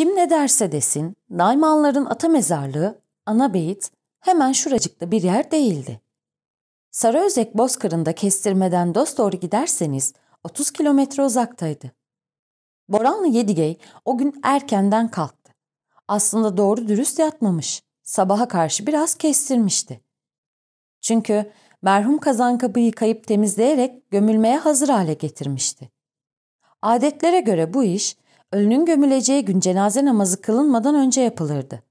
Kim ne derse desin, Naimanların ata mezarlığı, ana beyit, hemen şuracıkta bir yer değildi. Sarıözek Bozkırı'nda kestirmeden dost doğru giderseniz 30 kilometre uzaktaydı. Boranlı Yedigey o gün erkenden kalktı. Aslında doğru dürüst yatmamış, sabaha karşı biraz kestirmişti. Çünkü merhum kazan kazankabı yıkayıp temizleyerek gömülmeye hazır hale getirmişti. Adetlere göre bu iş Ölünün gömüleceği gün cenaze namazı kılınmadan önce yapılırdı.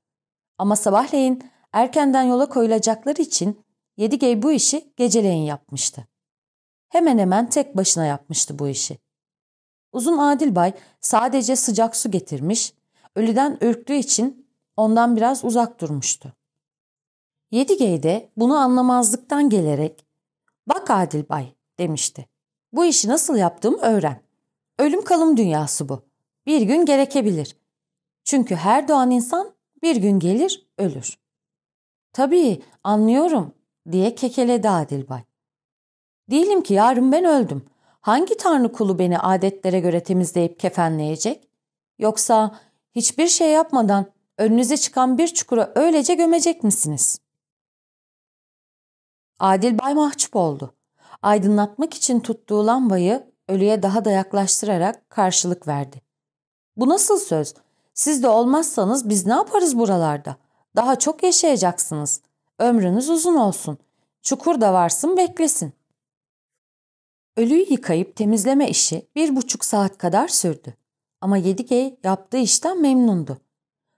Ama sabahleyin erkenden yola koyulacakları için Yedigey bu işi geceleyin yapmıştı. Hemen hemen tek başına yapmıştı bu işi. Uzun Adil Bay sadece sıcak su getirmiş, ölüden ürktüğü için ondan biraz uzak durmuştu. Yedigey de bunu anlamazlıktan gelerek ''Bak Adil Bay'' demişti. ''Bu işi nasıl yaptığımı öğren. Ölüm kalım dünyası bu bir gün gerekebilir. Çünkü her doğan insan bir gün gelir ölür. Tabii anlıyorum diye kekeledi Adilbay. Diyelim ki yarın ben öldüm. Hangi tanrı kulu beni adetlere göre temizleyip kefenleyecek? Yoksa hiçbir şey yapmadan önünüze çıkan bir çukura öylece gömecek misiniz? Adil Bay mahcup oldu. Aydınlatmak için tuttuğu lambayı ölüye daha da yaklaştırarak karşılık verdi. Bu nasıl söz? Siz de olmazsanız biz ne yaparız buralarda? Daha çok yaşayacaksınız. Ömrünüz uzun olsun. Çukur da varsın beklesin. Ölüyü yıkayıp temizleme işi bir buçuk saat kadar sürdü. Ama Yedigey yaptığı işten memnundu.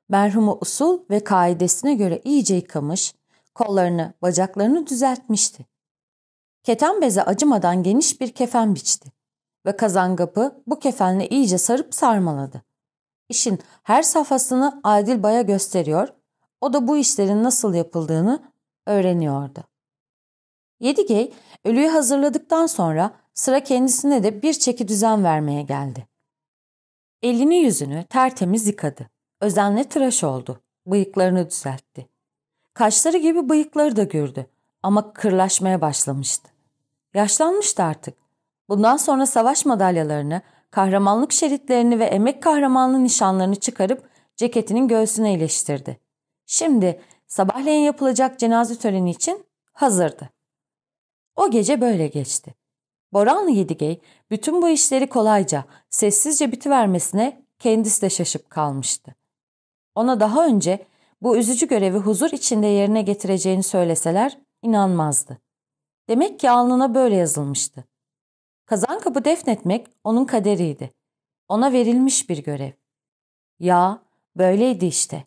Merhumu usul ve kaidesine göre iyice yıkamış, kollarını, bacaklarını düzeltmişti. Keten beze acımadan geniş bir kefen biçti ve kazangapı bu kefenle iyice sarıp sarmaladı işin her safhasını Adil Bay'a gösteriyor, o da bu işlerin nasıl yapıldığını öğreniyordu. Yedigey, ölüyü hazırladıktan sonra sıra kendisine de bir çeki düzen vermeye geldi. Elini yüzünü tertemiz yıkadı. Özenle tıraş oldu. Bıyıklarını düzeltti. Kaşları gibi bıyıkları da gürdü ama kırlaşmaya başlamıştı. Yaşlanmıştı artık. Bundan sonra savaş madalyalarını kahramanlık şeritlerini ve emek kahramanlığı nişanlarını çıkarıp ceketinin göğsüne iliştirdi. Şimdi sabahleyin yapılacak cenaze töreni için hazırdı. O gece böyle geçti. Boranlı Yedigey bütün bu işleri kolayca, sessizce bitivermesine kendisi de şaşıp kalmıştı. Ona daha önce bu üzücü görevi huzur içinde yerine getireceğini söyleseler inanmazdı. Demek ki alnına böyle yazılmıştı. Kazan Kazankapı defnetmek onun kaderiydi. Ona verilmiş bir görev. Ya böyleydi işte.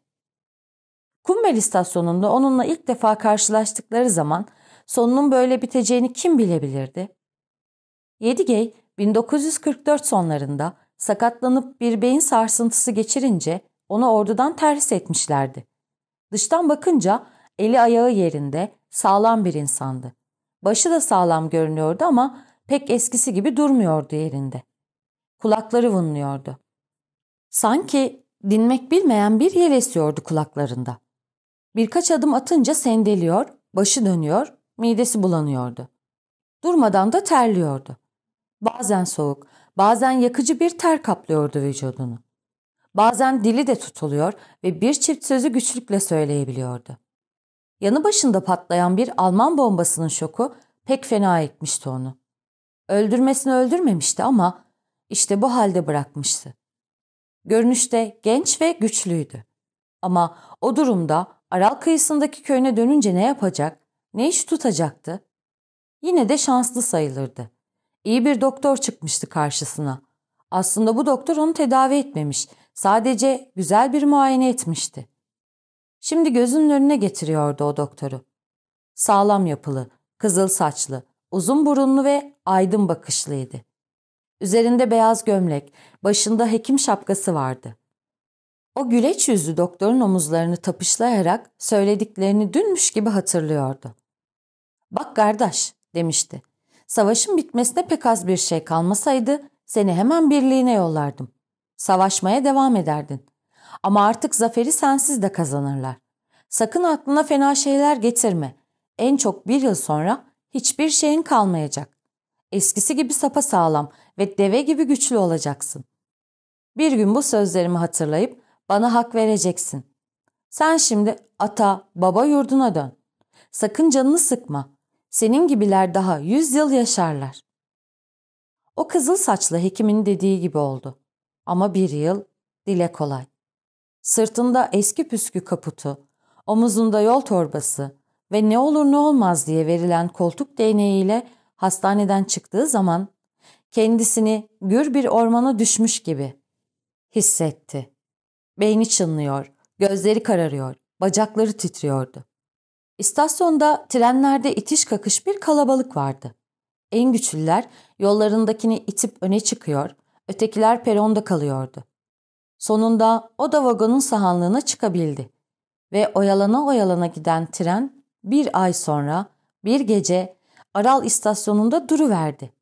Kummel istasyonunda onunla ilk defa karşılaştıkları zaman sonunun böyle biteceğini kim bilebilirdi? Yedigey 1944 sonlarında sakatlanıp bir beyin sarsıntısı geçirince onu ordudan terhis etmişlerdi. Dıştan bakınca eli ayağı yerinde sağlam bir insandı. Başı da sağlam görünüyordu ama pek eskisi gibi durmuyordu yerinde. Kulakları vınlıyordu. Sanki dinmek bilmeyen bir yel esiyordu kulaklarında. Birkaç adım atınca sendeliyor, başı dönüyor, midesi bulanıyordu. Durmadan da terliyordu. Bazen soğuk, bazen yakıcı bir ter kaplıyordu vücudunu. Bazen dili de tutuluyor ve bir çift sözü güçlükle söyleyebiliyordu. Yanı başında patlayan bir Alman bombasının şoku pek fena etmişti onu. Öldürmesini öldürmemişti ama işte bu halde bırakmıştı. Görünüşte genç ve güçlüydü. Ama o durumda Aral kıyısındaki köyüne dönünce ne yapacak, ne iş tutacaktı? Yine de şanslı sayılırdı. İyi bir doktor çıkmıştı karşısına. Aslında bu doktor onu tedavi etmemiş, sadece güzel bir muayene etmişti. Şimdi gözünün önüne getiriyordu o doktoru. Sağlam yapılı, kızıl saçlı, Uzun burunlu ve aydın bakışlıydı. Üzerinde beyaz gömlek, başında hekim şapkası vardı. O güleç yüzlü doktorun omuzlarını tapışlayarak söylediklerini dünmüş gibi hatırlıyordu. ''Bak kardeş'' demişti. ''Savaşın bitmesine pek az bir şey kalmasaydı seni hemen birliğine yollardım. Savaşmaya devam ederdin. Ama artık zaferi sensiz de kazanırlar. Sakın aklına fena şeyler getirme. En çok bir yıl sonra Hiçbir şeyin kalmayacak. Eskisi gibi sapa sağlam ve deve gibi güçlü olacaksın. Bir gün bu sözlerimi hatırlayıp bana hak vereceksin. Sen şimdi ata, baba yurduna dön. Sakın canını sıkma. Senin gibiler daha yüz yıl yaşarlar. O kızıl saçlı hekimin dediği gibi oldu. Ama bir yıl dile kolay. Sırtında eski püskü kaputu, omuzunda yol torbası, ve ne olur ne olmaz diye verilen koltuk değneğiyle hastaneden çıktığı zaman kendisini gür bir ormana düşmüş gibi hissetti. Beyni çınlıyor, gözleri kararıyor, bacakları titriyordu. İstasyonda trenlerde itiş kakış bir kalabalık vardı. En güçlüler yollarındakini itip öne çıkıyor, ötekiler peronda kalıyordu. Sonunda o da vagonun sahanlığına çıkabildi ve oyalana oyalana giden tren bir ay sonra bir gece Aral istasyonunda duruverdi.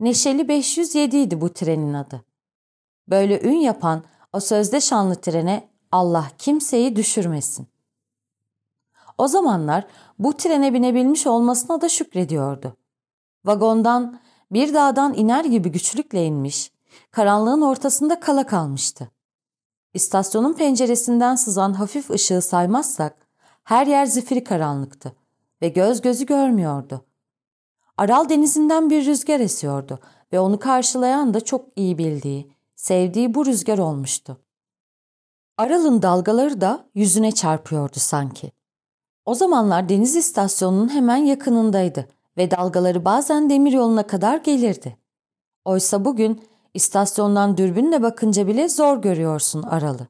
Neşeli 507 idi bu trenin adı. Böyle ün yapan o sözde şanlı trene Allah kimseyi düşürmesin. O zamanlar bu trene binebilmiş olmasına da şükrediyordu. Vagondan bir dağdan iner gibi güçlükle inmiş, karanlığın ortasında kala kalmıştı. İstasyonun penceresinden sızan hafif ışığı saymazsak her yer zifiri karanlıktı ve göz gözü görmüyordu. Aral denizinden bir rüzgar esiyordu ve onu karşılayan da çok iyi bildiği, sevdiği bu rüzgar olmuştu. Aral'ın dalgaları da yüzüne çarpıyordu sanki. O zamanlar deniz istasyonunun hemen yakınındaydı ve dalgaları bazen demir yoluna kadar gelirdi. Oysa bugün istasyondan dürbünle bakınca bile zor görüyorsun Aral'ı.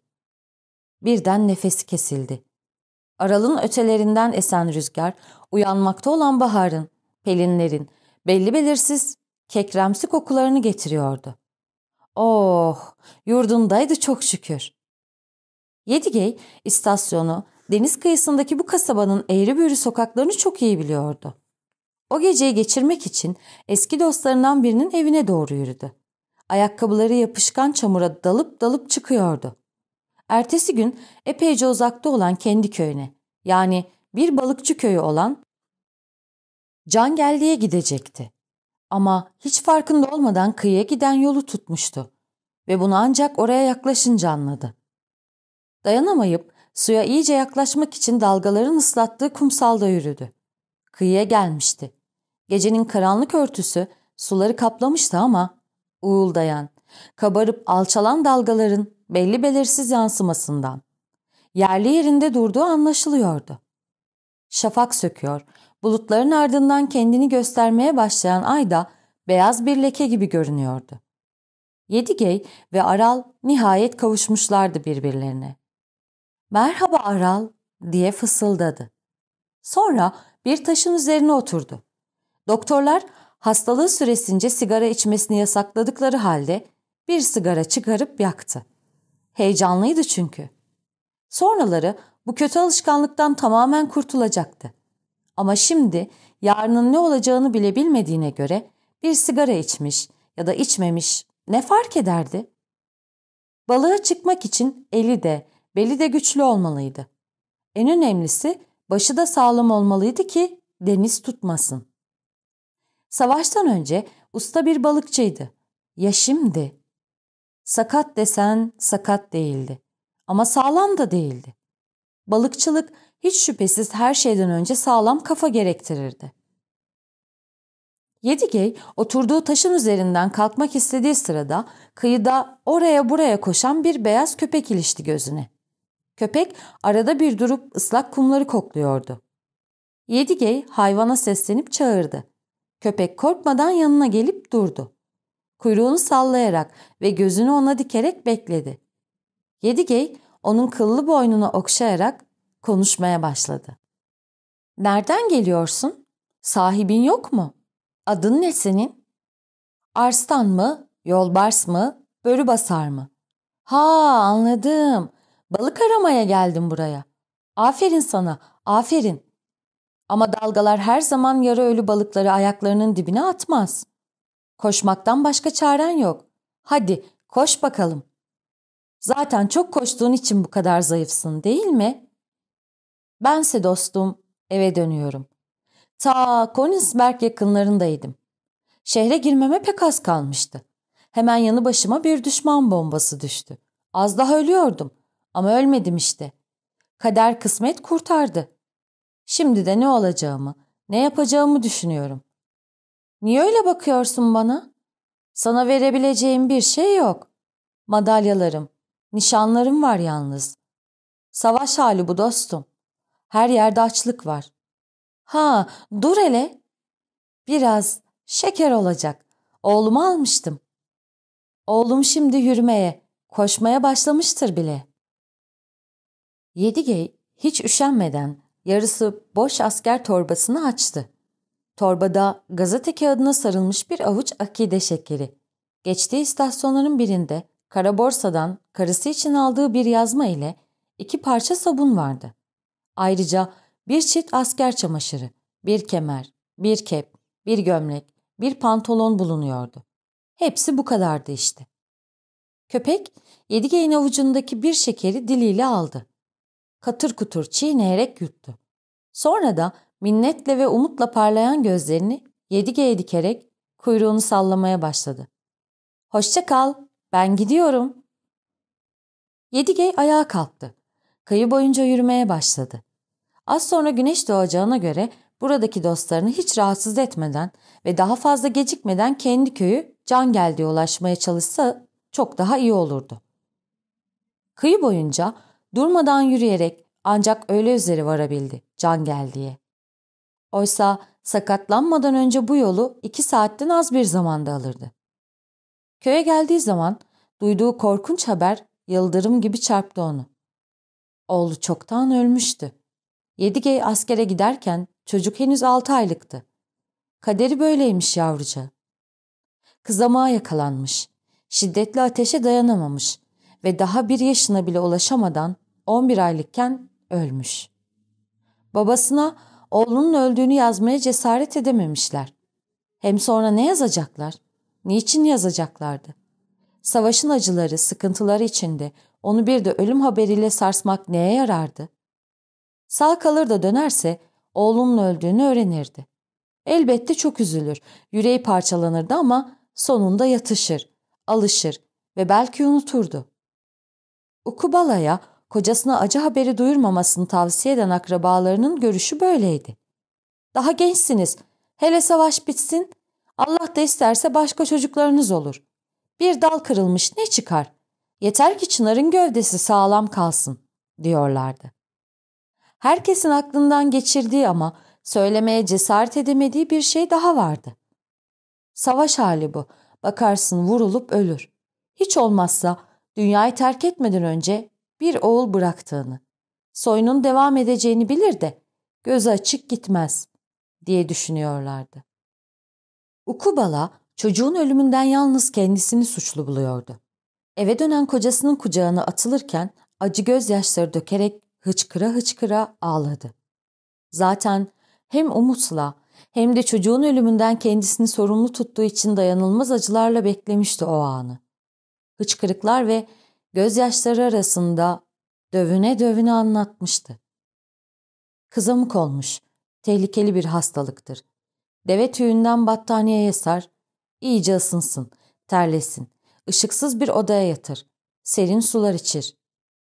Birden nefesi kesildi Aral'ın ötelerinden esen rüzgar, uyanmakta olan baharın, pelinlerin, belli belirsiz, kekremsi kokularını getiriyordu. Oh, yurdundaydı çok şükür. Yedigey istasyonu, deniz kıyısındaki bu kasabanın eğri büğrü sokaklarını çok iyi biliyordu. O geceyi geçirmek için eski dostlarından birinin evine doğru yürüdü. Ayakkabıları yapışkan çamura dalıp dalıp çıkıyordu. Ertesi gün epeyce uzakta olan kendi köyüne yani bir balıkçı köyü olan Cangelli'ye gidecekti. Ama hiç farkında olmadan kıyıya giden yolu tutmuştu ve bunu ancak oraya yaklaşınca anladı. Dayanamayıp suya iyice yaklaşmak için dalgaların ıslattığı kumsalda yürüdü. Kıyıya gelmişti. Gecenin karanlık örtüsü suları kaplamıştı ama uğuldayan, kabarıp alçalan dalgaların belli belirsiz yansımasından. Yerli yerinde durduğu anlaşılıyordu. Şafak söküyor, bulutların ardından kendini göstermeye başlayan ay da beyaz bir leke gibi görünüyordu. Yedigey ve Aral nihayet kavuşmuşlardı birbirlerine. ''Merhaba Aral'' diye fısıldadı. Sonra bir taşın üzerine oturdu. Doktorlar hastalığı süresince sigara içmesini yasakladıkları halde bir sigara çıkarıp yaktı. Heyecanlıydı çünkü. Sonraları bu kötü alışkanlıktan tamamen kurtulacaktı. Ama şimdi yarının ne olacağını bile bilmediğine göre bir sigara içmiş ya da içmemiş ne fark ederdi? Balığa çıkmak için eli de, beli de güçlü olmalıydı. En önemlisi başı da sağlam olmalıydı ki deniz tutmasın. Savaştan önce usta bir balıkçıydı. Ya şimdi? Sakat desen sakat değildi. Ama sağlam da değildi. Balıkçılık hiç şüphesiz her şeyden önce sağlam kafa gerektirirdi. Yedigey oturduğu taşın üzerinden kalkmak istediği sırada kıyıda oraya buraya koşan bir beyaz köpek ilişti gözüne. Köpek arada bir durup ıslak kumları kokluyordu. Yedigey hayvana seslenip çağırdı. Köpek korkmadan yanına gelip durdu kuyruğunu sallayarak ve gözünü ona dikerek bekledi. Yedigey onun kıllı boynunu okşayarak konuşmaya başladı. Nereden geliyorsun? Sahibin yok mu? Adın ne senin? Arstan mı? Yolbars mı? Börübasar mı? Ha anladım. Balık aramaya geldim buraya. Aferin sana, aferin. Ama dalgalar her zaman yarı ölü balıkları ayaklarının dibine atmaz. Koşmaktan başka çaren yok. Hadi koş bakalım. Zaten çok koştuğun için bu kadar zayıfsın değil mi? Bense dostum eve dönüyorum. Ta Konigsberg yakınlarındaydım. Şehre girmeme pek az kalmıştı. Hemen yanı başıma bir düşman bombası düştü. Az daha ölüyordum ama ölmedim işte. Kader kısmet kurtardı. Şimdi de ne olacağımı, ne yapacağımı düşünüyorum. Niye öyle bakıyorsun bana? Sana verebileceğim bir şey yok. Madalyalarım, nişanlarım var yalnız. Savaş hali bu dostum. Her yerde açlık var. Ha, dur hele. Biraz şeker olacak. Oğlumu almıştım. Oğlum şimdi yürümeye, koşmaya başlamıştır bile. Yedigey hiç üşenmeden yarısı boş asker torbasını açtı. Torbada gazete kağıdına sarılmış bir avuç akide şekeri. Geçtiği istasyonların birinde Karaborsa'dan karısı için aldığı bir yazma ile iki parça sabun vardı. Ayrıca bir çift asker çamaşırı, bir kemer, bir kep, bir gömlek, bir pantolon bulunuyordu. Hepsi bu kadardı işte. Köpek yedigeyin avucundaki bir şekeri diliyle aldı. Katır kutur çiğneyerek yuttu. Sonra da minnetle ve umutla parlayan gözlerini yedigeye dikerek kuyruğunu sallamaya başladı. Hoşça kal, ben gidiyorum. Yedigey ayağa kalktı. Kıyı boyunca yürümeye başladı. Az sonra güneş doğacağına göre buradaki dostlarını hiç rahatsız etmeden ve daha fazla gecikmeden kendi köyü can geldiğe ulaşmaya çalışsa çok daha iyi olurdu. Kıyı boyunca durmadan yürüyerek ancak öğle üzeri varabildi can geldiğe. Oysa sakatlanmadan önce bu yolu iki saatten az bir zamanda alırdı. Köye geldiği zaman duyduğu korkunç haber yıldırım gibi çarptı onu. Oğlu çoktan ölmüştü. Yedigey askere giderken çocuk henüz altı aylıktı. Kaderi böyleymiş yavruca. Kızamağa yakalanmış, şiddetli ateşe dayanamamış ve daha bir yaşına bile ulaşamadan 11 aylıkken ölmüş. Babasına oğlunun öldüğünü yazmaya cesaret edememişler. Hem sonra ne yazacaklar? Niçin yazacaklardı? Savaşın acıları, sıkıntıları içinde onu bir de ölüm haberiyle sarsmak neye yarardı? Sağ kalır da dönerse oğlunun öldüğünü öğrenirdi. Elbette çok üzülür, yüreği parçalanırdı ama sonunda yatışır, alışır ve belki unuturdu. Ukubala'ya kocasına acı haberi duyurmamasını tavsiye eden akrabalarının görüşü böyleydi. Daha gençsiniz, hele savaş bitsin, Allah da isterse başka çocuklarınız olur. Bir dal kırılmış ne çıkar? Yeter ki Çınar'ın gövdesi sağlam kalsın, diyorlardı. Herkesin aklından geçirdiği ama söylemeye cesaret edemediği bir şey daha vardı. Savaş hali bu. Bakarsın vurulup ölür. Hiç olmazsa dünyayı terk etmeden önce bir oğul bıraktığını, soyunun devam edeceğini bilir de gözü açık gitmez diye düşünüyorlardı. Ukubala çocuğun ölümünden yalnız kendisini suçlu buluyordu. Eve dönen kocasının kucağına atılırken acı gözyaşları dökerek hıçkıra hıçkıra ağladı. Zaten hem umutla hem de çocuğun ölümünden kendisini sorumlu tuttuğu için dayanılmaz acılarla beklemişti o anı. Hıçkırıklar ve gözyaşları arasında dövüne dövüne anlatmıştı. Kızamık olmuş, tehlikeli bir hastalıktır. Deve tüyünden battaniyeye sar, iyice ısınsın, terlesin, ışıksız bir odaya yatır, serin sular içir,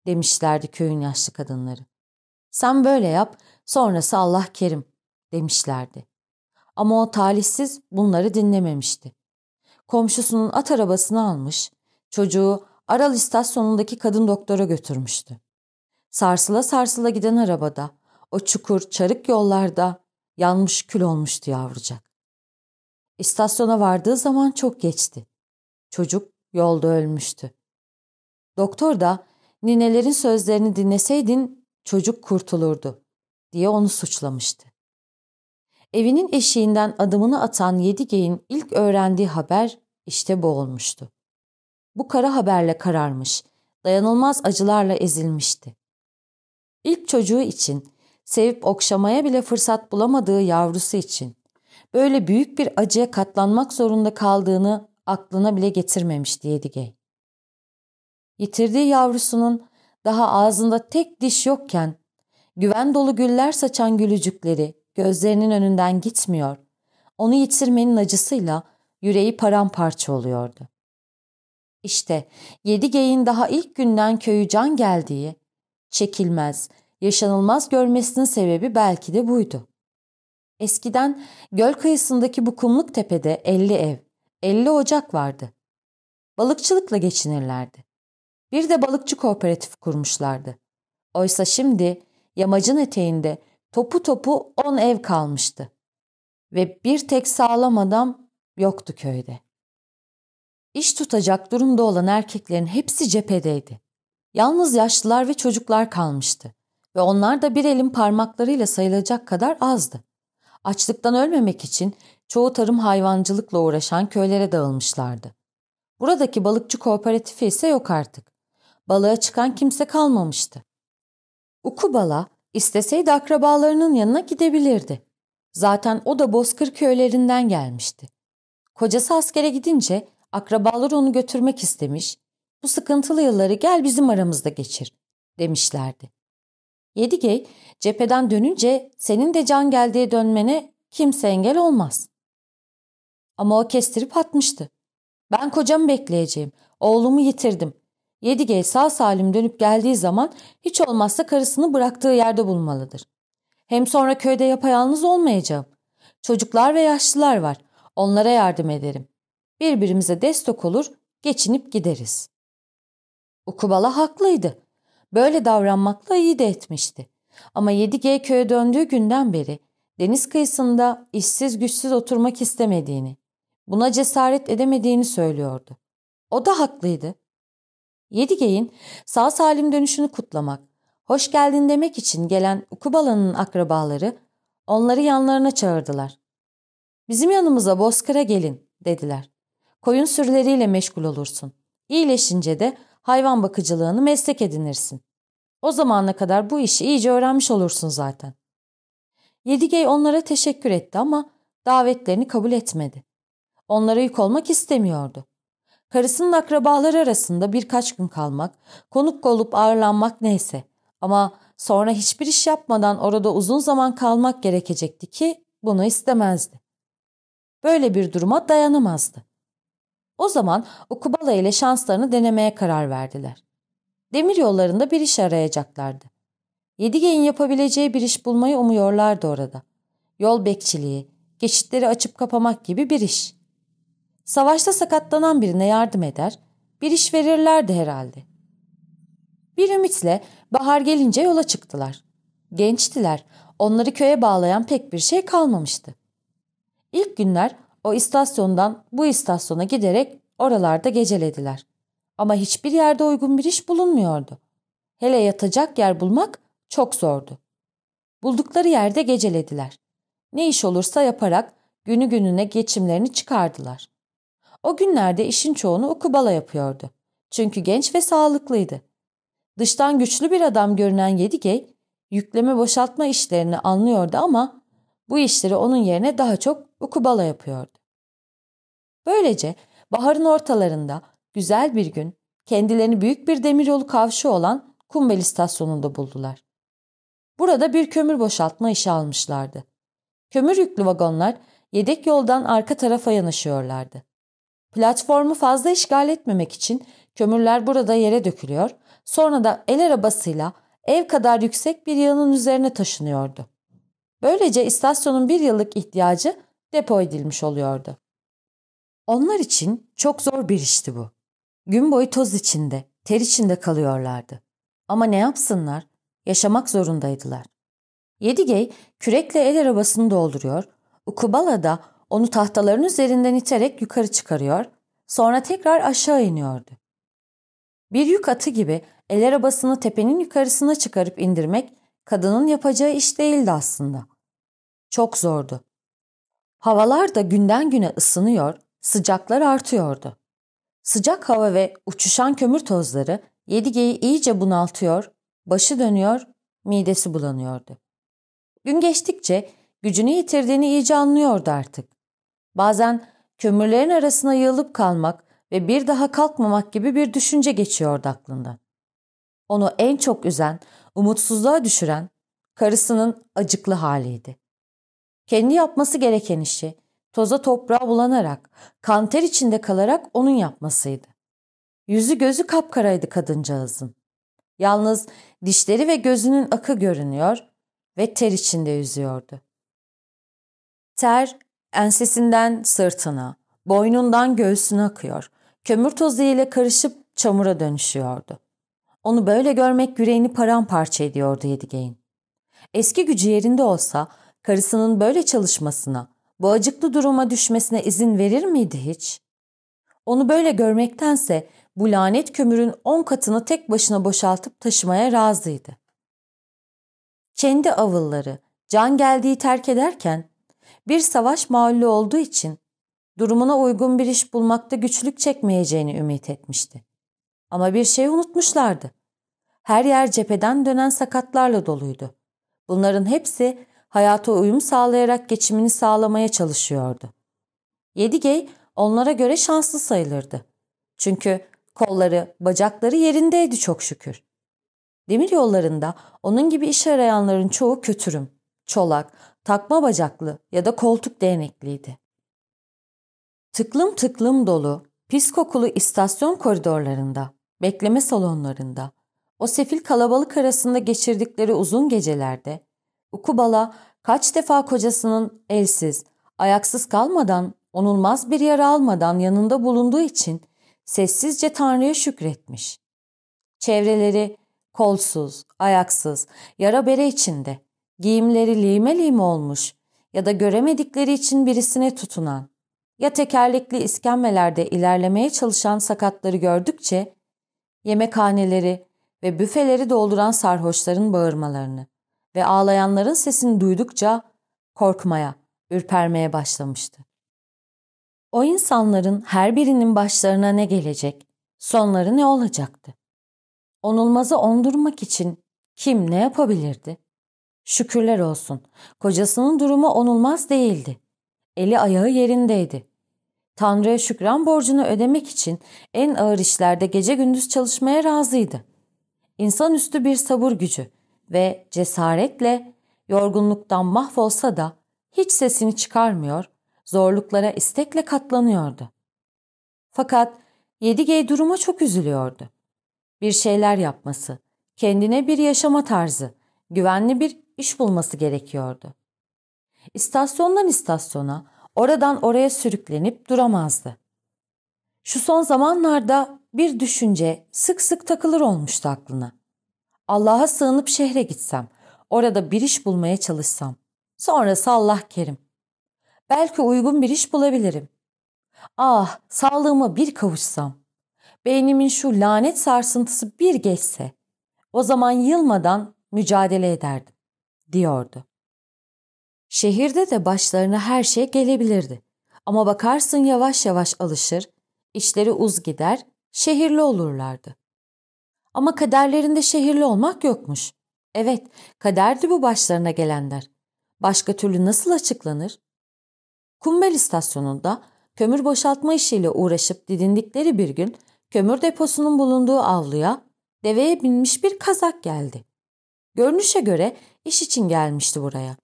demişlerdi köyün yaşlı kadınları. Sen böyle yap, sonrası Allah kerim, demişlerdi. Ama o talihsiz bunları dinlememişti. Komşusunun at arabasını almış, çocuğu Aral istasyonundaki kadın doktora götürmüştü. Sarsıla sarsıla giden arabada, o çukur, çarık yollarda yanmış kül olmuştu yavrucak. İstasyona vardığı zaman çok geçti. Çocuk yolda ölmüştü. Doktor da ninelerin sözlerini dinleseydin çocuk kurtulurdu diye onu suçlamıştı. Evinin eşiğinden adımını atan Yedige'in ilk öğrendiği haber işte bu olmuştu. Bu kara haberle kararmış, dayanılmaz acılarla ezilmişti. İlk çocuğu için, sevip okşamaya bile fırsat bulamadığı yavrusu için, böyle büyük bir acıya katlanmak zorunda kaldığını aklına bile getirmemişti Yedigey. Yitirdiği yavrusunun daha ağzında tek diş yokken, güven dolu güller saçan gülücükleri gözlerinin önünden gitmiyor, onu yitirmenin acısıyla yüreği paramparça oluyordu. İşte yedi Yedigeyin daha ilk günden köyü can geldiği, çekilmez, yaşanılmaz görmesinin sebebi belki de buydu. Eskiden göl kıyısındaki bu kumluk tepede 50 ev, 50 ocak vardı. Balıkçılıkla geçinirlerdi. Bir de balıkçı kooperatifi kurmuşlardı. Oysa şimdi yamacın eteğinde topu topu 10 ev kalmıştı. Ve bir tek sağlam adam yoktu köyde. İş tutacak durumda olan erkeklerin hepsi cephedeydi. Yalnız yaşlılar ve çocuklar kalmıştı ve onlar da bir elin parmaklarıyla sayılacak kadar azdı. Açlıktan ölmemek için çoğu tarım hayvancılıkla uğraşan köylere dağılmışlardı. Buradaki balıkçı kooperatifi ise yok artık. Balığa çıkan kimse kalmamıştı. Ukubala isteseydi akrabalarının yanına gidebilirdi. Zaten o da Bozkır köylerinden gelmişti. Kocası askere gidince Akrabaları onu götürmek istemiş. Bu sıkıntılı yılları gel bizim aramızda geçir demişlerdi. Yedigey cepheden dönünce senin de can geldiği dönmene kimse engel olmaz. Ama o kestirip atmıştı. Ben kocamı bekleyeceğim. Oğlumu yitirdim. Yedigey sağ salim dönüp geldiği zaman hiç olmazsa karısını bıraktığı yerde bulmalıdır. Hem sonra köyde yapayalnız olmayacağım. Çocuklar ve yaşlılar var. Onlara yardım ederim birbirimize destek olur, geçinip gideriz. Ukubala haklıydı. Böyle davranmakla iyi de etmişti. Ama 7G köye döndüğü günden beri deniz kıyısında işsiz güçsüz oturmak istemediğini, buna cesaret edemediğini söylüyordu. O da haklıydı. Yedigey'in sağ salim dönüşünü kutlamak, hoş geldin demek için gelen Ukubala'nın akrabaları onları yanlarına çağırdılar. Bizim yanımıza Bozkır'a gelin dediler koyun sürüleriyle meşgul olursun. İyileşince de hayvan bakıcılığını meslek edinirsin. O zamana kadar bu işi iyice öğrenmiş olursun zaten. Yedigey onlara teşekkür etti ama davetlerini kabul etmedi. Onlara yük olmak istemiyordu. Karısının akrabaları arasında birkaç gün kalmak, konuk olup ağırlanmak neyse ama sonra hiçbir iş yapmadan orada uzun zaman kalmak gerekecekti ki bunu istemezdi. Böyle bir duruma dayanamazdı. O zaman Okubala ile şanslarını denemeye karar verdiler. Demir yollarında bir iş arayacaklardı. Yedigey'in yapabileceği bir iş bulmayı umuyorlardı orada. Yol bekçiliği, geçitleri açıp kapamak gibi bir iş. Savaşta sakatlanan birine yardım eder, bir iş verirlerdi herhalde. Bir ümitle bahar gelince yola çıktılar. Gençtiler, onları köye bağlayan pek bir şey kalmamıştı. İlk günler o istasyondan bu istasyona giderek oralarda gecelediler. Ama hiçbir yerde uygun bir iş bulunmuyordu. Hele yatacak yer bulmak çok zordu. Buldukları yerde gecelediler. Ne iş olursa yaparak günü gününe geçimlerini çıkardılar. O günlerde işin çoğunu Ukubala yapıyordu. Çünkü genç ve sağlıklıydı. Dıştan güçlü bir adam görünen Yedigey, yükleme boşaltma işlerini anlıyordu ama bu işleri onun yerine daha çok ukubala yapıyordu. Böylece baharın ortalarında güzel bir gün kendilerini büyük bir demiryolu kavşağı olan Kumbel istasyonunda buldular. Burada bir kömür boşaltma işi almışlardı. Kömür yüklü vagonlar yedek yoldan arka tarafa yanaşıyorlardı. Platformu fazla işgal etmemek için kömürler burada yere dökülüyor, sonra da el arabasıyla ev kadar yüksek bir yığının üzerine taşınıyordu. Böylece istasyonun bir yıllık ihtiyacı depo edilmiş oluyordu. Onlar için çok zor bir işti bu. Gün boyu toz içinde, ter içinde kalıyorlardı. Ama ne yapsınlar? Yaşamak zorundaydılar. Yedigey kürekle el arabasını dolduruyor, Ukubala da onu tahtaların üzerinden iterek yukarı çıkarıyor, sonra tekrar aşağı iniyordu. Bir yük atı gibi el arabasını tepenin yukarısına çıkarıp indirmek kadının yapacağı iş değildi aslında. Çok zordu Havalar da günden güne ısınıyor, sıcaklar artıyordu. Sıcak hava ve uçuşan kömür tozları Yedige'yi iyice bunaltıyor, başı dönüyor, midesi bulanıyordu. Gün geçtikçe gücünü yitirdiğini iyice anlıyordu artık. Bazen kömürlerin arasına yığılıp kalmak ve bir daha kalkmamak gibi bir düşünce geçiyordu aklında. Onu en çok üzen, umutsuzluğa düşüren karısının acıklı haliydi. Kendi yapması gereken işi toza toprağa bulanarak, kanter içinde kalarak onun yapmasıydı. Yüzü gözü kapkaraydı kadıncağızın. Yalnız dişleri ve gözünün akı görünüyor ve ter içinde yüzüyordu. Ter ensesinden sırtına, boynundan göğsüne akıyor. Kömür tozu ile karışıp çamura dönüşüyordu. Onu böyle görmek yüreğini paramparça ediyordu Yedigeyin. Eski gücü yerinde olsa Karısının böyle çalışmasına, bu acıklı duruma düşmesine izin verir miydi hiç? Onu böyle görmektense bu lanet kömürün on katını tek başına boşaltıp taşımaya razıydı. Kendi avılları, can geldiği terk ederken bir savaş mağlulu olduğu için durumuna uygun bir iş bulmakta güçlük çekmeyeceğini ümit etmişti. Ama bir şey unutmuşlardı. Her yer cepheden dönen sakatlarla doluydu. Bunların hepsi hayata uyum sağlayarak geçimini sağlamaya çalışıyordu. Yedigey onlara göre şanslı sayılırdı. Çünkü kolları, bacakları yerindeydi çok şükür. Demir yollarında onun gibi iş arayanların çoğu kötürüm, çolak, takma bacaklı ya da koltuk değnekliydi. Tıklım tıklım dolu, pis kokulu istasyon koridorlarında, bekleme salonlarında, o sefil kalabalık arasında geçirdikleri uzun gecelerde Ukubala kaç defa kocasının elsiz, ayaksız kalmadan, onulmaz bir yara almadan yanında bulunduğu için sessizce Tanrı'ya şükretmiş. Çevreleri kolsuz, ayaksız, yara bere içinde, giyimleri lime lime olmuş ya da göremedikleri için birisine tutunan, ya tekerlekli iskemmelerde ilerlemeye çalışan sakatları gördükçe yemekhaneleri ve büfeleri dolduran sarhoşların bağırmalarını, ve ağlayanların sesini duydukça korkmaya, ürpermeye başlamıştı. O insanların her birinin başlarına ne gelecek, sonları ne olacaktı? Onulmazı ondurmak için kim ne yapabilirdi? Şükürler olsun, kocasının durumu onulmaz değildi. Eli ayağı yerindeydi. Tanrı'ya şükran borcunu ödemek için en ağır işlerde gece gündüz çalışmaya razıydı. İnsanüstü bir sabır gücü, ve cesaretle yorgunluktan mahvolsa da hiç sesini çıkarmıyor, zorluklara istekle katlanıyordu. Fakat 7G duruma çok üzülüyordu. Bir şeyler yapması, kendine bir yaşama tarzı, güvenli bir iş bulması gerekiyordu. İstasyondan istasyona, oradan oraya sürüklenip duramazdı. Şu son zamanlarda bir düşünce sık sık takılır olmuştu aklına. Allah'a sığınıp şehre gitsem, orada bir iş bulmaya çalışsam. Sonrası Allah kerim. Belki uygun bir iş bulabilirim. Ah, sağlığıma bir kavuşsam. Beynimin şu lanet sarsıntısı bir geçse. O zaman yılmadan mücadele ederdim, diyordu. Şehirde de başlarına her şey gelebilirdi. Ama bakarsın yavaş yavaş alışır, işleri uz gider, şehirli olurlardı. Ama kaderlerinde şehirli olmak yokmuş. Evet, kaderdi bu başlarına gelenler. Başka türlü nasıl açıklanır? Kumbel istasyonunda kömür boşaltma işiyle uğraşıp didindikleri bir gün kömür deposunun bulunduğu avluya deveye binmiş bir kazak geldi. Görünüşe göre iş için gelmişti buraya.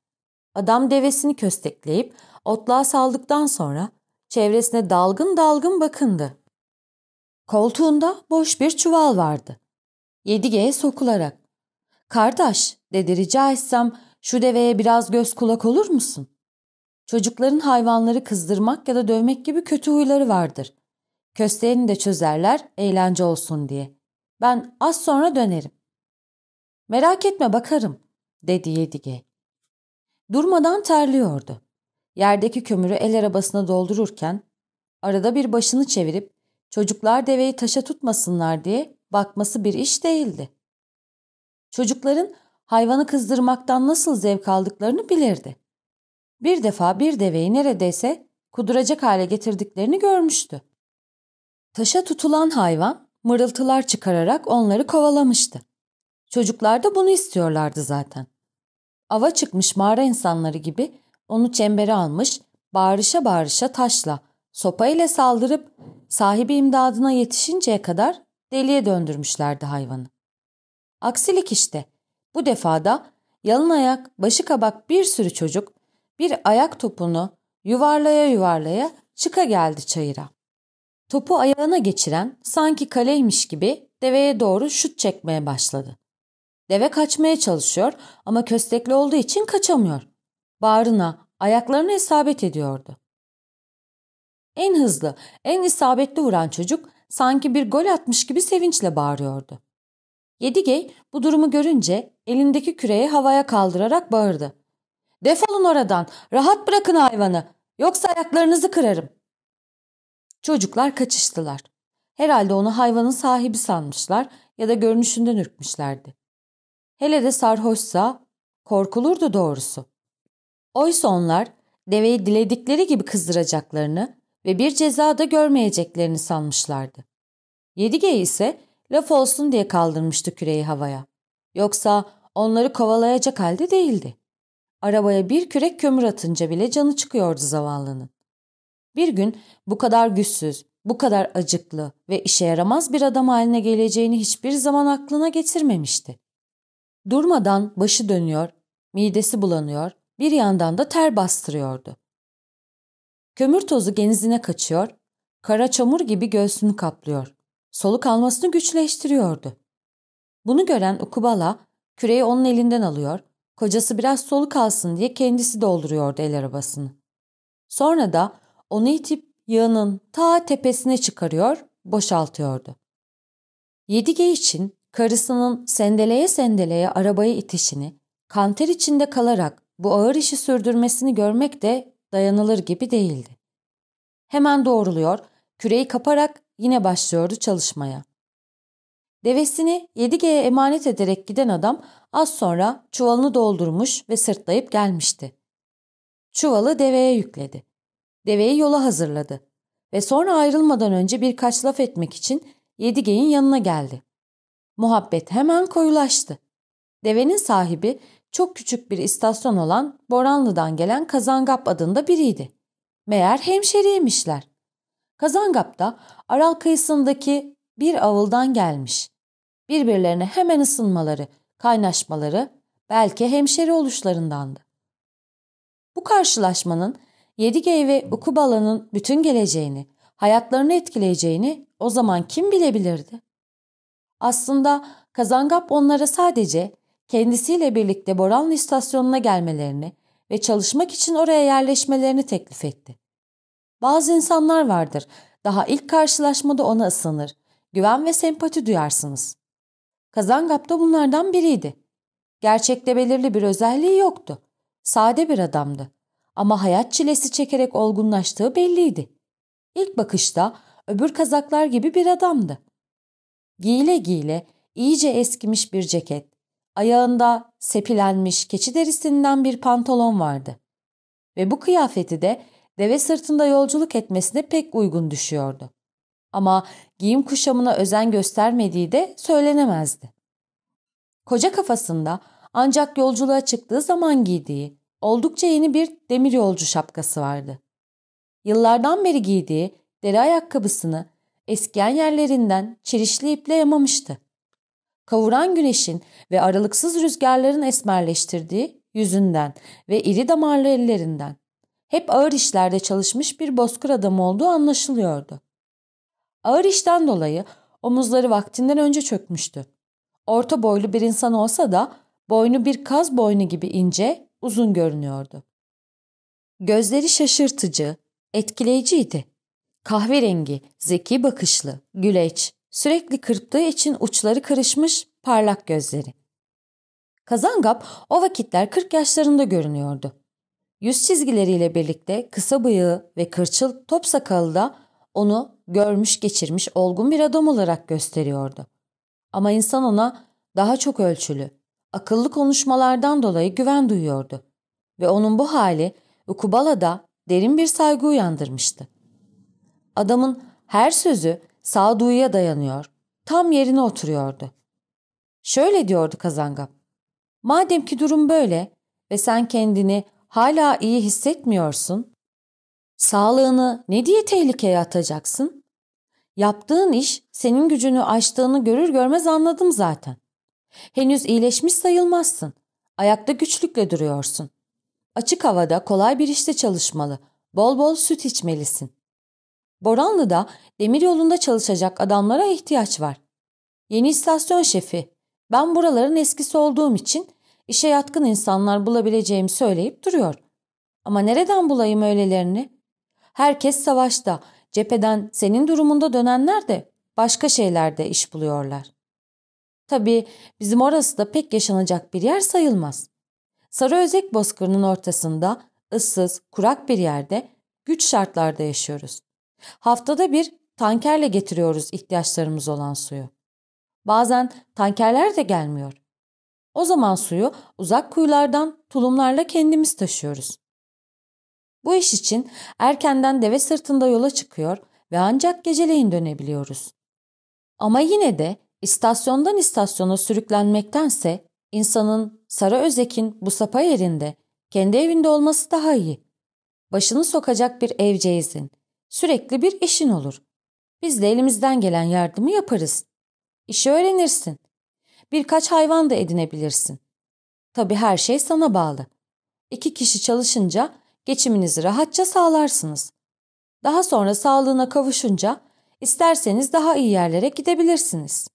Adam devesini köstekleyip otluğa saldıktan sonra çevresine dalgın dalgın bakındı. Koltuğunda boş bir çuval vardı. 7G'ye sokularak. Kardeş dedi rica etsem şu deveye biraz göz kulak olur musun? Çocukların hayvanları kızdırmak ya da dövmek gibi kötü huyları vardır. Kösteğini de çözerler eğlence olsun diye. Ben az sonra dönerim. Merak etme bakarım dedi Yedige. Durmadan terliyordu. Yerdeki kömürü el arabasına doldururken arada bir başını çevirip çocuklar deveyi taşa tutmasınlar diye bakması bir iş değildi. Çocukların hayvanı kızdırmaktan nasıl zevk aldıklarını bilirdi. Bir defa bir deveyi neredeyse kuduracak hale getirdiklerini görmüştü. Taşa tutulan hayvan mırıltılar çıkararak onları kovalamıştı. Çocuklar da bunu istiyorlardı zaten. Ava çıkmış mağara insanları gibi onu çembere almış, bağırışa bağırışa taşla, sopa ile saldırıp sahibi imdadına yetişinceye kadar Deliye döndürmüşlerdi hayvanı. Aksilik işte. Bu defada yalın ayak, başı kabak bir sürü çocuk bir ayak topunu yuvarlaya yuvarlaya çıka geldi çayıra. Topu ayağına geçiren sanki kaleymiş gibi deveye doğru şut çekmeye başladı. Deve kaçmaya çalışıyor ama köstekli olduğu için kaçamıyor. Bağrına, ayaklarına isabet ediyordu. En hızlı, en isabetli vuran çocuk sanki bir gol atmış gibi sevinçle bağırıyordu. Yedigey bu durumu görünce elindeki küreyi havaya kaldırarak bağırdı. Defolun oradan, rahat bırakın hayvanı, yoksa ayaklarınızı kırarım. Çocuklar kaçıştılar. Herhalde onu hayvanın sahibi sanmışlar ya da görünüşünden ürkmüşlerdi. Hele de sarhoşsa korkulurdu doğrusu. Oysa onlar deveyi diledikleri gibi kızdıracaklarını, ve bir ceza da görmeyeceklerini sanmışlardı. Yedige ise laf olsun diye kaldırmıştı küreyi havaya. Yoksa onları kovalayacak halde değildi. Arabaya bir kürek kömür atınca bile canı çıkıyordu zavallının. Bir gün bu kadar güçsüz, bu kadar acıklı ve işe yaramaz bir adam haline geleceğini hiçbir zaman aklına getirmemişti. Durmadan başı dönüyor, midesi bulanıyor, bir yandan da ter bastırıyordu. Kömür tozu genizine kaçıyor, kara çamur gibi göğsünü kaplıyor. Soluk almasını güçleştiriyordu. Bunu gören Ukubala küreyi onun elinden alıyor, kocası biraz soluk alsın diye kendisi dolduruyordu el arabasını. Sonra da onu itip yağının ta tepesine çıkarıyor, boşaltıyordu. Yedige için karısının sendeleye sendeleye arabayı itişini, kanter içinde kalarak bu ağır işi sürdürmesini görmek de dayanılır gibi değildi. Hemen doğruluyor, küreyi kaparak yine başlıyordu çalışmaya. Devesini 7G'ye emanet ederek giden adam az sonra çuvalını doldurmuş ve sırtlayıp gelmişti. Çuvalı deveye yükledi. Deveyi yola hazırladı ve sonra ayrılmadan önce birkaç laf etmek için 7G'in yanına geldi. Muhabbet hemen koyulaştı. Devenin sahibi çok küçük bir istasyon olan Boranlı'dan gelen Kazangap adında biriydi. Meğer hemşeriymişler. Kazangap da Aral kıyısındaki bir avıldan gelmiş. Birbirlerine hemen ısınmaları, kaynaşmaları belki hemşeri oluşlarındandı. Bu karşılaşmanın Yedigey ve Ukubala'nın bütün geleceğini, hayatlarını etkileyeceğini o zaman kim bilebilirdi? Aslında Kazangap onlara sadece kendisiyle birlikte Boranlı istasyonuna gelmelerini ve çalışmak için oraya yerleşmelerini teklif etti. Bazı insanlar vardır, daha ilk karşılaşmada ona ısınır, güven ve sempati duyarsınız. Kazangap da bunlardan biriydi. Gerçekte belirli bir özelliği yoktu. Sade bir adamdı. Ama hayat çilesi çekerek olgunlaştığı belliydi. İlk bakışta öbür kazaklar gibi bir adamdı. Giyle giyle iyice eskimiş bir ceket, ayağında sepilenmiş keçi derisinden bir pantolon vardı. Ve bu kıyafeti de deve sırtında yolculuk etmesine pek uygun düşüyordu. Ama giyim kuşamına özen göstermediği de söylenemezdi. Koca kafasında ancak yolculuğa çıktığı zaman giydiği oldukça yeni bir demir yolcu şapkası vardı. Yıllardan beri giydiği deri ayakkabısını eskiyen yerlerinden çirişli iple yamamıştı kavuran güneşin ve aralıksız rüzgarların esmerleştirdiği yüzünden ve iri damarlı ellerinden. Hep ağır işlerde çalışmış bir bozkır adam olduğu anlaşılıyordu. Ağır işten dolayı omuzları vaktinden önce çökmüştü. Orta boylu bir insan olsa da boynu bir kaz boynu gibi ince, uzun görünüyordu. Gözleri şaşırtıcı, etkileyiciydi. Kahverengi, zeki bakışlı, güleç, Sürekli kırptığı için uçları karışmış parlak gözleri. Kazangap o vakitler 40 yaşlarında görünüyordu. Yüz çizgileriyle birlikte kısa bıyığı ve kırçıl top sakalı da onu görmüş geçirmiş olgun bir adam olarak gösteriyordu. Ama insan ona daha çok ölçülü, akıllı konuşmalardan dolayı güven duyuyordu. Ve onun bu hali Ukubala'da derin bir saygı uyandırmıştı. Adamın her sözü sağduyuya dayanıyor. Tam yerine oturuyordu. Şöyle diyordu Kazangap. Madem ki durum böyle ve sen kendini hala iyi hissetmiyorsun, sağlığını ne diye tehlikeye atacaksın? Yaptığın iş senin gücünü aştığını görür görmez anladım zaten. Henüz iyileşmiş sayılmazsın. Ayakta güçlükle duruyorsun. Açık havada kolay bir işte çalışmalı, bol bol süt içmelisin. Boranlı'da demir yolunda çalışacak adamlara ihtiyaç var. Yeni istasyon şefi, ben buraların eskisi olduğum için işe yatkın insanlar bulabileceğimi söyleyip duruyor. Ama nereden bulayım öylelerini? Herkes savaşta, cepheden senin durumunda dönenler de başka şeylerde iş buluyorlar. Tabii bizim orası da pek yaşanacak bir yer sayılmaz. Sarı Özek Bozkırı'nın ortasında, ıssız, kurak bir yerde, güç şartlarda yaşıyoruz. Haftada bir tankerle getiriyoruz ihtiyaçlarımız olan suyu. Bazen tankerler de gelmiyor. O zaman suyu uzak kuyulardan tulumlarla kendimiz taşıyoruz. Bu iş için erkenden deve sırtında yola çıkıyor ve ancak geceleyin dönebiliyoruz. Ama yine de istasyondan istasyona sürüklenmektense insanın Sara Özek'in bu sapa yerinde kendi evinde olması daha iyi. Başını sokacak bir evceğizin, Sürekli bir işin olur. Biz de elimizden gelen yardımı yaparız. İşi öğrenirsin. Birkaç hayvan da edinebilirsin. Tabii her şey sana bağlı. İki kişi çalışınca geçiminizi rahatça sağlarsınız. Daha sonra sağlığına kavuşunca isterseniz daha iyi yerlere gidebilirsiniz.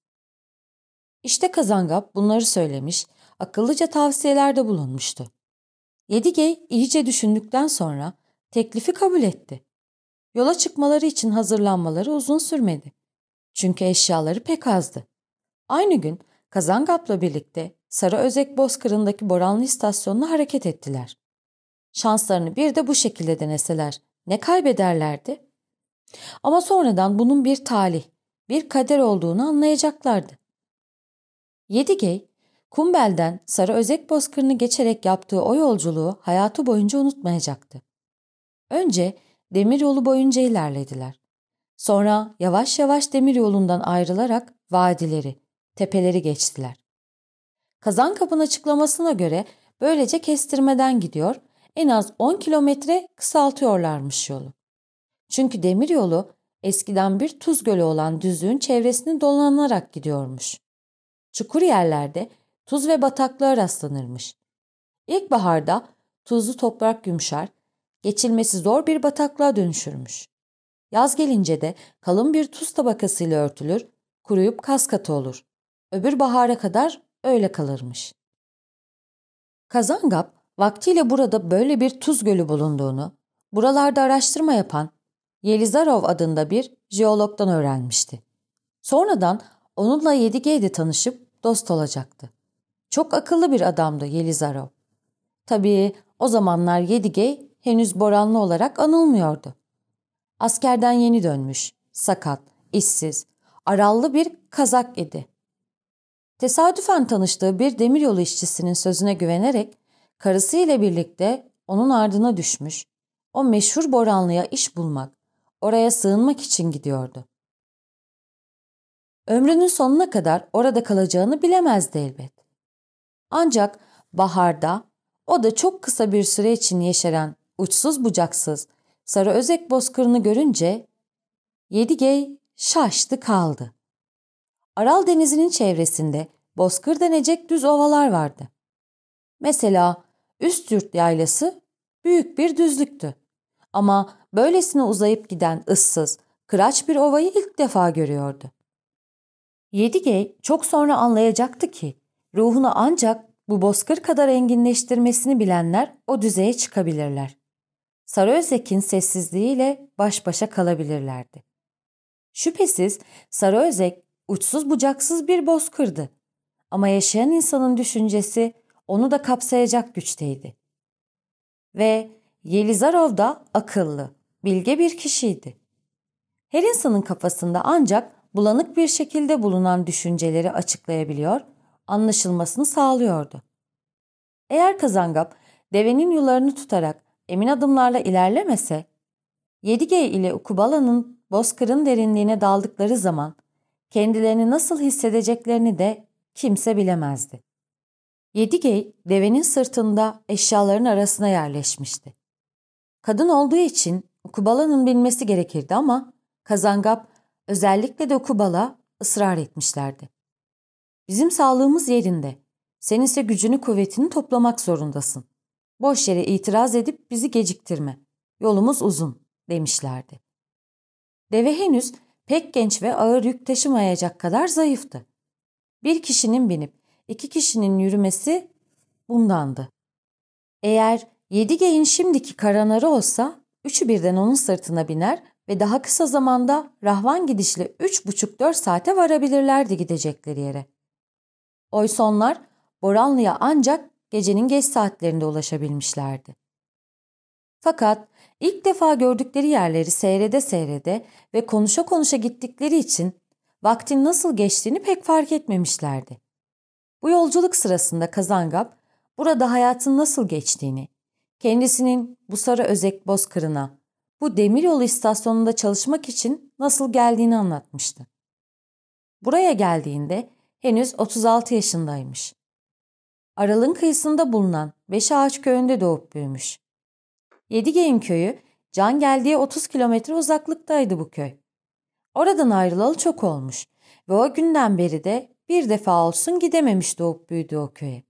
İşte Kazangap bunları söylemiş, akıllıca tavsiyelerde bulunmuştu. Yedigey iyice düşündükten sonra teklifi kabul etti. Yola çıkmaları için hazırlanmaları uzun sürmedi. Çünkü eşyaları pek azdı. Aynı gün Kazangap'la birlikte Sarı Özek Bozkırı'ndaki Boranlı istasyonuna hareket ettiler. Şanslarını bir de bu şekilde deneseler ne kaybederlerdi? Ama sonradan bunun bir talih, bir kader olduğunu anlayacaklardı. Yedigey, Kumbel'den Sarı Özek Bozkırı'nı geçerek yaptığı o yolculuğu hayatı boyunca unutmayacaktı. Önce demir yolu boyunca ilerlediler. Sonra yavaş yavaş demir yolundan ayrılarak vadileri, tepeleri geçtiler. Kazan kapın açıklamasına göre böylece kestirmeden gidiyor, en az 10 kilometre kısaltıyorlarmış yolu. Çünkü demir yolu eskiden bir tuz gölü olan düzlüğün çevresini dolanarak gidiyormuş. Çukur yerlerde tuz ve bataklığa rastlanırmış. İlkbaharda tuzlu toprak yumuşar, geçilmesi zor bir bataklığa dönüşürmüş. Yaz gelince de kalın bir tuz tabakasıyla örtülür, kuruyup kas katı olur. Öbür bahara kadar öyle kalırmış. Kazangap, vaktiyle burada böyle bir tuz gölü bulunduğunu, buralarda araştırma yapan Yelizarov adında bir jeologdan öğrenmişti. Sonradan onunla Yedigey'de tanışıp dost olacaktı. Çok akıllı bir adamdı Yelizarov. Tabii o zamanlar Yedigey henüz Boranlı olarak anılmıyordu. Askerden yeni dönmüş, sakat, işsiz, arallı bir kazak idi. Tesadüfen tanıştığı bir demiryolu işçisinin sözüne güvenerek karısı ile birlikte onun ardına düşmüş, o meşhur Boranlı'ya iş bulmak, oraya sığınmak için gidiyordu. Ömrünün sonuna kadar orada kalacağını bilemezdi elbet. Ancak baharda o da çok kısa bir süre için yeşeren uçsuz bucaksız Sarı Özek bozkırını görünce Yedigey şaştı kaldı. Aral denizinin çevresinde bozkır denecek düz ovalar vardı. Mesela üst Üstyurt yaylası büyük bir düzlüktü. Ama böylesine uzayıp giden ıssız, kıraç bir ovayı ilk defa görüyordu. Yedigey çok sonra anlayacaktı ki ruhunu ancak bu bozkır kadar enginleştirmesini bilenler o düzeye çıkabilirler. Sarıözek'in sessizliğiyle baş başa kalabilirlerdi. Şüphesiz Sarıözek uçsuz bucaksız bir bozkırdı. Ama yaşayan insanın düşüncesi onu da kapsayacak güçteydi. Ve Yelizarov da akıllı, bilge bir kişiydi. Her insanın kafasında ancak bulanık bir şekilde bulunan düşünceleri açıklayabiliyor, anlaşılmasını sağlıyordu. Eğer kazangap devenin yularını tutarak emin adımlarla ilerlemese, Yedige ile Ukubala'nın bozkırın derinliğine daldıkları zaman kendilerini nasıl hissedeceklerini de kimse bilemezdi. Yedigey devenin sırtında eşyaların arasına yerleşmişti. Kadın olduğu için Ukubala'nın bilmesi gerekirdi ama Kazangap özellikle de Ukubala ısrar etmişlerdi. Bizim sağlığımız yerinde. Sen ise gücünü kuvvetini toplamak zorundasın. Boş yere itiraz edip bizi geciktirme. Yolumuz uzun demişlerdi. Deve henüz pek genç ve ağır yük taşımayacak kadar zayıftı. Bir kişinin binip iki kişinin yürümesi bundandı. Eğer yedi geyin şimdiki karanarı olsa üçü birden onun sırtına biner ve daha kısa zamanda rahvan gidişle üç buçuk dört saate varabilirlerdi gidecekleri yere. Oysa onlar Boranlı'ya ancak gecenin geç saatlerinde ulaşabilmişlerdi. Fakat ilk defa gördükleri yerleri seyrede seyrede ve konuşa konuşa gittikleri için vaktin nasıl geçtiğini pek fark etmemişlerdi. Bu yolculuk sırasında Kazangap burada hayatın nasıl geçtiğini, kendisinin bu sarı özek bozkırına, bu demiryolu istasyonunda çalışmak için nasıl geldiğini anlatmıştı. Buraya geldiğinde henüz 36 yaşındaymış. Aral'ın kıyısında bulunan Beş Ağaç köyünde doğup büyümüş. Yedigeyin köyü Can geldiği 30 kilometre uzaklıktaydı bu köy. Oradan ayrılalı çok olmuş ve o günden beri de bir defa olsun gidememiş doğup büyüdü o köye.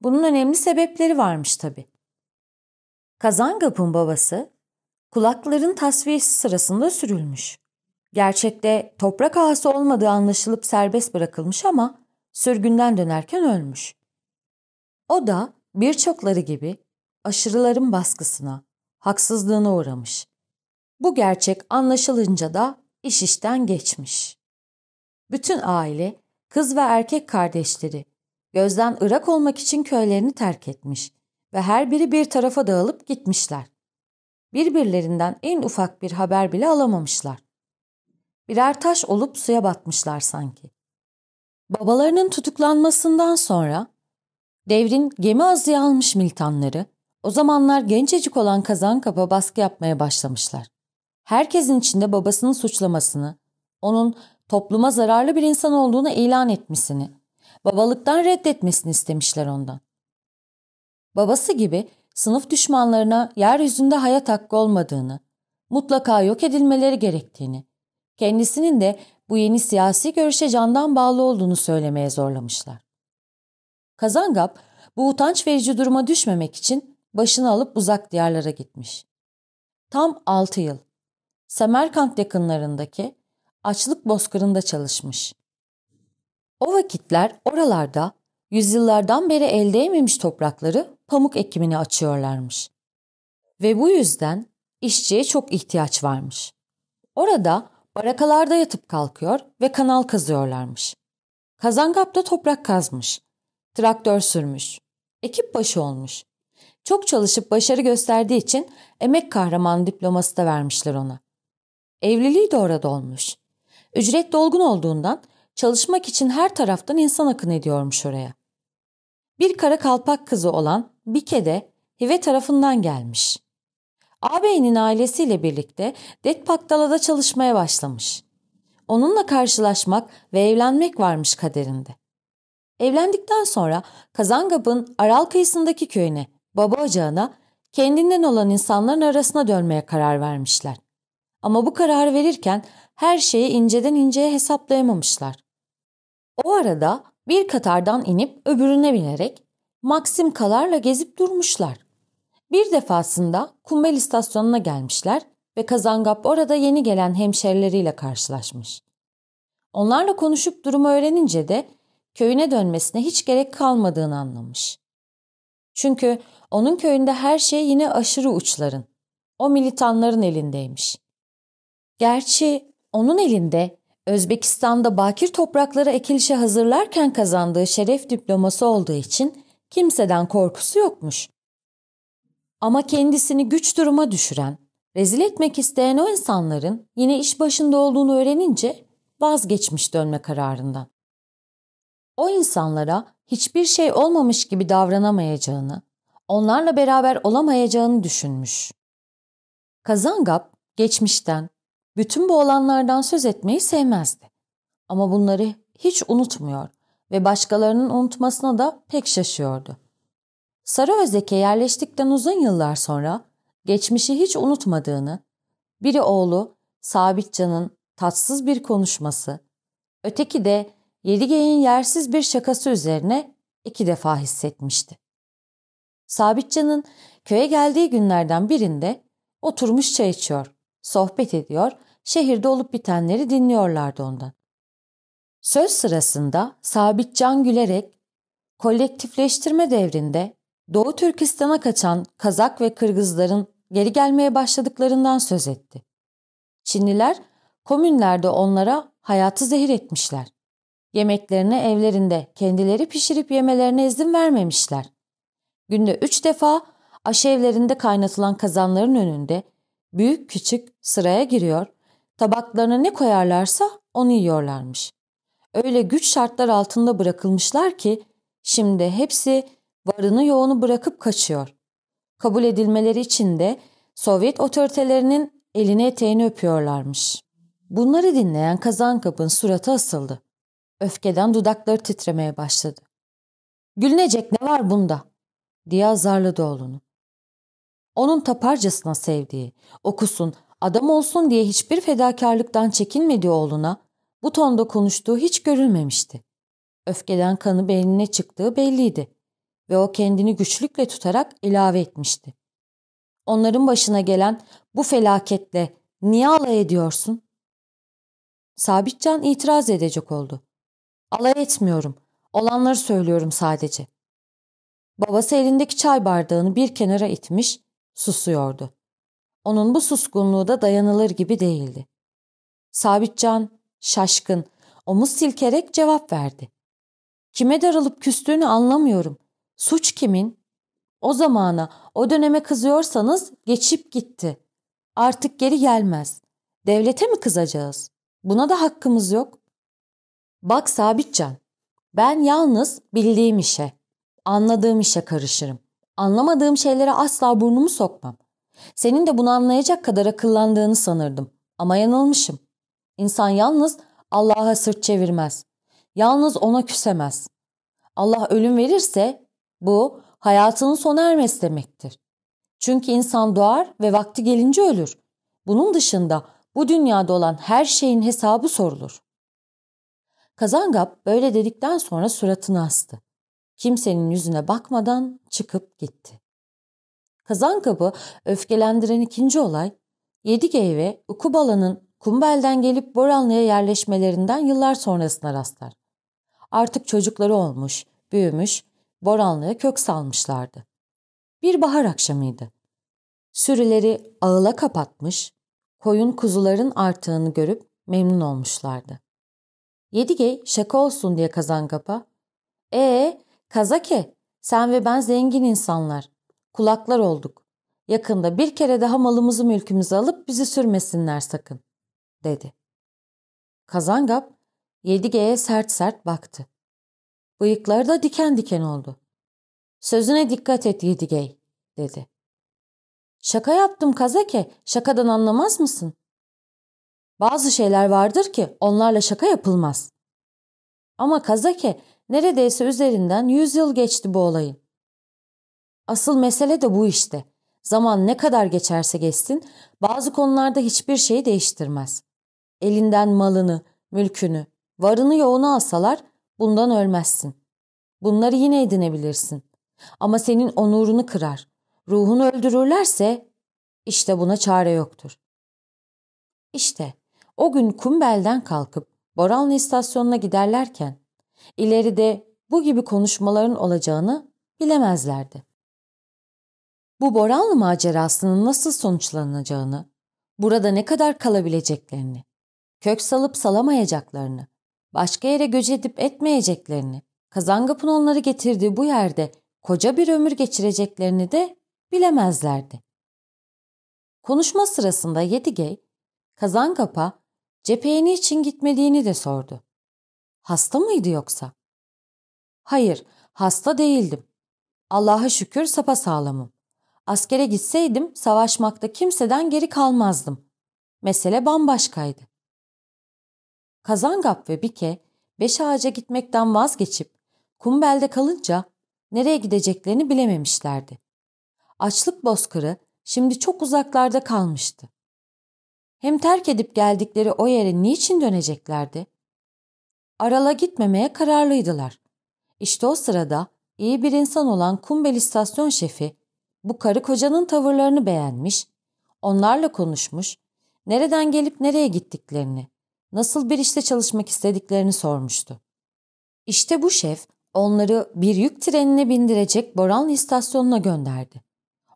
Bunun önemli sebepleri varmış tabi. Kazangap'ın babası kulakların tasfiyesi sırasında sürülmüş. Gerçekte toprak ağası olmadığı anlaşılıp serbest bırakılmış ama sürgünden dönerken ölmüş. O da birçokları gibi aşırıların baskısına, haksızlığına uğramış. Bu gerçek anlaşılınca da iş işten geçmiş. Bütün aile, kız ve erkek kardeşleri gözden ırak olmak için köylerini terk etmiş ve her biri bir tarafa dağılıp gitmişler. Birbirlerinden en ufak bir haber bile alamamışlar. Birer taş olup suya batmışlar sanki. Babalarının tutuklanmasından sonra Devrin gemi azıya almış militanları, o zamanlar gençecik olan Kazankap'a baskı yapmaya başlamışlar. Herkesin içinde babasının suçlamasını, onun topluma zararlı bir insan olduğunu ilan etmesini, babalıktan reddetmesini istemişler ondan. Babası gibi sınıf düşmanlarına yeryüzünde hayat hakkı olmadığını, mutlaka yok edilmeleri gerektiğini, kendisinin de bu yeni siyasi görüşe candan bağlı olduğunu söylemeye zorlamışlar. Kazangap bu utanç verici duruma düşmemek için başını alıp uzak diyarlara gitmiş. Tam 6 yıl Semerkant yakınlarındaki açlık bozkırında çalışmış. O vakitler oralarda yüzyıllardan beri elde ememiş toprakları pamuk ekimini açıyorlarmış. Ve bu yüzden işçiye çok ihtiyaç varmış. Orada barakalarda yatıp kalkıyor ve kanal kazıyorlarmış. Kazangap da toprak kazmış traktör sürmüş. Ekip başı olmuş. Çok çalışıp başarı gösterdiği için emek kahramanı diploması da vermişler ona. Evliliği de orada olmuş. Ücret dolgun olduğundan çalışmak için her taraftan insan akın ediyormuş oraya. Bir kara kalpak kızı olan Bike de Hive tarafından gelmiş. Ağabeyinin ailesiyle birlikte Detpaktala'da çalışmaya başlamış. Onunla karşılaşmak ve evlenmek varmış kaderinde. Evlendikten sonra Kazangab'ın Aral kıyısındaki köyüne, baba ocağına, kendinden olan insanların arasına dönmeye karar vermişler. Ama bu kararı verirken her şeyi inceden inceye hesaplayamamışlar. O arada bir Katar'dan inip öbürüne binerek Maxim Kalar'la gezip durmuşlar. Bir defasında Kumbel istasyonuna gelmişler ve Kazangap orada yeni gelen hemşerileriyle karşılaşmış. Onlarla konuşup durumu öğrenince de köyüne dönmesine hiç gerek kalmadığını anlamış. Çünkü onun köyünde her şey yine aşırı uçların, o militanların elindeymiş. Gerçi onun elinde Özbekistan'da bakir topraklara ekilişe hazırlarken kazandığı şeref diploması olduğu için kimseden korkusu yokmuş. Ama kendisini güç duruma düşüren, rezil etmek isteyen o insanların yine iş başında olduğunu öğrenince vazgeçmiş dönme kararından o insanlara hiçbir şey olmamış gibi davranamayacağını, onlarla beraber olamayacağını düşünmüş. Kazangap geçmişten, bütün bu olanlardan söz etmeyi sevmezdi. Ama bunları hiç unutmuyor ve başkalarının unutmasına da pek şaşıyordu. Sarı Özdeke yerleştikten uzun yıllar sonra geçmişi hiç unutmadığını, biri oğlu Sabitcan'ın tatsız bir konuşması, öteki de Yedige'nin yersiz bir şakası üzerine iki defa hissetmişti. Sabitcan'ın köye geldiği günlerden birinde oturmuş çay içiyor, sohbet ediyor, şehirde olup bitenleri dinliyorlardı ondan. Söz sırasında Sabitcan gülerek kolektifleştirme devrinde Doğu Türkistan'a kaçan Kazak ve Kırgızların geri gelmeye başladıklarından söz etti. Çinliler komünlerde onlara hayatı zehir etmişler. Yemeklerini evlerinde kendileri pişirip yemelerine izin vermemişler. Günde üç defa aşı evlerinde kaynatılan kazanların önünde büyük küçük sıraya giriyor, tabaklarına ne koyarlarsa onu yiyorlarmış. Öyle güç şartlar altında bırakılmışlar ki şimdi hepsi varını yoğunu bırakıp kaçıyor. Kabul edilmeleri için de Sovyet otoritelerinin eline eteğini öpüyorlarmış. Bunları dinleyen kazan Kazankap'ın suratı asıldı. Öfkeden dudakları titremeye başladı. Gülünecek ne var bunda? diye azarladı oğlunu. Onun taparcasına sevdiği, okusun, adam olsun diye hiçbir fedakarlıktan çekinmediği oğluna bu tonda konuştuğu hiç görülmemişti. Öfkeden kanı beynine çıktığı belliydi ve o kendini güçlükle tutarak ilave etmişti. Onların başına gelen bu felaketle niye alay ediyorsun? Sabitcan itiraz edecek oldu. Alay etmiyorum. Olanları söylüyorum sadece. Babası elindeki çay bardağını bir kenara itmiş, susuyordu. Onun bu suskunluğu da dayanılır gibi değildi. Sabitcan, şaşkın, omuz silkerek cevap verdi. Kime darılıp küstüğünü anlamıyorum. Suç kimin? O zamana, o döneme kızıyorsanız geçip gitti. Artık geri gelmez. Devlete mi kızacağız? Buna da hakkımız yok. Bak Sabitcan, ben yalnız bildiğim işe, anladığım işe karışırım. Anlamadığım şeylere asla burnumu sokmam. Senin de bunu anlayacak kadar akıllandığını sanırdım. Ama yanılmışım. İnsan yalnız Allah'a sırt çevirmez. Yalnız ona küsemez. Allah ölüm verirse bu hayatının sona ermesi demektir. Çünkü insan doğar ve vakti gelince ölür. Bunun dışında bu dünyada olan her şeyin hesabı sorulur. Kazangap böyle dedikten sonra suratını astı. Kimsenin yüzüne bakmadan çıkıp gitti. Kazankap'ı öfkelendiren ikinci olay, Yedigey ve Ukubala'nın Kumbel'den gelip Borallı'ya yerleşmelerinden yıllar sonrasına rastlar. Artık çocukları olmuş, büyümüş, Boranlı'ya kök salmışlardı. Bir bahar akşamıydı. Sürüleri ağıla kapatmış, koyun kuzuların artığını görüp memnun olmuşlardı. Yedigey şaka olsun diye Kazangap'a. Ee, Kazake sen ve ben zengin insanlar. Kulaklar olduk. Yakında bir kere daha malımızı mülkümüzü alıp bizi sürmesinler sakın, dedi. Kazangap, Yedige'ye sert sert baktı. Bıyıkları da diken diken oldu. Sözüne dikkat et Yedigey, dedi. Şaka yaptım Kazake, şakadan anlamaz mısın? Bazı şeyler vardır ki onlarla şaka yapılmaz. Ama Kazake neredeyse üzerinden 100 yıl geçti bu olayın. Asıl mesele de bu işte. Zaman ne kadar geçerse geçsin bazı konularda hiçbir şeyi değiştirmez. Elinden malını, mülkünü, varını yoğunu alsalar bundan ölmezsin. Bunları yine edinebilirsin. Ama senin onurunu kırar. Ruhunu öldürürlerse işte buna çare yoktur. İşte o gün Kumbel'den kalkıp Boranlı istasyonuna giderlerken ileride bu gibi konuşmaların olacağını bilemezlerdi. Bu Boranlı macerasının nasıl sonuçlanacağını, burada ne kadar kalabileceklerini, kök salıp salamayacaklarını, başka yere göç edip etmeyeceklerini, Kazangap'ın onları getirdiği bu yerde koca bir ömür geçireceklerini de bilemezlerdi. Konuşma sırasında Yedigey, Kazangap'a Cepheye niçin gitmediğini de sordu. Hasta mıydı yoksa? Hayır, hasta değildim. Allah'a şükür sapa sağlamım. Askere gitseydim savaşmakta kimseden geri kalmazdım. Mesele bambaşkaydı. Kazangap ve Bike beş ağaca gitmekten vazgeçip Kumbel'de kalınca nereye gideceklerini bilememişlerdi. Açlık bozkırı şimdi çok uzaklarda kalmıştı. Hem terk edip geldikleri o yere niçin döneceklerdi? Aral'a gitmemeye kararlıydılar. İşte o sırada iyi bir insan olan Kumbel istasyon şefi bu karı kocanın tavırlarını beğenmiş, onlarla konuşmuş, nereden gelip nereye gittiklerini, nasıl bir işte çalışmak istediklerini sormuştu. İşte bu şef onları bir yük trenine bindirecek Boran istasyonuna gönderdi.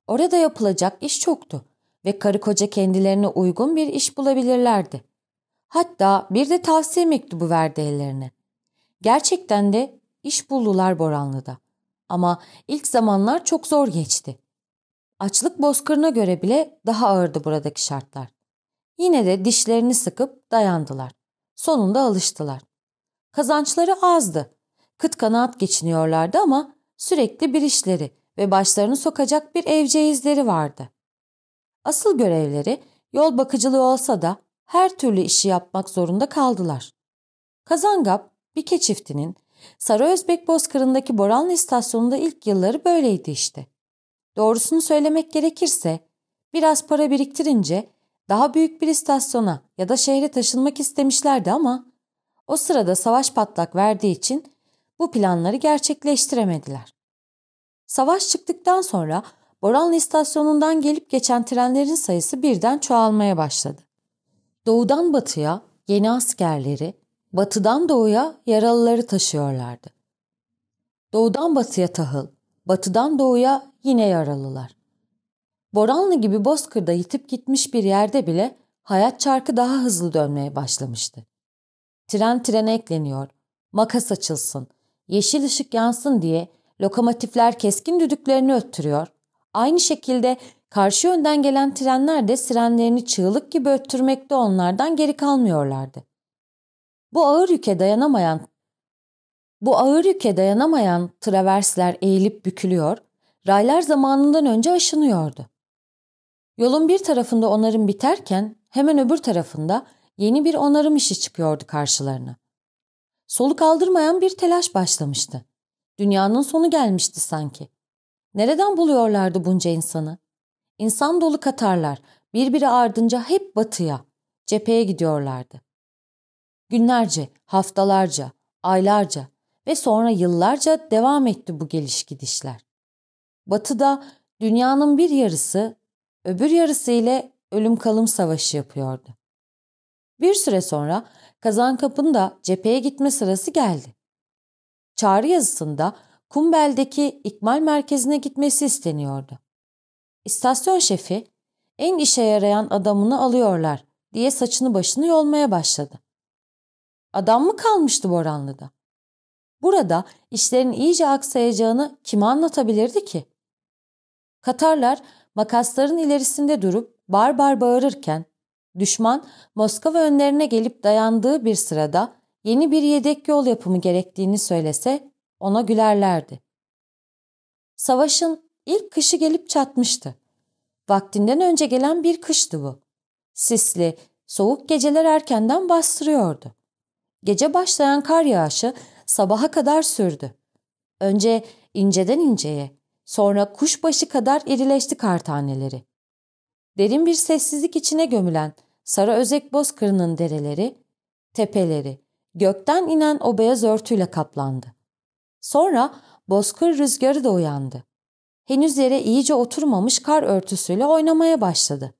Orada yapılacak iş çoktu ve karı koca kendilerine uygun bir iş bulabilirlerdi. Hatta bir de tavsiye mektubu verdi ellerine. Gerçekten de iş buldular Boranlı'da. Ama ilk zamanlar çok zor geçti. Açlık bozkırına göre bile daha ağırdı buradaki şartlar. Yine de dişlerini sıkıp dayandılar. Sonunda alıştılar. Kazançları azdı. Kıt kanaat geçiniyorlardı ama sürekli bir işleri ve başlarını sokacak bir evceğizleri vardı. Asıl görevleri yol bakıcılığı olsa da her türlü işi yapmak zorunda kaldılar. Kazangap, Bike çiftinin Sarı Özbek Bozkırı'ndaki Boranlı istasyonunda ilk yılları böyleydi işte. Doğrusunu söylemek gerekirse biraz para biriktirince daha büyük bir istasyona ya da şehre taşınmak istemişlerdi ama o sırada savaş patlak verdiği için bu planları gerçekleştiremediler. Savaş çıktıktan sonra Boranlı istasyonundan gelip geçen trenlerin sayısı birden çoğalmaya başladı. Doğudan batıya yeni askerleri, batıdan doğuya yaralıları taşıyorlardı. Doğudan batıya tahıl, batıdan doğuya yine yaralılar. Boranlı gibi Bozkır'da yitip gitmiş bir yerde bile hayat çarkı daha hızlı dönmeye başlamıştı. Tren trene ekleniyor, makas açılsın, yeşil ışık yansın diye lokomotifler keskin düdüklerini öttürüyor, Aynı şekilde karşı yönden gelen trenler de sirenlerini çığlık gibi öttürmekte onlardan geri kalmıyorlardı. Bu ağır yüke dayanamayan bu ağır yüke dayanamayan traversler eğilip bükülüyor, raylar zamanından önce aşınıyordu. Yolun bir tarafında onarım biterken hemen öbür tarafında yeni bir onarım işi çıkıyordu karşılarına. Soluk aldırmayan bir telaş başlamıştı. Dünyanın sonu gelmişti sanki. Nereden buluyorlardı bunca insanı? İnsan dolu Katarlar birbiri ardınca hep batıya, cepheye gidiyorlardı. Günlerce, haftalarca, aylarca ve sonra yıllarca devam etti bu geliş gidişler. Batı'da dünyanın bir yarısı, öbür yarısı ile ölüm kalım savaşı yapıyordu. Bir süre sonra Kazankap'ın da cepheye gitme sırası geldi. Çağrı yazısında Kumbel'deki ikmal merkezine gitmesi isteniyordu. İstasyon şefi, en işe yarayan adamını alıyorlar diye saçını başını yolmaya başladı. Adam mı kalmıştı Boranlı'da? Burada işlerin iyice aksayacağını kime anlatabilirdi ki? Katarlar makasların ilerisinde durup bar bar bağırırken düşman Moskova önlerine gelip dayandığı bir sırada yeni bir yedek yol yapımı gerektiğini söylese ona gülerlerdi. Savaşın ilk kışı gelip çatmıştı. Vaktinden önce gelen bir kıştı bu. Sisli, soğuk geceler erkenden bastırıyordu. Gece başlayan kar yağışı sabaha kadar sürdü. Önce inceden inceye, sonra kuşbaşı kadar irileşti kar taneleri. Derin bir sessizlik içine gömülen sarı özek bozkırının dereleri, tepeleri, gökten inen o beyaz örtüyle kaplandı. Sonra bozkır rüzgarı da uyandı. Henüz yere iyice oturmamış kar örtüsüyle oynamaya başladı.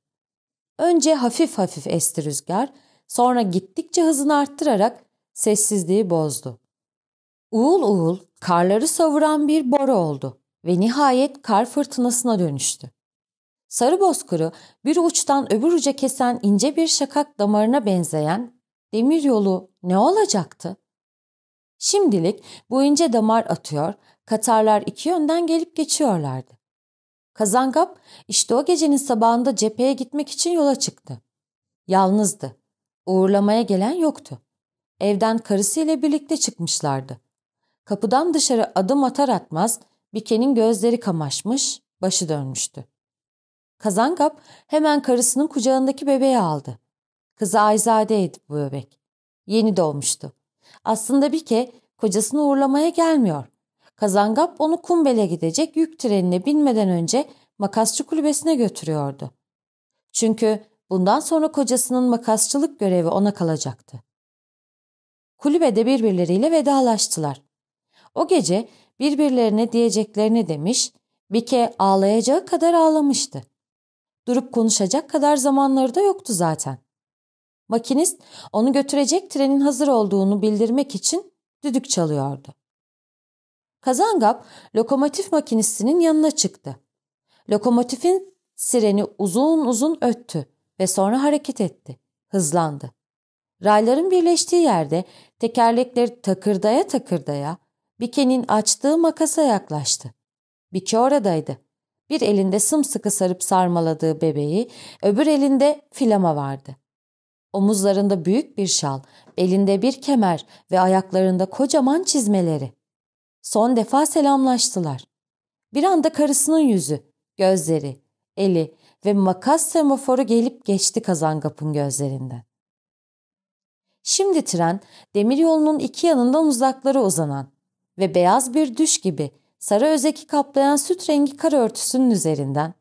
Önce hafif hafif esti rüzgar, sonra gittikçe hızını arttırarak sessizliği bozdu. Uğul uğul karları savuran bir boru oldu ve nihayet kar fırtınasına dönüştü. Sarı bozkırı bir uçtan öbür uca kesen ince bir şakak damarına benzeyen demir yolu ne olacaktı? Şimdilik bu ince damar atıyor, Katarlar iki yönden gelip geçiyorlardı. Kazangap işte o gecenin sabahında cepheye gitmek için yola çıktı. Yalnızdı. Uğurlamaya gelen yoktu. Evden karısıyla birlikte çıkmışlardı. Kapıdan dışarı adım atar atmaz Bike'nin gözleri kamaşmış, başı dönmüştü. Kazangap hemen karısının kucağındaki bebeği aldı. Kızı ayzadeydi bu bebek. Yeni doğmuştu. Aslında Bike kocasını uğurlamaya gelmiyor. Kazangap onu Kumbel'e gidecek yük trenine binmeden önce makasçı kulübesine götürüyordu. Çünkü bundan sonra kocasının makasçılık görevi ona kalacaktı. Kulübede birbirleriyle vedalaştılar. O gece birbirlerine diyeceklerini demiş, Bike ağlayacağı kadar ağlamıştı. Durup konuşacak kadar zamanları da yoktu zaten. Makinist onu götürecek trenin hazır olduğunu bildirmek için düdük çalıyordu. Kazangap lokomotif makinistinin yanına çıktı. Lokomotifin sireni uzun uzun öttü ve sonra hareket etti. Hızlandı. Rayların birleştiği yerde tekerlekleri takırdaya takırdaya Bike'nin açtığı makasa yaklaştı. Bike oradaydı. Bir elinde sımsıkı sarıp sarmaladığı bebeği, öbür elinde filama vardı. Omuzlarında büyük bir şal, belinde bir kemer ve ayaklarında kocaman çizmeleri. Son defa selamlaştılar. Bir anda karısının yüzü, gözleri, eli ve makas semaforu gelip geçti Kazangap'ın gözlerinden. Şimdi tren demiryolunun iki yanından uzaklara uzanan ve beyaz bir düş gibi sarı özeki kaplayan süt rengi kar örtüsünün üzerinden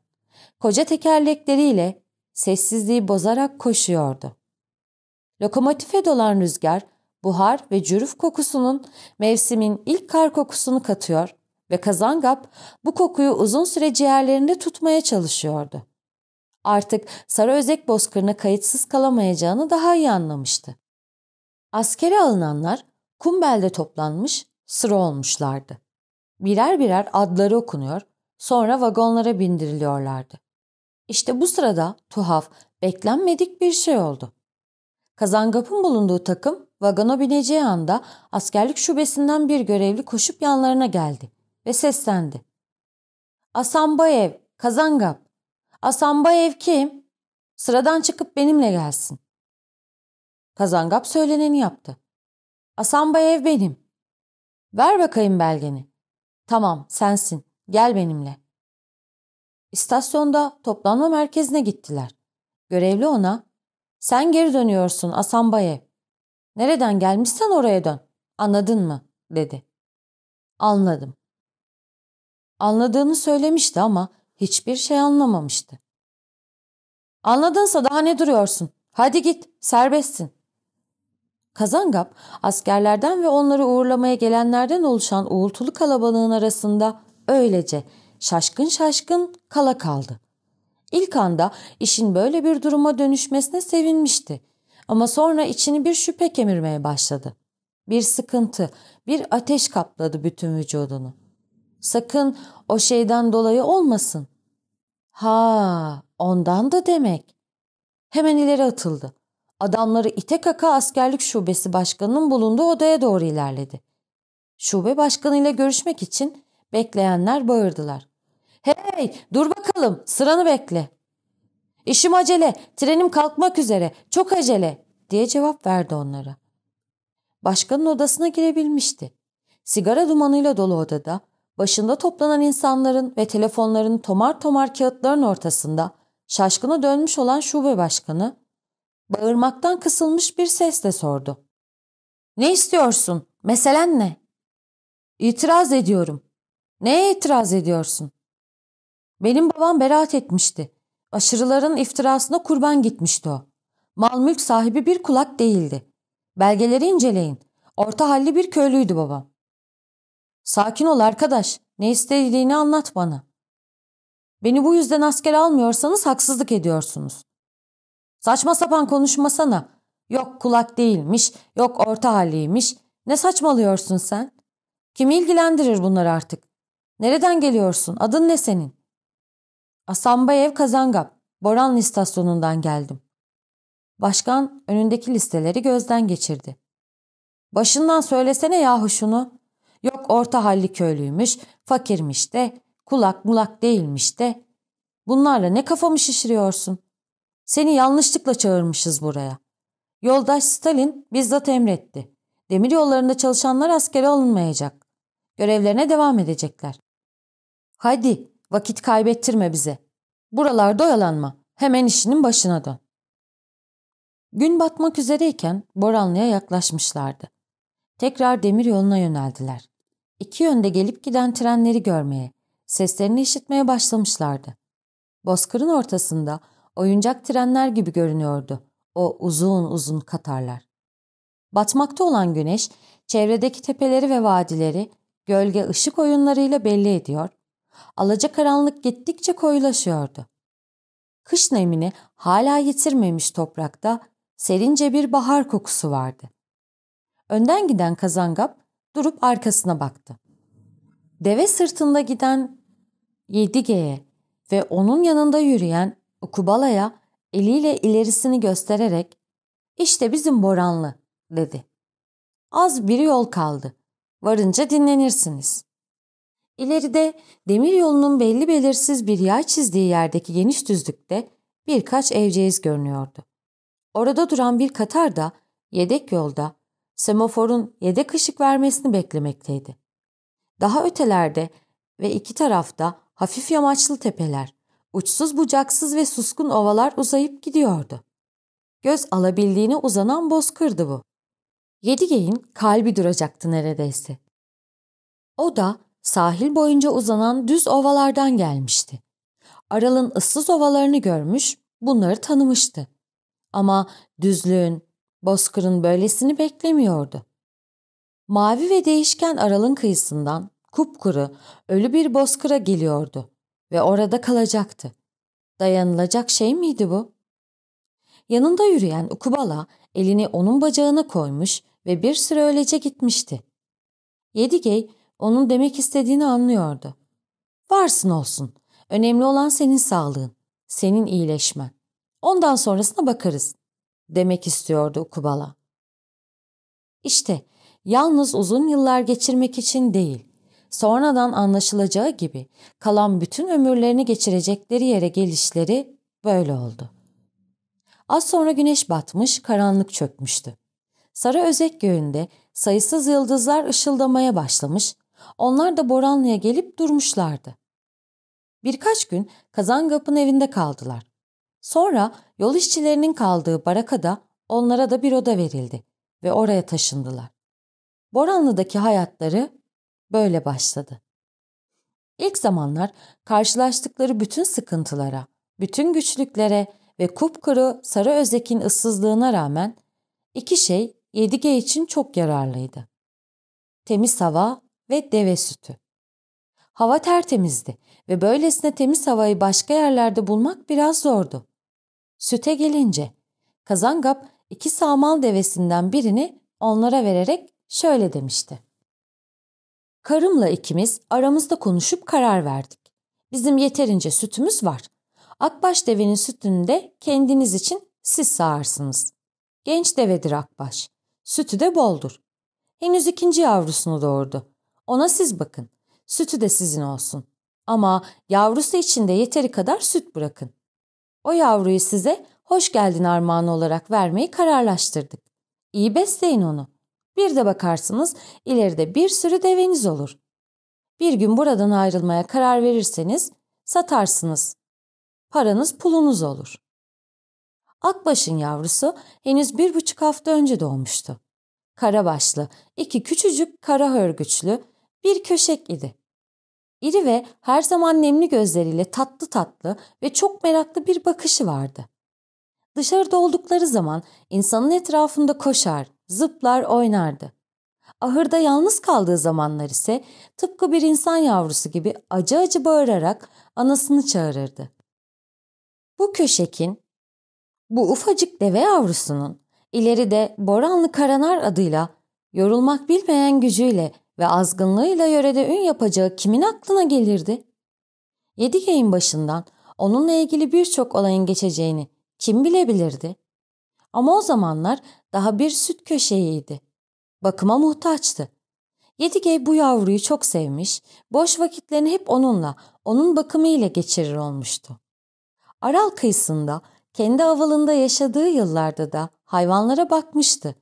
koca tekerlekleriyle sessizliği bozarak koşuyordu. Lokomotife dolan rüzgar, buhar ve cürüf kokusunun mevsimin ilk kar kokusunu katıyor ve Kazangap bu kokuyu uzun süre ciğerlerinde tutmaya çalışıyordu. Artık Sarı Özek Bozkırı'na kayıtsız kalamayacağını daha iyi anlamıştı. Askere alınanlar Kumbel'de toplanmış, sıra olmuşlardı. Birer birer adları okunuyor, sonra vagonlara bindiriliyorlardı. İşte bu sırada tuhaf, beklenmedik bir şey oldu. Kazangap'ın bulunduğu takım vagona bineceği anda askerlik şubesinden bir görevli koşup yanlarına geldi ve seslendi. Asambayev, Kazangap. Asambayev kim? Sıradan çıkıp benimle gelsin. Kazangap söyleneni yaptı. Asambayev benim. Ver bakayım belgeni. Tamam sensin. Gel benimle. İstasyonda toplanma merkezine gittiler. Görevli ona sen geri dönüyorsun Asambaye. Nereden gelmişsen oraya dön. Anladın mı? dedi. Anladım. Anladığını söylemişti ama hiçbir şey anlamamıştı. Anladınsa daha ne duruyorsun? Hadi git, serbestsin. Kazangap, askerlerden ve onları uğurlamaya gelenlerden oluşan uğultulu kalabalığın arasında öylece şaşkın şaşkın kala kaldı. İlk anda işin böyle bir duruma dönüşmesine sevinmişti. Ama sonra içini bir şüphe kemirmeye başladı. Bir sıkıntı, bir ateş kapladı bütün vücudunu. Sakın o şeyden dolayı olmasın. Ha, ondan da demek. Hemen ileri atıldı. Adamları İtekaka askerlik şubesi başkanının bulunduğu odaya doğru ilerledi. Şube başkanıyla görüşmek için bekleyenler bağırdılar. Hey dur bakalım sıranı bekle. İşim acele trenim kalkmak üzere çok acele diye cevap verdi onlara. Başkanın odasına girebilmişti. Sigara dumanıyla dolu odada başında toplanan insanların ve telefonların tomar tomar kağıtların ortasında şaşkına dönmüş olan şube başkanı bağırmaktan kısılmış bir sesle sordu. Ne istiyorsun? Meselen ne? İtiraz ediyorum. Neye itiraz ediyorsun? Benim babam beraat etmişti. Aşırıların iftirasına kurban gitmişti o. Mal mülk sahibi bir kulak değildi. Belgeleri inceleyin. Orta halli bir köylüydü babam. Sakin ol arkadaş. Ne istediğini anlat bana. Beni bu yüzden asker almıyorsanız haksızlık ediyorsunuz. Saçma sapan konuşmasana. Yok kulak değilmiş, yok orta haliymiş. Ne saçmalıyorsun sen? Kim ilgilendirir bunlar artık? Nereden geliyorsun? Adın ne senin? Asambayev Kazangap, Boran istasyonundan geldim. Başkan önündeki listeleri gözden geçirdi. Başından söylesene yahu şunu. Yok orta halli köylüymüş, fakirmiş de, kulak mulak değilmiş de. Bunlarla ne kafamı şişiriyorsun? Seni yanlışlıkla çağırmışız buraya. Yoldaş Stalin bizzat emretti. Demir yollarında çalışanlar askere alınmayacak. Görevlerine devam edecekler. Hadi Vakit kaybettirme bize. Buralarda oyalanma. Hemen işinin başına dön. Gün batmak üzereyken Boranlı'ya yaklaşmışlardı. Tekrar demir yoluna yöneldiler. İki yönde gelip giden trenleri görmeye, seslerini işitmeye başlamışlardı. Bozkırın ortasında oyuncak trenler gibi görünüyordu o uzun uzun katarlar. Batmakta olan güneş çevredeki tepeleri ve vadileri gölge ışık oyunlarıyla belli ediyor Alacakaranlık gittikçe koyulaşıyordu. Kış nemini hala yitirmemiş toprakta serince bir bahar kokusu vardı. Önden giden kazangap durup arkasına baktı. Deve sırtında giden Yedige'ye ve onun yanında yürüyen Ukubala'ya eliyle ilerisini göstererek işte bizim Boranlı'' dedi. Az bir yol kaldı. Varınca dinlenirsiniz. İleride demir yolunun belli belirsiz bir yay çizdiği yerdeki geniş düzlükte birkaç evceğiz görünüyordu. Orada duran bir katar da yedek yolda semaforun yedek ışık vermesini beklemekteydi. Daha ötelerde ve iki tarafta hafif yamaçlı tepeler, uçsuz bucaksız ve suskun ovalar uzayıp gidiyordu. Göz alabildiğine uzanan bozkırdı bu. Yedigeyin kalbi duracaktı neredeyse. O da sahil boyunca uzanan düz ovalardan gelmişti. Aral'ın ıssız ovalarını görmüş, bunları tanımıştı. Ama düzlüğün, bozkırın böylesini beklemiyordu. Mavi ve değişken Aral'ın kıyısından kupkuru, ölü bir bozkıra geliyordu ve orada kalacaktı. Dayanılacak şey miydi bu? Yanında yürüyen Ukubala elini onun bacağına koymuş ve bir süre öylece gitmişti. Yedigey onun demek istediğini anlıyordu. Varsın olsun. Önemli olan senin sağlığın, senin iyileşmen. Ondan sonrasına bakarız demek istiyordu Kubala. İşte yalnız uzun yıllar geçirmek için değil, sonradan anlaşılacağı gibi kalan bütün ömürlerini geçirecekleri yere gelişleri böyle oldu. Az sonra güneş batmış, karanlık çökmüştü. Sarı özek göğünde sayısız yıldızlar ışıldamaya başlamış, onlar da Boranlı'ya gelip durmuşlardı. Birkaç gün Kazangap'ın evinde kaldılar. Sonra yol işçilerinin kaldığı barakada onlara da bir oda verildi ve oraya taşındılar. Boranlı'daki hayatları böyle başladı. İlk zamanlar karşılaştıkları bütün sıkıntılara, bütün güçlüklere ve kupkuru Sarı Özek'in ıssızlığına rağmen iki şey Yedige için çok yararlıydı. Temiz hava ve deve sütü. Hava tertemizdi ve böylesine temiz havayı başka yerlerde bulmak biraz zordu. Süte gelince Kazangap iki sağmal devesinden birini onlara vererek şöyle demişti. Karımla ikimiz aramızda konuşup karar verdik. Bizim yeterince sütümüz var. Akbaş devenin sütünü de kendiniz için siz sağarsınız. Genç devedir akbaş. Sütü de boldur. Henüz ikinci yavrusunu doğurdu. Ona siz bakın. Sütü de sizin olsun. Ama yavrusu için de yeteri kadar süt bırakın. O yavruyu size hoş geldin armağanı olarak vermeyi kararlaştırdık. İyi besleyin onu. Bir de bakarsınız ileride bir sürü deveniz olur. Bir gün buradan ayrılmaya karar verirseniz satarsınız. Paranız pulunuz olur. Akbaş'ın yavrusu henüz bir buçuk hafta önce doğmuştu. Karabaşlı, iki küçücük kara hörgüçlü, bir köşek idi. İri ve her zaman nemli gözleriyle tatlı tatlı ve çok meraklı bir bakışı vardı. Dışarıda oldukları zaman insanın etrafında koşar, zıplar, oynardı. Ahırda yalnız kaldığı zamanlar ise tıpkı bir insan yavrusu gibi acı acı bağırarak anasını çağırırdı. Bu köşekin, bu ufacık deve yavrusunun ileride Boranlı Karanar adıyla yorulmak bilmeyen gücüyle ve azgınlığıyla yörede ün yapacağı kimin aklına gelirdi? Yedi Yedigeyin başından onunla ilgili birçok olayın geçeceğini kim bilebilirdi? Ama o zamanlar daha bir süt köşeğiydi. Bakıma muhtaçtı. Yedigey bu yavruyu çok sevmiş, boş vakitlerini hep onunla, onun bakımıyla geçirir olmuştu. Aral kıyısında, kendi avalında yaşadığı yıllarda da hayvanlara bakmıştı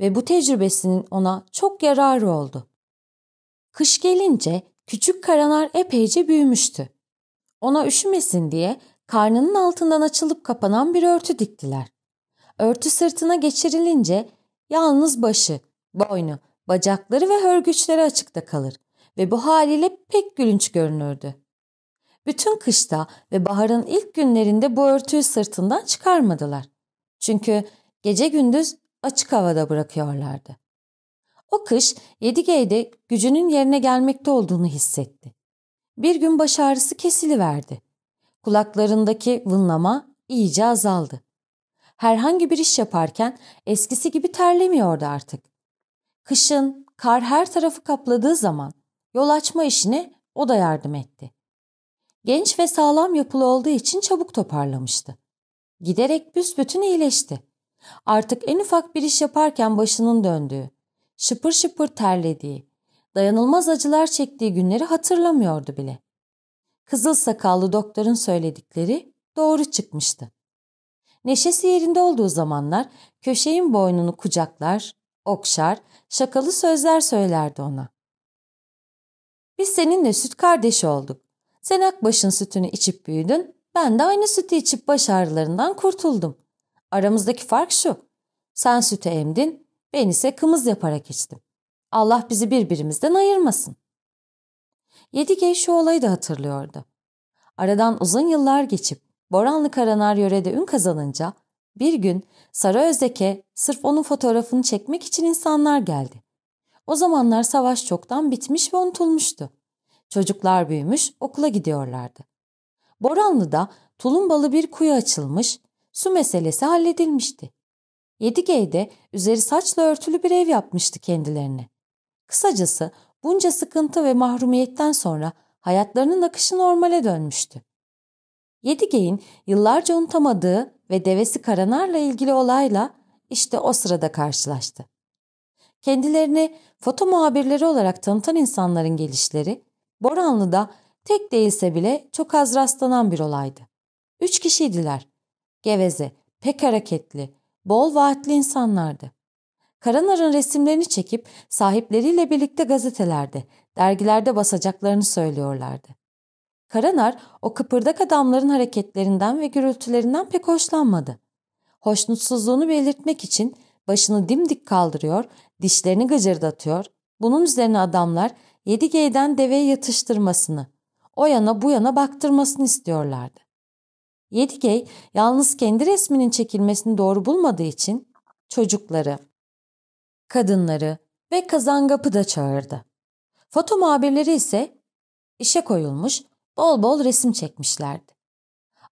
ve bu tecrübesinin ona çok yararı oldu. Kış gelince küçük karanar epeyce büyümüştü. Ona üşümesin diye karnının altından açılıp kapanan bir örtü diktiler. Örtü sırtına geçirilince yalnız başı, boynu, bacakları ve hörgüçleri açıkta kalır ve bu haliyle pek gülünç görünürdü. Bütün kışta ve baharın ilk günlerinde bu örtüyü sırtından çıkarmadılar. Çünkü gece gündüz açık havada bırakıyorlardı. O kış Yedigey'de gücünün yerine gelmekte olduğunu hissetti. Bir gün baş ağrısı kesiliverdi. Kulaklarındaki vınlama iyice azaldı. Herhangi bir iş yaparken eskisi gibi terlemiyordu artık. Kışın kar her tarafı kapladığı zaman yol açma işine o da yardım etti. Genç ve sağlam yapılı olduğu için çabuk toparlamıştı. Giderek büsbütün iyileşti. Artık en ufak bir iş yaparken başının döndüğü, şıpır şıpır terlediği, dayanılmaz acılar çektiği günleri hatırlamıyordu bile. Kızıl sakallı doktorun söyledikleri doğru çıkmıştı. Neşesi yerinde olduğu zamanlar köşeğin boynunu kucaklar, okşar, şakalı sözler söylerdi ona. Biz seninle süt kardeşi olduk. Sen Akbaş'ın sütünü içip büyüdün, ben de aynı sütü içip baş ağrılarından kurtuldum. Aramızdaki fark şu, sen sütü emdin, ben ise kımız yaparak içtim. Allah bizi birbirimizden ayırmasın. Yedigey şu olayı da hatırlıyordu. Aradan uzun yıllar geçip Boranlı Karanar yörede ün kazanınca bir gün Özdeke sırf onun fotoğrafını çekmek için insanlar geldi. O zamanlar savaş çoktan bitmiş ve unutulmuştu. Çocuklar büyümüş, okula gidiyorlardı. Boranlı'da tulumbalı bir kuyu açılmış, su meselesi halledilmişti. Yedigey'de üzeri saçla örtülü bir ev yapmıştı kendilerine. Kısacası bunca sıkıntı ve mahrumiyetten sonra hayatlarının akışı normale dönmüştü. Yedigey'in yıllarca unutamadığı ve devesi Karanar'la ilgili olayla işte o sırada karşılaştı. Kendilerini foto muhabirleri olarak tanıtan insanların gelişleri Boranlı'da tek değilse bile çok az rastlanan bir olaydı. Üç kişiydiler. Geveze, pek hareketli, bol vaatli insanlardı. Karanar'ın resimlerini çekip sahipleriyle birlikte gazetelerde, dergilerde basacaklarını söylüyorlardı. Karanar o kıpırdak adamların hareketlerinden ve gürültülerinden pek hoşlanmadı. Hoşnutsuzluğunu belirtmek için başını dimdik kaldırıyor, dişlerini gıcırdatıyor. Bunun üzerine adamlar yedi geyden deveye yatıştırmasını, o yana bu yana baktırmasını istiyorlardı. Yedigey yalnız kendi resminin çekilmesini doğru bulmadığı için çocukları, kadınları ve Kazangap'ı da çağırdı. Foto muhabirleri ise işe koyulmuş, bol bol resim çekmişlerdi.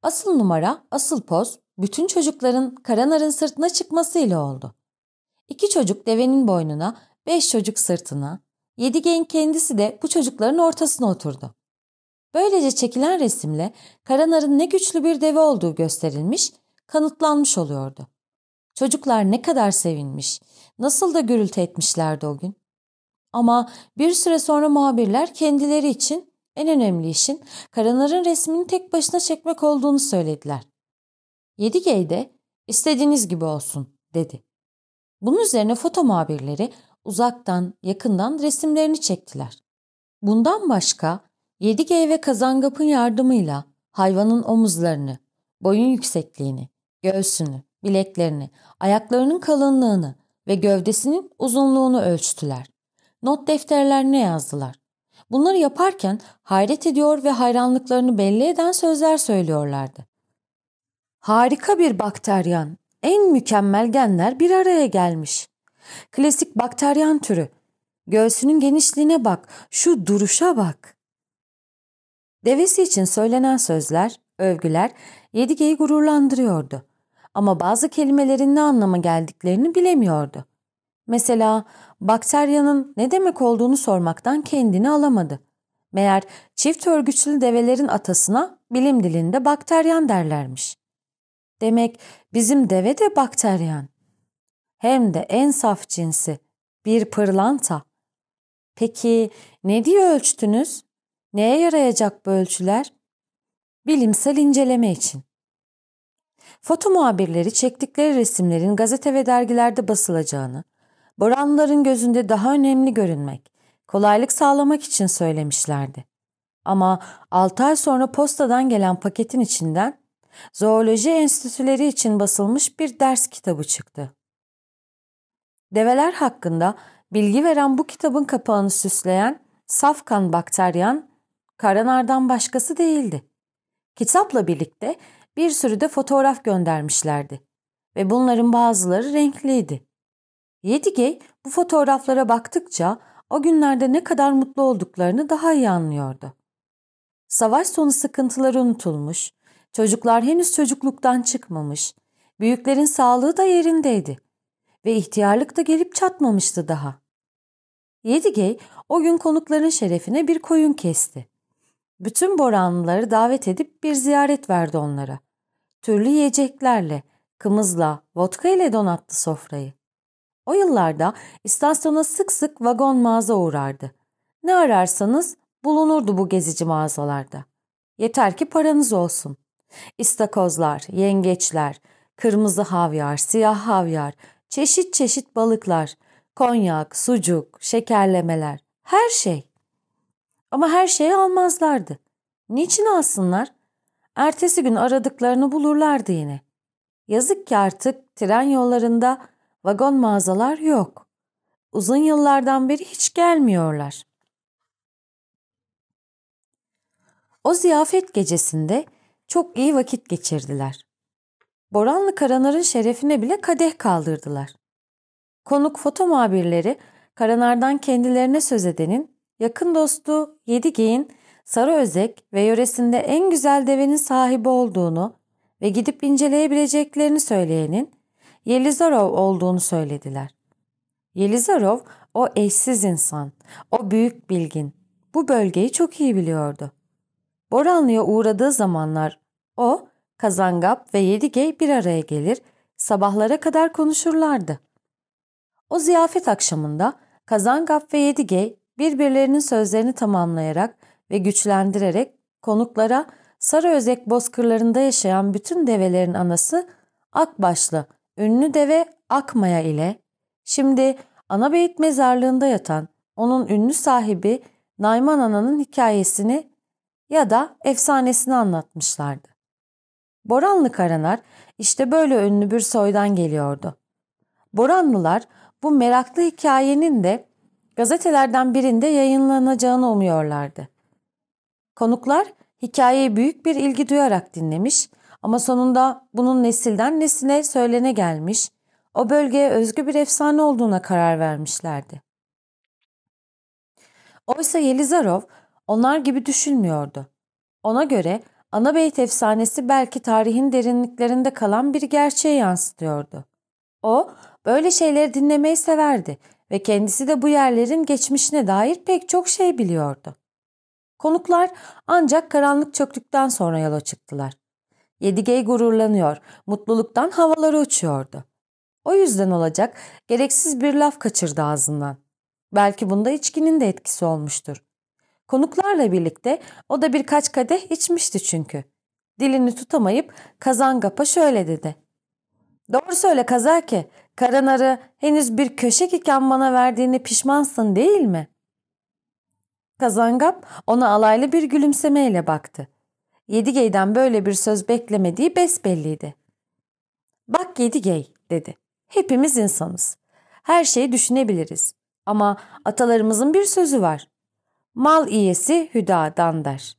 Asıl numara, asıl poz bütün çocukların Karanar'ın sırtına çıkmasıyla oldu. İki çocuk devenin boynuna, beş çocuk sırtına, yedi genç kendisi de bu çocukların ortasına oturdu. Böylece çekilen resimle Karanar'ın ne güçlü bir deve olduğu gösterilmiş, kanıtlanmış oluyordu. Çocuklar ne kadar sevinmiş, nasıl da gürültü etmişlerdi o gün. Ama bir süre sonra muhabirler kendileri için en önemli işin Karanar'ın resmini tek başına çekmek olduğunu söylediler. Yedigey de istediğiniz gibi olsun dedi. Bunun üzerine foto muhabirleri uzaktan yakından resimlerini çektiler. Bundan başka Yedigey ve Kazangap'ın yardımıyla hayvanın omuzlarını, boyun yüksekliğini, göğsünü, bileklerini, ayaklarının kalınlığını ve gövdesinin uzunluğunu ölçtüler. Not defterlerine yazdılar. Bunları yaparken hayret ediyor ve hayranlıklarını belli eden sözler söylüyorlardı. Harika bir bakteryan, en mükemmel genler bir araya gelmiş. Klasik bakteryan türü. Göğsünün genişliğine bak, şu duruşa bak. Devesi için söylenen sözler, övgüler Yedige'yi gururlandırıyordu. Ama bazı kelimelerin ne anlama geldiklerini bilemiyordu. Mesela bakteryanın ne demek olduğunu sormaktan kendini alamadı. Meğer çift örgüçlü develerin atasına bilim dilinde bakteryan derlermiş. Demek bizim deve de bakteryan. Hem de en saf cinsi, bir pırlanta. Peki ne diye ölçtünüz? Neye yarayacak bu ölçüler? Bilimsel inceleme için. Foto muhabirleri çektikleri resimlerin gazete ve dergilerde basılacağını, Boranlıların gözünde daha önemli görünmek, kolaylık sağlamak için söylemişlerdi. Ama 6 ay sonra postadan gelen paketin içinden zooloji enstitüleri için basılmış bir ders kitabı çıktı. Develer hakkında bilgi veren bu kitabın kapağını süsleyen Safkan Bakteryan Karanar'dan başkası değildi. Kitapla birlikte bir sürü de fotoğraf göndermişlerdi ve bunların bazıları renkliydi. Yedigey bu fotoğraflara baktıkça o günlerde ne kadar mutlu olduklarını daha iyi anlıyordu. Savaş sonu sıkıntıları unutulmuş, çocuklar henüz çocukluktan çıkmamış, büyüklerin sağlığı da yerindeydi ve ihtiyarlık da gelip çatmamıştı daha. Yedigey o gün konukların şerefine bir koyun kesti. Bütün Boranlıları davet edip bir ziyaret verdi onlara. Türlü yiyeceklerle, kımızla, vodka ile donattı sofrayı. O yıllarda istasyona sık sık vagon mağaza uğrardı. Ne ararsanız bulunurdu bu gezici mağazalarda. Yeter ki paranız olsun. İstakozlar, yengeçler, kırmızı havyar, siyah havyar, çeşit çeşit balıklar, konyak, sucuk, şekerlemeler, her şey. Ama her şeyi almazlardı. Niçin alsınlar? Ertesi gün aradıklarını bulurlardı yine. Yazık ki artık tren yollarında vagon mağazalar yok. Uzun yıllardan beri hiç gelmiyorlar. O ziyafet gecesinde çok iyi vakit geçirdiler. Boranlı Karanar'ın şerefine bile kadeh kaldırdılar. Konuk foto muhabirleri Karanar'dan kendilerine söz edenin yakın dostu Yedigey'in Sarı Özek ve yöresinde en güzel devenin sahibi olduğunu ve gidip inceleyebileceklerini söyleyenin Yelizarov olduğunu söylediler. Yelizarov o eşsiz insan, o büyük bilgin. Bu bölgeyi çok iyi biliyordu. Boranlı'ya uğradığı zamanlar o, Kazangap ve Yedigey bir araya gelir, sabahlara kadar konuşurlardı. O ziyafet akşamında Kazangap ve Yedigey birbirlerinin sözlerini tamamlayarak ve güçlendirerek konuklara Sarıözek bozkırlarında yaşayan bütün develerin anası Akbaşlı, ünlü deve Akmaya ile, şimdi Anabeyit mezarlığında yatan onun ünlü sahibi Nayman Ana'nın hikayesini ya da efsanesini anlatmışlardı. Boranlı Karanar işte böyle ünlü bir soydan geliyordu. Boranlılar bu meraklı hikayenin de gazetelerden birinde yayınlanacağını umuyorlardı. Konuklar hikayeyi büyük bir ilgi duyarak dinlemiş ama sonunda bunun nesilden nesine söylene gelmiş, o bölgeye özgü bir efsane olduğuna karar vermişlerdi. Oysa Yelizarov onlar gibi düşünmüyordu. Ona göre Anabeyt efsanesi belki tarihin derinliklerinde kalan bir gerçeği yansıtıyordu. O böyle şeyleri dinlemeyi severdi ve kendisi de bu yerlerin geçmişine dair pek çok şey biliyordu. Konuklar ancak karanlık çöktükten sonra yola çıktılar. Yedigey gururlanıyor, mutluluktan havaları uçuyordu. O yüzden olacak gereksiz bir laf kaçırdı ağzından. Belki bunda içkinin de etkisi olmuştur. Konuklarla birlikte o da birkaç kadeh içmişti çünkü. Dilini tutamayıp kazan Kazangap'a şöyle dedi. Doğru söyle Kazaki. Karın arı henüz bir köşek iken bana verdiğini pişmansın değil mi? Kazangap ona alaylı bir gülümsemeyle baktı. Yedigey'den böyle bir söz beklemediği besbelliydi. Bak Yedigey dedi. Hepimiz insanız. Her şeyi düşünebiliriz. Ama atalarımızın bir sözü var. Mal iyesi hüdadan der.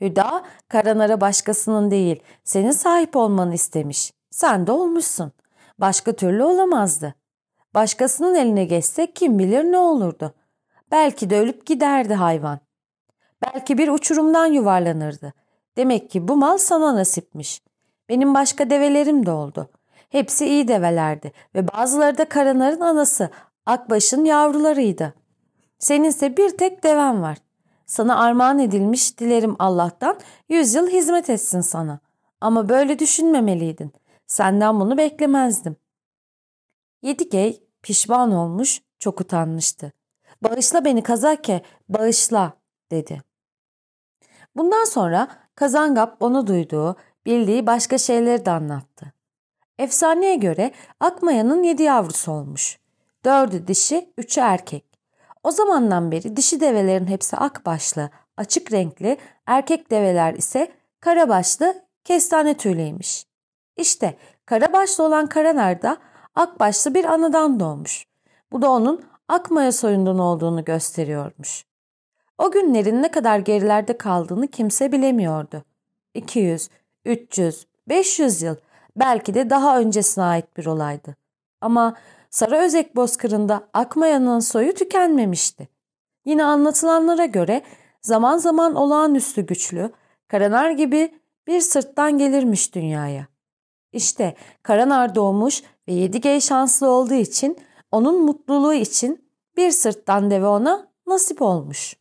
Hüda Karanarı başkasının değil senin sahip olmanı istemiş. Sen de olmuşsun. Başka türlü olamazdı. Başkasının eline geçse kim bilir ne olurdu. Belki de ölüp giderdi hayvan. Belki bir uçurumdan yuvarlanırdı. Demek ki bu mal sana nasipmiş. Benim başka develerim de oldu. Hepsi iyi develerdi ve bazıları da karanarın anası, akbaşın yavrularıydı. Seninse bir tek deven var. Sana armağan edilmiş dilerim Allah'tan yüz yıl hizmet etsin sana. Ama böyle düşünmemeliydin. Senden bunu beklemezdim. Yedikey pişman olmuş, çok utanmıştı. Bağışla beni Kazake, bağışla dedi. Bundan sonra Kazangap onu duyduğu, bildiği başka şeyleri de anlattı. Efsaneye göre Akmaya'nın yedi yavrusu olmuş. Dördü dişi, üçü erkek. O zamandan beri dişi develerin hepsi akbaşlı, açık renkli, erkek develer ise karabaşlı, kestane tüylüymüş. İşte Kara başlı olan Karanar Ak başlı bir anadan doğmuş. Bu da onun Akmaya soyundan olduğunu gösteriyormuş. O günlerin ne kadar gerilerde kaldığını kimse bilemiyordu. 200, 300, 500 yıl belki de daha öncesine ait bir olaydı. Ama Sarıözek Bozkırı'nda Akmaya'nın soyu tükenmemişti. Yine anlatılanlara göre zaman zaman olağanüstü güçlü, karanar gibi bir sırttan gelirmiş dünyaya. İşte Karanar doğmuş ve yedi Yedigey şanslı olduğu için onun mutluluğu için bir sırttan deve ona nasip olmuş.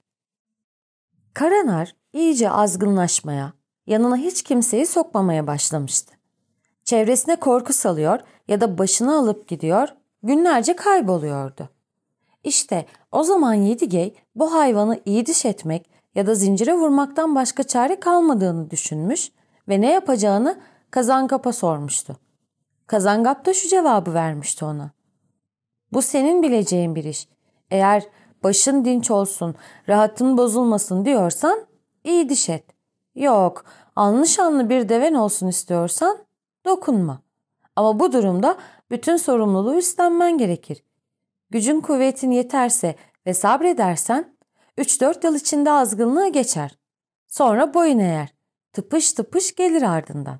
Karanar iyice azgınlaşmaya, yanına hiç kimseyi sokmamaya başlamıştı. Çevresine korku salıyor ya da başını alıp gidiyor, günlerce kayboluyordu. İşte o zaman Yedigey bu hayvanı iyi diş etmek ya da zincire vurmaktan başka çare kalmadığını düşünmüş ve ne yapacağını Kazankap'a sormuştu. Kazankap da şu cevabı vermişti ona. Bu senin bileceğin bir iş. Eğer başın dinç olsun, rahatın bozulmasın diyorsan iyi diş et. Yok, anlı şanlı bir deven olsun istiyorsan dokunma. Ama bu durumda bütün sorumluluğu üstlenmen gerekir. Gücün kuvvetin yeterse ve sabredersen 3-4 yıl içinde azgınlığı geçer. Sonra boyun eğer. Tıpış tıpış gelir ardından.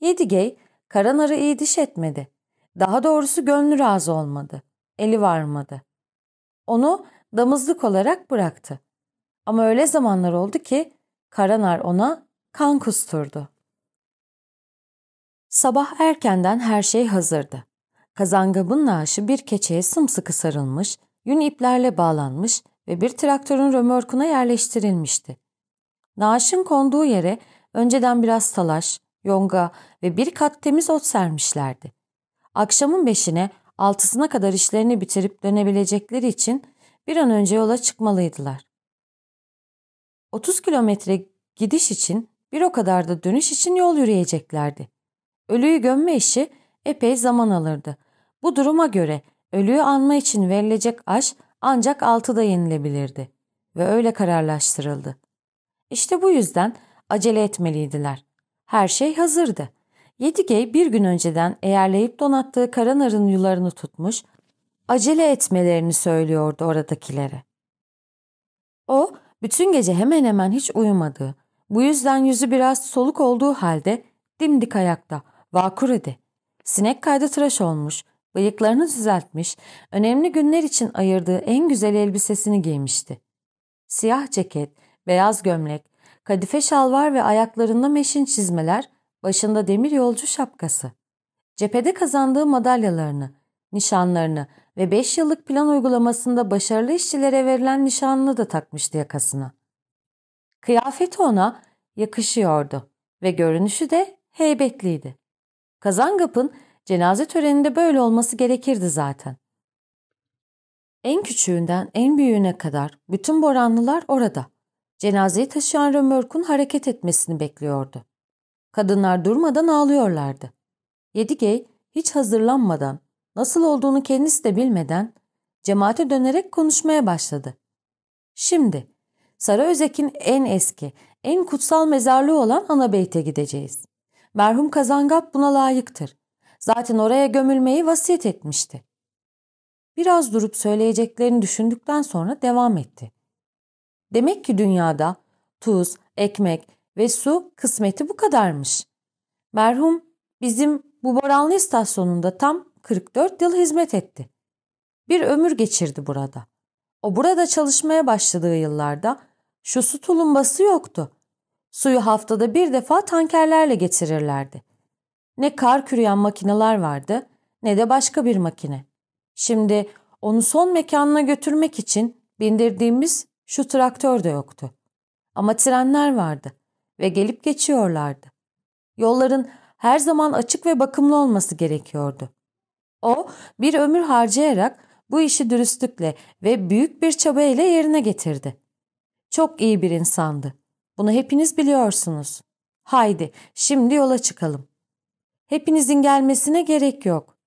Yedigey Karanar'ı iyi diş etmedi. Daha doğrusu gönlü razı olmadı. Eli varmadı. Onu damızlık olarak bıraktı. Ama öyle zamanlar oldu ki Karanar ona kan kusturdu. Sabah erkenden her şey hazırdı. Kazangabın naaşı bir keçeye sımsıkı sarılmış, yün iplerle bağlanmış ve bir traktörün römorkuna yerleştirilmişti. Naaşın konduğu yere önceden biraz talaş, yonga ve bir kat temiz ot sermişlerdi. Akşamın beşine altısına kadar işlerini bitirip dönebilecekleri için bir an önce yola çıkmalıydılar. 30 kilometre gidiş için bir o kadar da dönüş için yol yürüyeceklerdi. Ölüyü gömme işi epey zaman alırdı. Bu duruma göre ölüyü anma için verilecek aş ancak altıda yenilebilirdi ve öyle kararlaştırıldı. İşte bu yüzden acele etmeliydiler. Her şey hazırdı. Yedigey bir gün önceden eğerleyip donattığı karanarın yularını tutmuş, acele etmelerini söylüyordu oradakilere. O, bütün gece hemen hemen hiç uyumadığı, bu yüzden yüzü biraz soluk olduğu halde dimdik ayakta, vakur idi. Sinek kaydı tıraş olmuş, bıyıklarını düzeltmiş, önemli günler için ayırdığı en güzel elbisesini giymişti. Siyah ceket, beyaz gömlek, Kadife şalvar ve ayaklarında meşin çizmeler, başında demir yolcu şapkası. Cephede kazandığı madalyalarını, nişanlarını ve 5 yıllık plan uygulamasında başarılı işçilere verilen nişanını da takmıştı yakasına. Kıyafeti ona yakışıyordu ve görünüşü de heybetliydi. Kazangap'ın cenaze töreninde böyle olması gerekirdi zaten. En küçüğünden en büyüğüne kadar bütün Boranlılar orada. Cenazeyi taşıyan römörkun hareket etmesini bekliyordu. Kadınlar durmadan ağlıyorlardı. Yedigey hiç hazırlanmadan, nasıl olduğunu kendisi de bilmeden cemaate dönerek konuşmaya başladı. Şimdi Sara Özek'in en eski, en kutsal mezarlığı olan Anabeyt'e gideceğiz. Merhum Kazangap buna layıktır. Zaten oraya gömülmeyi vasiyet etmişti. Biraz durup söyleyeceklerini düşündükten sonra devam etti. Demek ki dünyada tuz, ekmek ve su kısmeti bu kadarmış. Merhum bizim bu Boranlı istasyonunda tam 44 yıl hizmet etti. Bir ömür geçirdi burada. O burada çalışmaya başladığı yıllarda şu su tulumbası yoktu. Suyu haftada bir defa tankerlerle getirirlerdi. Ne kar kürüyen makineler vardı ne de başka bir makine. Şimdi onu son mekanına götürmek için bindirdiğimiz şu traktör de yoktu. Ama trenler vardı ve gelip geçiyorlardı. Yolların her zaman açık ve bakımlı olması gerekiyordu. O bir ömür harcayarak bu işi dürüstlükle ve büyük bir çabayla yerine getirdi. Çok iyi bir insandı. Bunu hepiniz biliyorsunuz. Haydi şimdi yola çıkalım. Hepinizin gelmesine gerek yok.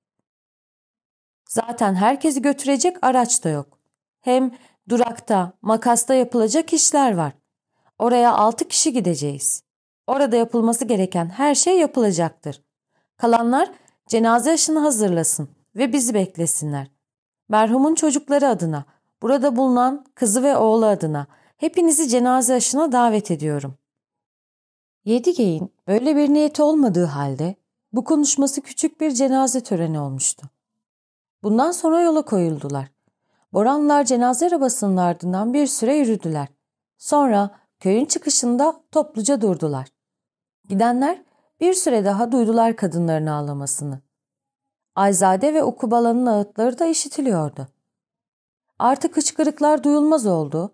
Zaten herkesi götürecek araç da yok. Hem durakta, makasta yapılacak işler var. Oraya altı kişi gideceğiz. Orada yapılması gereken her şey yapılacaktır. Kalanlar cenaze aşını hazırlasın ve bizi beklesinler. Merhumun çocukları adına, burada bulunan kızı ve oğlu adına hepinizi cenaze aşına davet ediyorum. Yedigeyin böyle bir niyeti olmadığı halde bu konuşması küçük bir cenaze töreni olmuştu. Bundan sonra yola koyuldular. Boranlılar cenaze arabasının ardından bir süre yürüdüler. Sonra köyün çıkışında topluca durdular. Gidenler bir süre daha duydular kadınların ağlamasını. Ayzade ve Okubala'nın ağıtları da işitiliyordu. Artık hıçkırıklar duyulmaz oldu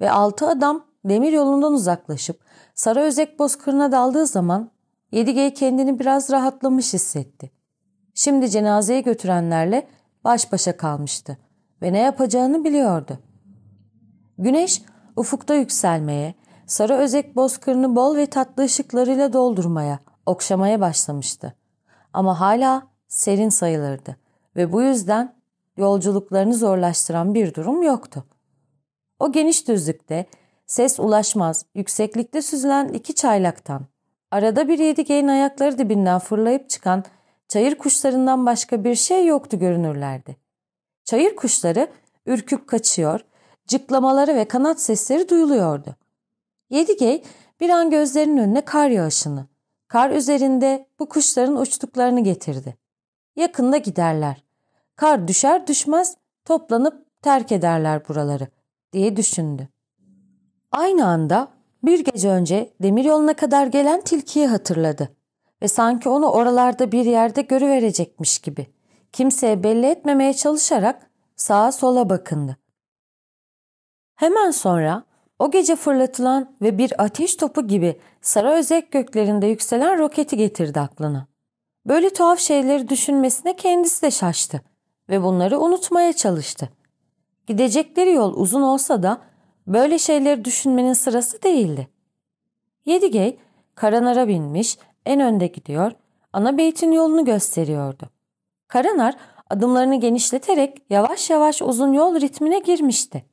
ve altı adam demir yolundan uzaklaşıp Sara Özek Bozkırı'na daldığı zaman Yedigey kendini biraz rahatlamış hissetti. Şimdi cenazeye götürenlerle baş başa kalmıştı ve ne yapacağını biliyordu. Güneş ufukta yükselmeye, sarı özek bozkırını bol ve tatlı ışıklarıyla doldurmaya, okşamaya başlamıştı. Ama hala serin sayılırdı ve bu yüzden yolculuklarını zorlaştıran bir durum yoktu. O geniş düzlükte ses ulaşmaz yükseklikte süzülen iki çaylaktan, arada bir yedigeyin ayakları dibinden fırlayıp çıkan çayır kuşlarından başka bir şey yoktu görünürlerdi. Çayır kuşları ürküp kaçıyor, cıklamaları ve kanat sesleri duyuluyordu. Yedigey bir an gözlerinin önüne kar yağışını, kar üzerinde bu kuşların uçtuklarını getirdi. Yakında giderler. Kar düşer düşmez toplanıp terk ederler buraları diye düşündü. Aynı anda bir gece önce demiryoluna kadar gelen tilkiyi hatırladı ve sanki onu oralarda bir yerde görüverecekmiş gibi kimseye belli etmemeye çalışarak sağa sola bakındı. Hemen sonra o gece fırlatılan ve bir ateş topu gibi sarı özek göklerinde yükselen roketi getirdi aklına. Böyle tuhaf şeyleri düşünmesine kendisi de şaştı ve bunları unutmaya çalıştı. Gidecekleri yol uzun olsa da böyle şeyleri düşünmenin sırası değildi. Yedigey karanara binmiş en önde gidiyor, ana beytin yolunu gösteriyordu. Karanar adımlarını genişleterek yavaş yavaş uzun yol ritmine girmişti.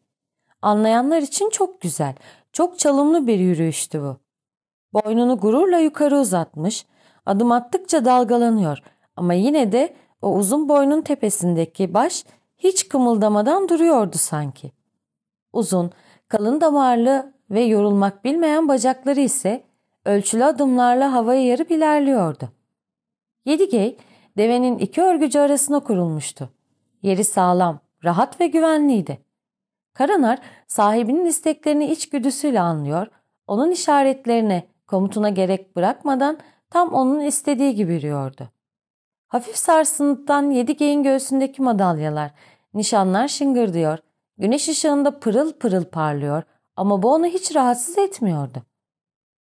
Anlayanlar için çok güzel, çok çalımlı bir yürüyüştü bu. Boynunu gururla yukarı uzatmış, adım attıkça dalgalanıyor ama yine de o uzun boynun tepesindeki baş hiç kımıldamadan duruyordu sanki. Uzun, kalın damarlı ve yorulmak bilmeyen bacakları ise ölçülü adımlarla havayı yarıp ilerliyordu. Yedigey devenin iki örgücü arasına kurulmuştu. Yeri sağlam, rahat ve güvenliydi. Karanar sahibinin isteklerini içgüdüsüyle anlıyor, onun işaretlerine, komutuna gerek bırakmadan tam onun istediği gibi yürüyordu. Hafif sarsıntıdan yedi geyin göğsündeki madalyalar, nişanlar şıngırdıyor, güneş ışığında pırıl pırıl parlıyor ama bu onu hiç rahatsız etmiyordu.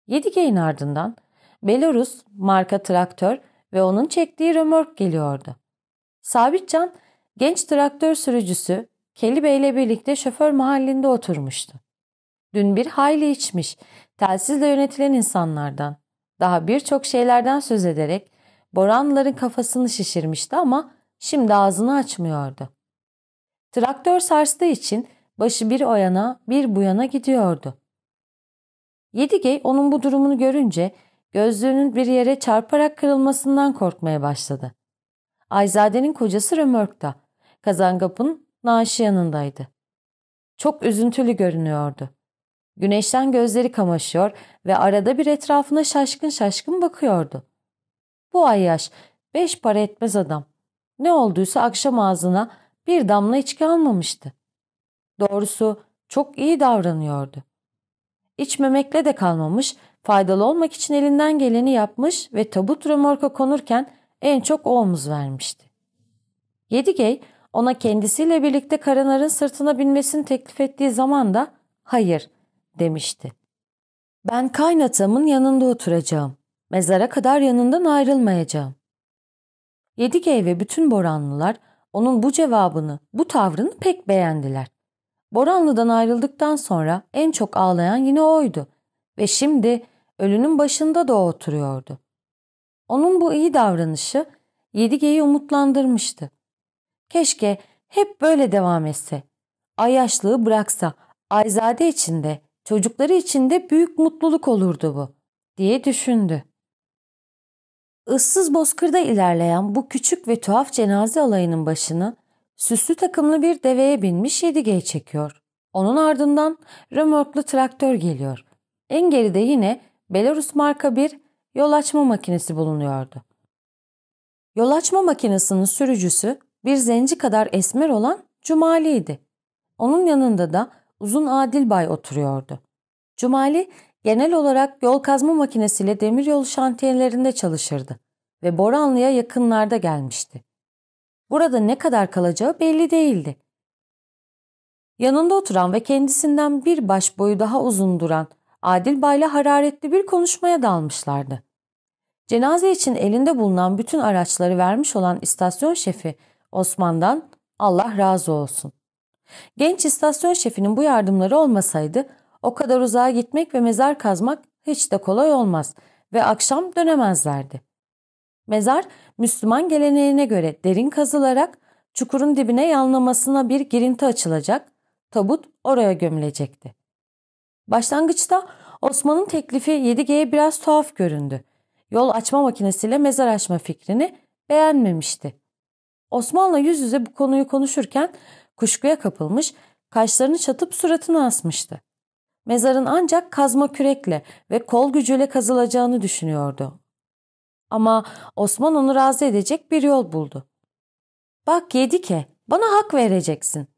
Yedi geyin ardından Belarus marka traktör ve onun çektiği römork geliyordu. Sabitcan genç traktör sürücüsü Kelly Bey ile birlikte şoför mahallinde oturmuştu. Dün bir hayli içmiş, telsizle yönetilen insanlardan, daha birçok şeylerden söz ederek Boranların kafasını şişirmişti ama şimdi ağzını açmıyordu. Traktör sarstığı için başı bir o yana bir bu yana gidiyordu. Yedigey onun bu durumunu görünce Gözlüğünün bir yere çarparak kırılmasından korkmaya başladı. Ayzade'nin kocası römörkta. Kazangap'ın naaşı yanındaydı. Çok üzüntülü görünüyordu. Güneşten gözleri kamaşıyor ve arada bir etrafına şaşkın şaşkın bakıyordu. Bu ayyaş beş para etmez adam. Ne olduysa akşam ağzına bir damla içki almamıştı. Doğrusu çok iyi davranıyordu. İçmemekle de kalmamış, Faydalı olmak için elinden geleni yapmış ve tabut römorka konurken en çok omuz vermişti. Yedigey ona kendisiyle birlikte Karanar'ın sırtına binmesini teklif ettiği zaman da hayır demişti. Ben kaynatamın yanında oturacağım. Mezara kadar yanından ayrılmayacağım. Yedigey ve bütün Boranlılar onun bu cevabını, bu tavrını pek beğendiler. Boranlı'dan ayrıldıktan sonra en çok ağlayan yine oydu ve şimdi ölünün başında da o oturuyordu. Onun bu iyi davranışı Yedige'yi umutlandırmıştı. Keşke hep böyle devam etse. Ayyaşlığı bıraksa, Ayzade içinde, çocukları içinde büyük mutluluk olurdu bu, diye düşündü. Issız bozkırda ilerleyen bu küçük ve tuhaf cenaze alayının başını süslü takımlı bir deveye binmiş Yedige'ye çekiyor. Onun ardından römorklu traktör geliyor. En geride yine Belarus marka bir yol açma makinesi bulunuyordu. Yol açma makinesinin sürücüsü bir zenci kadar esmer olan Cumali'ydi. Onun yanında da uzun Adil Bay oturuyordu. Cumali genel olarak yol kazma makinesiyle demiryolu şantiyelerinde çalışırdı ve Boranlı'ya yakınlarda gelmişti. Burada ne kadar kalacağı belli değildi. Yanında oturan ve kendisinden bir baş boyu daha uzun duran Adil Bay'la hararetli bir konuşmaya dalmışlardı. Cenaze için elinde bulunan bütün araçları vermiş olan istasyon şefi Osman'dan Allah razı olsun. Genç istasyon şefinin bu yardımları olmasaydı o kadar uzağa gitmek ve mezar kazmak hiç de kolay olmaz ve akşam dönemezlerdi. Mezar Müslüman geleneğine göre derin kazılarak çukurun dibine yanlamasına bir girinti açılacak, tabut oraya gömülecekti. Başlangıçta Osman'ın teklifi 7G'ye biraz tuhaf göründü. Yol açma makinesiyle mezar açma fikrini beğenmemişti. Osman'la yüz yüze bu konuyu konuşurken kuşkuya kapılmış, kaşlarını çatıp suratını asmıştı. Mezarın ancak kazma kürekle ve kol gücüyle kazılacağını düşünüyordu. Ama Osman onu razı edecek bir yol buldu. Bak Yedike, bana hak vereceksin.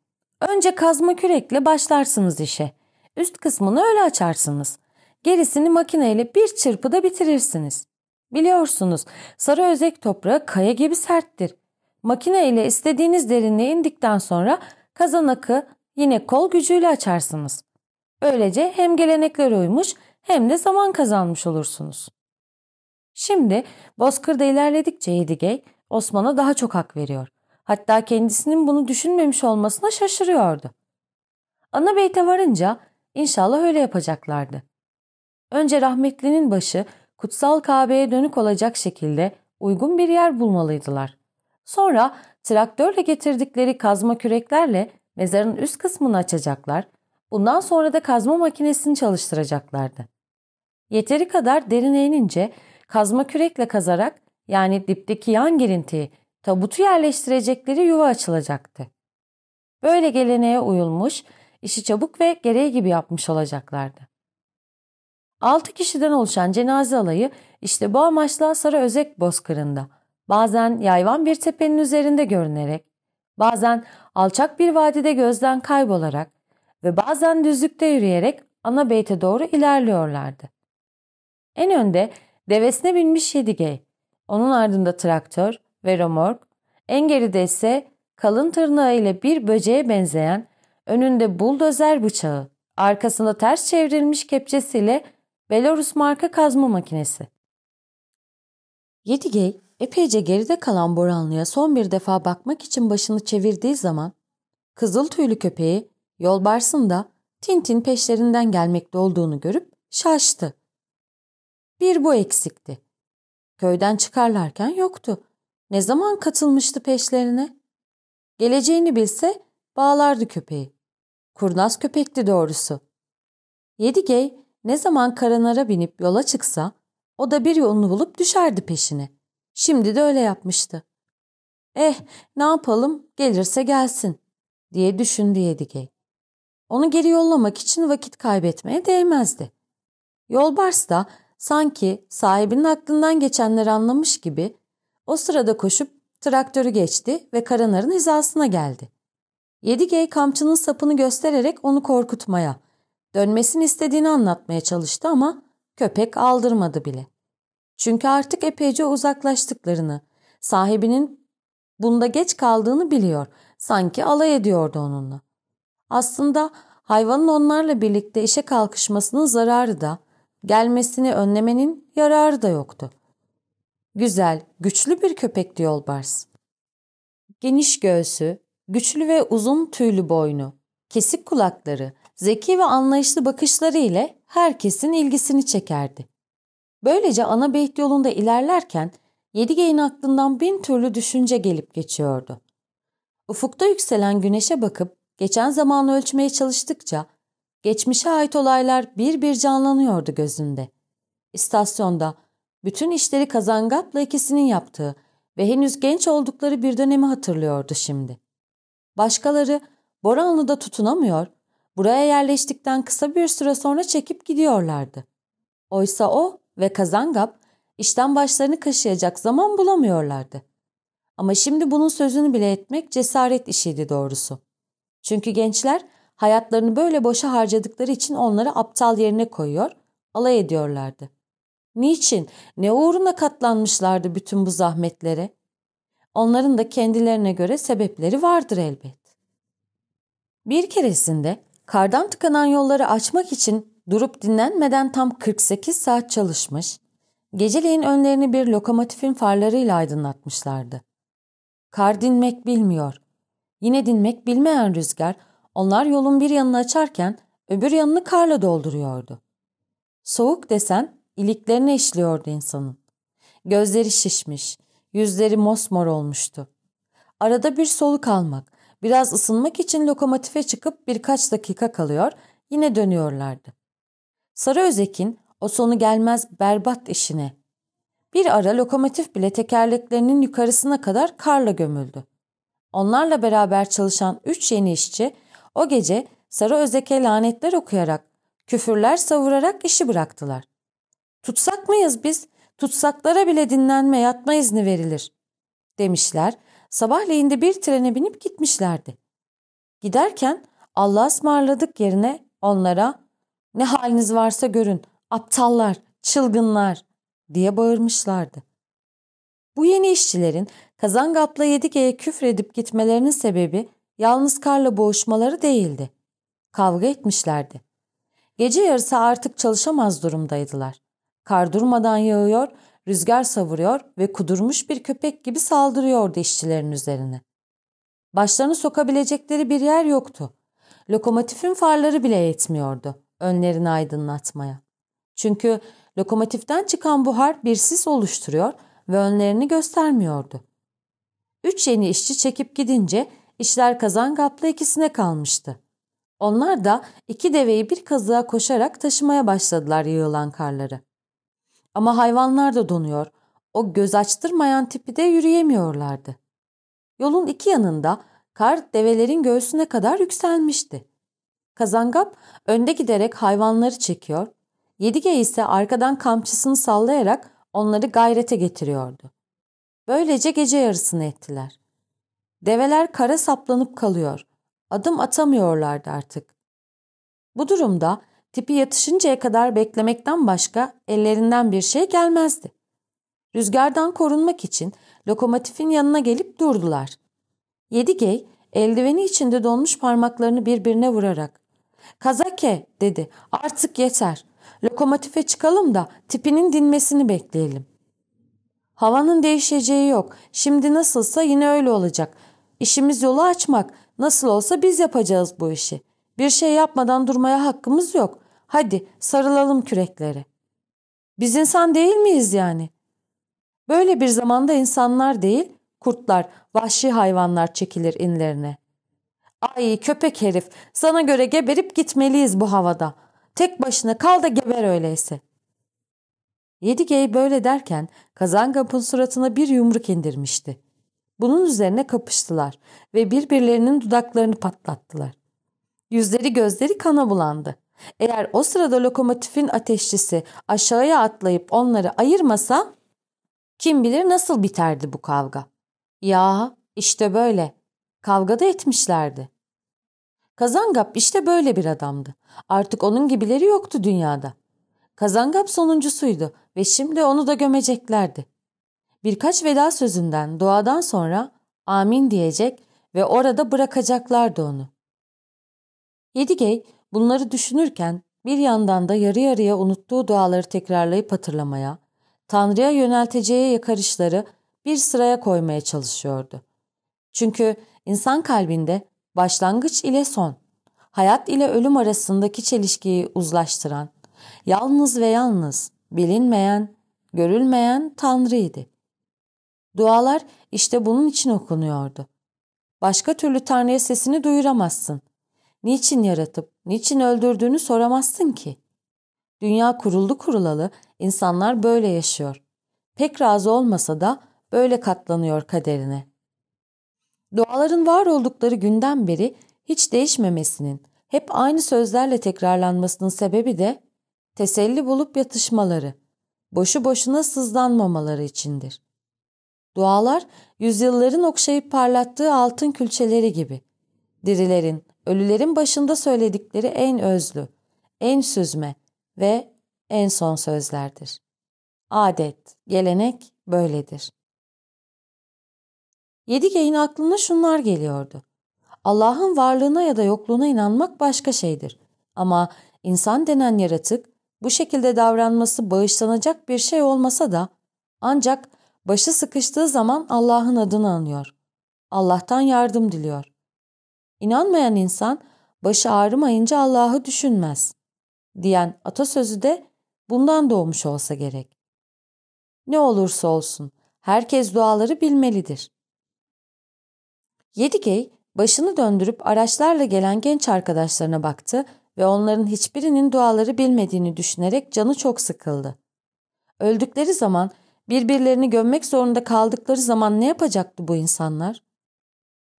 Önce kazma kürekle başlarsınız işe. Üst kısmını öyle açarsınız. Gerisini makineyle bir çırpıda bitirirsiniz. Biliyorsunuz sarı özek toprağı kaya gibi serttir. Makineyle istediğiniz derinliğe indikten sonra kazanakı yine kol gücüyle açarsınız. Böylece hem geleneklere uymuş hem de zaman kazanmış olursunuz. Şimdi Bozkır'da ilerledikçe Yedigey Osman'a daha çok hak veriyor. Hatta kendisinin bunu düşünmemiş olmasına şaşırıyordu. Ana beyte varınca İnşallah öyle yapacaklardı. Önce rahmetlinin başı kutsal Kabe'ye dönük olacak şekilde uygun bir yer bulmalıydılar. Sonra traktörle getirdikleri kazma küreklerle mezarın üst kısmını açacaklar, bundan sonra da kazma makinesini çalıştıracaklardı. Yeteri kadar derine inince kazma kürekle kazarak yani dipteki yan girintiyi tabutu yerleştirecekleri yuva açılacaktı. Böyle geleneğe uyulmuş işi çabuk ve gereği gibi yapmış olacaklardı. Altı kişiden oluşan cenaze alayı işte bu amaçla Sarı Özek Bozkırı'nda, bazen yayvan bir tepenin üzerinde görünerek, bazen alçak bir vadide gözden kaybolarak ve bazen düzlükte yürüyerek ana beyte doğru ilerliyorlardı. En önde devesine binmiş Yedigey, onun ardında traktör ve romork, en geride ise kalın tırnağı ile bir böceğe benzeyen önünde buldozer bıçağı, arkasında ters çevrilmiş kepçesiyle Belarus marka kazma makinesi. Yedigey epeyce geride kalan Boranlı'ya son bir defa bakmak için başını çevirdiği zaman kızıl tüylü köpeği yolbarsın da Tintin peşlerinden gelmekte olduğunu görüp şaştı. Bir bu eksikti. Köyden çıkarlarken yoktu. Ne zaman katılmıştı peşlerine? Geleceğini bilse bağlardı köpeği. Kurnaz köpekti doğrusu. Yedigey ne zaman karanara binip yola çıksa o da bir yolunu bulup düşerdi peşine. Şimdi de öyle yapmıştı. Eh ne yapalım gelirse gelsin diye düşündü Yedigey. Onu geri yollamak için vakit kaybetmeye değmezdi. Yolbars da sanki sahibinin aklından geçenleri anlamış gibi o sırada koşup traktörü geçti ve karanarın hizasına geldi. Yedigey kamçının sapını göstererek onu korkutmaya, dönmesini istediğini anlatmaya çalıştı ama köpek aldırmadı bile. Çünkü artık epeyce uzaklaştıklarını, sahibinin bunda geç kaldığını biliyor. Sanki alay ediyordu onunla. Aslında hayvanın onlarla birlikte işe kalkışmasının zararı da, gelmesini önlemenin yararı da yoktu. Güzel, güçlü bir köpekti Yolbars. Geniş göğsü, güçlü ve uzun tüylü boynu, kesik kulakları, zeki ve anlayışlı bakışları ile herkesin ilgisini çekerdi. Böylece ana beyt yolunda ilerlerken Yedigeyin aklından bin türlü düşünce gelip geçiyordu. Ufukta yükselen güneşe bakıp geçen zamanı ölçmeye çalıştıkça geçmişe ait olaylar bir bir canlanıyordu gözünde. İstasyonda bütün işleri Kazangat'la ikisinin yaptığı ve henüz genç oldukları bir dönemi hatırlıyordu şimdi. Başkaları Boranlı'da tutunamıyor, buraya yerleştikten kısa bir süre sonra çekip gidiyorlardı. Oysa o ve Kazangap işten başlarını kaşıyacak zaman bulamıyorlardı. Ama şimdi bunun sözünü bile etmek cesaret işiydi doğrusu. Çünkü gençler hayatlarını böyle boşa harcadıkları için onları aptal yerine koyuyor, alay ediyorlardı. Niçin, ne uğruna katlanmışlardı bütün bu zahmetlere? Onların da kendilerine göre sebepleri vardır elbet. Bir keresinde kardan tıkanan yolları açmak için durup dinlenmeden tam 48 saat çalışmış, geceleyin önlerini bir lokomotifin farlarıyla aydınlatmışlardı. Kar dinmek bilmiyor. Yine dinmek bilmeyen rüzgar onlar yolun bir yanını açarken öbür yanını karla dolduruyordu. Soğuk desen iliklerine işliyordu insanın. Gözleri şişmiş, Yüzleri mosmor olmuştu. Arada bir soluk almak, biraz ısınmak için lokomotife çıkıp birkaç dakika kalıyor, yine dönüyorlardı. Sarı Özek'in o sonu gelmez berbat işine. Bir ara lokomotif bile tekerleklerinin yukarısına kadar karla gömüldü. Onlarla beraber çalışan üç yeni işçi o gece Sarı Özek'e lanetler okuyarak, küfürler savurarak işi bıraktılar. Tutsak mıyız biz? tutsaklara bile dinlenme yatma izni verilir demişler. Sabahleyin de bir trene binip gitmişlerdi. Giderken Allah'a ısmarladık yerine onlara ne haliniz varsa görün aptallar, çılgınlar diye bağırmışlardı. Bu yeni işçilerin Kazangap'la Yedige'ye küfredip gitmelerinin sebebi yalnız karla boğuşmaları değildi. Kavga etmişlerdi. Gece yarısı artık çalışamaz durumdaydılar. Kar durmadan yağıyor, rüzgar savuruyor ve kudurmuş bir köpek gibi saldırıyordu işçilerin üzerine. Başlarını sokabilecekleri bir yer yoktu. Lokomotifin farları bile yetmiyordu önlerini aydınlatmaya. Çünkü lokomotiften çıkan buhar bir sis oluşturuyor ve önlerini göstermiyordu. Üç yeni işçi çekip gidince işler kazan Kazangap'la ikisine kalmıştı. Onlar da iki deveyi bir kazığa koşarak taşımaya başladılar yığılan karları. Ama hayvanlar da donuyor. O göz açtırmayan tipi de yürüyemiyorlardı. Yolun iki yanında kar develerin göğsüne kadar yükselmişti. Kazangap önde giderek hayvanları çekiyor, Yedige ise arkadan kamçısını sallayarak onları gayrete getiriyordu. Böylece gece yarısını ettiler. Develer kara saplanıp kalıyor. Adım atamıyorlardı artık. Bu durumda Tipi yatışıncaya kadar beklemekten başka ellerinden bir şey gelmezdi. Rüzgardan korunmak için lokomotifin yanına gelip durdular. Yedigey eldiveni içinde donmuş parmaklarını birbirine vurarak ''Kazake'' dedi ''artık yeter. Lokomotife çıkalım da tipinin dinmesini bekleyelim.'' Havanın değişeceği yok. Şimdi nasılsa yine öyle olacak. İşimiz yolu açmak. Nasıl olsa biz yapacağız bu işi. Bir şey yapmadan durmaya hakkımız yok. Hadi sarılalım kürekleri. Biz insan değil miyiz yani? Böyle bir zamanda insanlar değil, kurtlar, vahşi hayvanlar çekilir inlerine. Ay köpek herif, sana göre geberip gitmeliyiz bu havada. Tek başına kal da geber öyleyse. Yedigey böyle derken Kazangap'ın suratına bir yumruk indirmişti. Bunun üzerine kapıştılar ve birbirlerinin dudaklarını patlattılar. Yüzleri gözleri kana bulandı. Eğer o sırada lokomotifin ateşçisi aşağıya atlayıp onları ayırmasa kim bilir nasıl biterdi bu kavga. Ya işte böyle. Kavga da etmişlerdi. Kazangap işte böyle bir adamdı. Artık onun gibileri yoktu dünyada. Kazangap sonuncusuydu ve şimdi onu da gömeceklerdi. Birkaç veda sözünden doğadan sonra amin diyecek ve orada bırakacaklardı onu. Yedigey Bunları düşünürken bir yandan da yarı yarıya unuttuğu duaları tekrarlayıp hatırlamaya, Tanrı'ya yönelteceği yakarışları bir sıraya koymaya çalışıyordu. Çünkü insan kalbinde başlangıç ile son, hayat ile ölüm arasındaki çelişkiyi uzlaştıran, yalnız ve yalnız, bilinmeyen, görülmeyen Tanrı'ydı. Dualar işte bunun için okunuyordu. Başka türlü Tanrı'ya sesini duyuramazsın niçin yaratıp, niçin öldürdüğünü soramazsın ki. Dünya kuruldu kurulalı, insanlar böyle yaşıyor. Pek razı olmasa da böyle katlanıyor kaderine. Doğaların var oldukları günden beri hiç değişmemesinin, hep aynı sözlerle tekrarlanmasının sebebi de teselli bulup yatışmaları, boşu boşuna sızlanmamaları içindir. Dualar yüzyılların okşayıp parlattığı altın külçeleri gibi. Dirilerin, Ölülerin başında söyledikleri en özlü, en süzme ve en son sözlerdir. Adet, gelenek böyledir. Yedigey'in aklına şunlar geliyordu. Allah'ın varlığına ya da yokluğuna inanmak başka şeydir. Ama insan denen yaratık bu şekilde davranması bağışlanacak bir şey olmasa da ancak başı sıkıştığı zaman Allah'ın adını anıyor. Allah'tan yardım diliyor. İnanmayan insan başı ağrımayınca Allah'ı düşünmez diyen atasözü de bundan doğmuş olsa gerek. Ne olursa olsun herkes duaları bilmelidir. Yedigey başını döndürüp araçlarla gelen genç arkadaşlarına baktı ve onların hiçbirinin duaları bilmediğini düşünerek canı çok sıkıldı. Öldükleri zaman, birbirlerini gömmek zorunda kaldıkları zaman ne yapacaktı bu insanlar?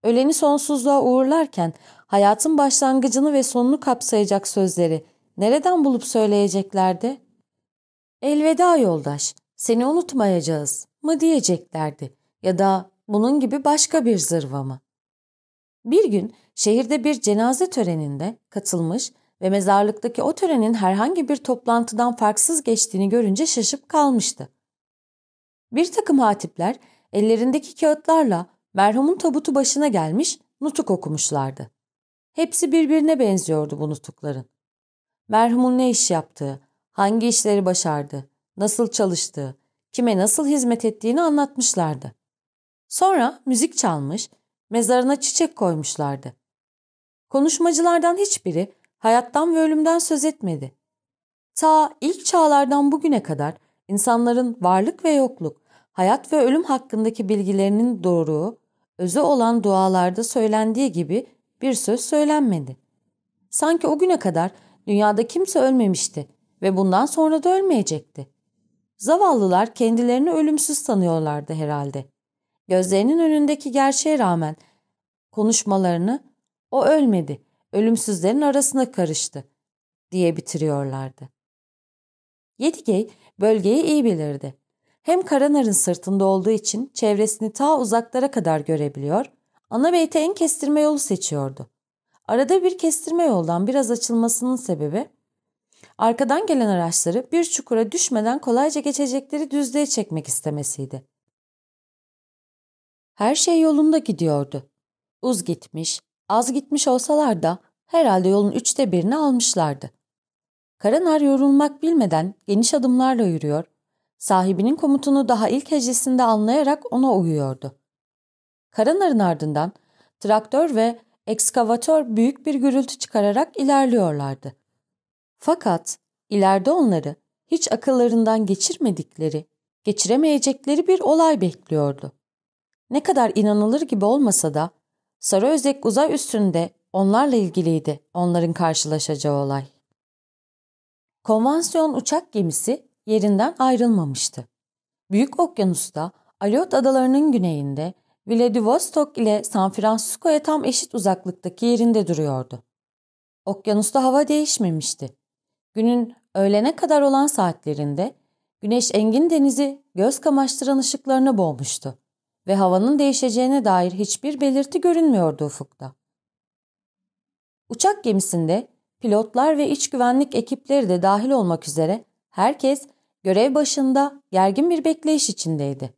Öleni sonsuzluğa uğurlarken hayatın başlangıcını ve sonunu kapsayacak sözleri nereden bulup söyleyeceklerdi? Elveda yoldaş, seni unutmayacağız mı diyeceklerdi ya da bunun gibi başka bir zırva mı? Bir gün şehirde bir cenaze töreninde katılmış ve mezarlıktaki o törenin herhangi bir toplantıdan farksız geçtiğini görünce şaşıp kalmıştı. Bir takım hatipler ellerindeki kağıtlarla merhumun tabutu başına gelmiş nutuk okumuşlardı. Hepsi birbirine benziyordu bu nutukların. Merhumun ne iş yaptığı, hangi işleri başardı, nasıl çalıştığı, kime nasıl hizmet ettiğini anlatmışlardı. Sonra müzik çalmış, mezarına çiçek koymuşlardı. Konuşmacılardan hiçbiri hayattan ve ölümden söz etmedi. Ta ilk çağlardan bugüne kadar insanların varlık ve yokluk, hayat ve ölüm hakkındaki bilgilerinin doğruluğu öze olan dualarda söylendiği gibi bir söz söylenmedi. Sanki o güne kadar dünyada kimse ölmemişti ve bundan sonra da ölmeyecekti. Zavallılar kendilerini ölümsüz tanıyorlardı herhalde. Gözlerinin önündeki gerçeğe rağmen konuşmalarını o ölmedi, ölümsüzlerin arasına karıştı diye bitiriyorlardı. Yedigey bölgeyi iyi bilirdi. Hem Karanar'ın sırtında olduğu için çevresini ta uzaklara kadar görebiliyor, Ana beyte en kestirme yolu seçiyordu. Arada bir kestirme yoldan biraz açılmasının sebebi, arkadan gelen araçları bir çukura düşmeden kolayca geçecekleri düzlüğe çekmek istemesiydi. Her şey yolunda gidiyordu. Uz gitmiş, az gitmiş olsalar da herhalde yolun üçte birini almışlardı. Karanar yorulmak bilmeden geniş adımlarla yürüyor, Sahibinin komutunu daha ilk hecesinde anlayarak ona uyuyordu. Karanar'ın ardından traktör ve ekskavatör büyük bir gürültü çıkararak ilerliyorlardı. Fakat ileride onları hiç akıllarından geçirmedikleri, geçiremeyecekleri bir olay bekliyordu. Ne kadar inanılır gibi olmasa da Sarı Özek uzay üstünde onlarla ilgiliydi onların karşılaşacağı olay. Konvansiyon uçak gemisi yerinden ayrılmamıştı. Büyük Okyanus'ta Aleut Adaları'nın güneyinde Vladivostok ile San Francisco'ya tam eşit uzaklıktaki yerinde duruyordu. Okyanusta hava değişmemişti. Günün öğlene kadar olan saatlerinde güneş engin denizi göz kamaştıran ışıklarını boğmuştu ve havanın değişeceğine dair hiçbir belirti görünmüyordu ufukta. Uçak gemisinde pilotlar ve iç güvenlik ekipleri de dahil olmak üzere herkes görev başında gergin bir bekleyiş içindeydi.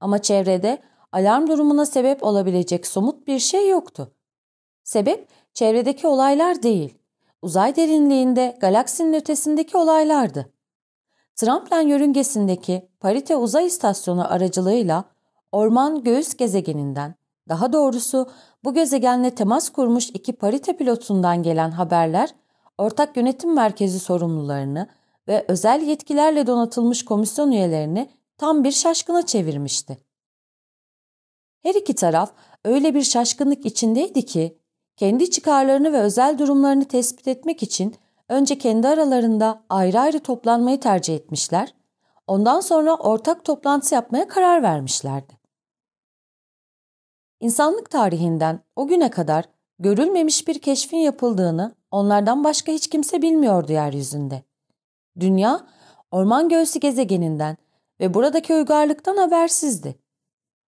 Ama çevrede alarm durumuna sebep olabilecek somut bir şey yoktu. Sebep çevredeki olaylar değil, uzay derinliğinde galaksinin ötesindeki olaylardı. Tramplen yörüngesindeki Parite Uzay İstasyonu aracılığıyla orman göğüs gezegeninden, daha doğrusu bu gezegenle temas kurmuş iki Parite pilotundan gelen haberler, ortak yönetim merkezi sorumlularını ve özel yetkilerle donatılmış komisyon üyelerini tam bir şaşkına çevirmişti. Her iki taraf öyle bir şaşkınlık içindeydi ki kendi çıkarlarını ve özel durumlarını tespit etmek için önce kendi aralarında ayrı ayrı toplanmayı tercih etmişler, ondan sonra ortak toplantı yapmaya karar vermişlerdi. İnsanlık tarihinden o güne kadar görülmemiş bir keşfin yapıldığını onlardan başka hiç kimse bilmiyordu yeryüzünde. Dünya orman göğsü gezegeninden ve buradaki uygarlıktan habersizdi.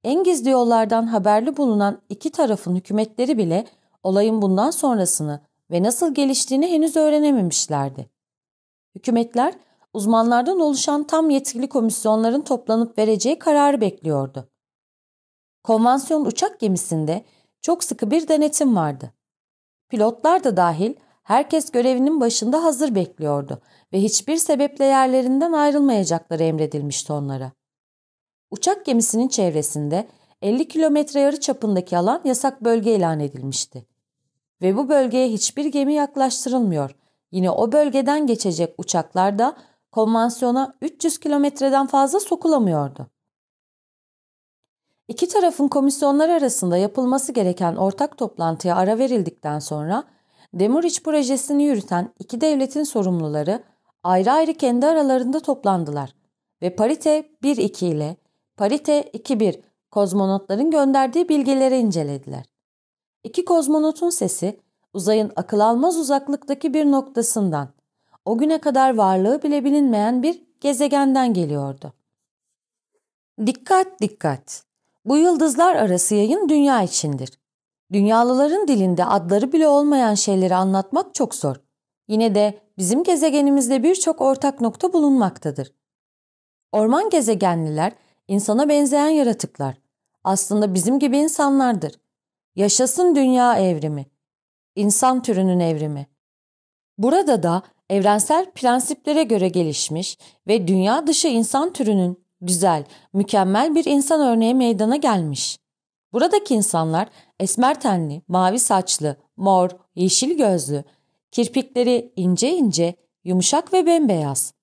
En gizli yollardan haberli bulunan iki tarafın hükümetleri bile olayın bundan sonrasını ve nasıl geliştiğini henüz öğrenememişlerdi. Hükümetler uzmanlardan oluşan tam yetkili komisyonların toplanıp vereceği kararı bekliyordu. Konvansiyon uçak gemisinde çok sıkı bir denetim vardı. Pilotlar da dahil Herkes görevinin başında hazır bekliyordu ve hiçbir sebeple yerlerinden ayrılmayacakları emredilmişti onlara. Uçak gemisinin çevresinde 50 kilometre yarı çapındaki alan yasak bölge ilan edilmişti. Ve bu bölgeye hiçbir gemi yaklaştırılmıyor. Yine o bölgeden geçecek uçaklar da konvansiyona 300 kilometreden fazla sokulamıyordu. İki tarafın komisyonlar arasında yapılması gereken ortak toplantıya ara verildikten sonra Demuriç projesini yürüten iki devletin sorumluları ayrı ayrı kendi aralarında toplandılar ve parite 1-2 ile parite 2-1 kozmonotların gönderdiği bilgileri incelediler. İki kozmonotun sesi uzayın akıl almaz uzaklıktaki bir noktasından o güne kadar varlığı bile bilinmeyen bir gezegenden geliyordu. Dikkat dikkat! Bu yıldızlar arası yayın dünya içindir. Dünyalıların dilinde adları bile olmayan şeyleri anlatmak çok zor. Yine de bizim gezegenimizde birçok ortak nokta bulunmaktadır. Orman gezegenliler insana benzeyen yaratıklar. Aslında bizim gibi insanlardır. Yaşasın dünya evrimi. İnsan türünün evrimi. Burada da evrensel prensiplere göre gelişmiş ve dünya dışı insan türünün güzel, mükemmel bir insan örneği meydana gelmiş. Buradaki insanlar Esmer tenli, mavi saçlı, mor, yeşil gözlü, kirpikleri ince ince, yumuşak ve bembeyaz.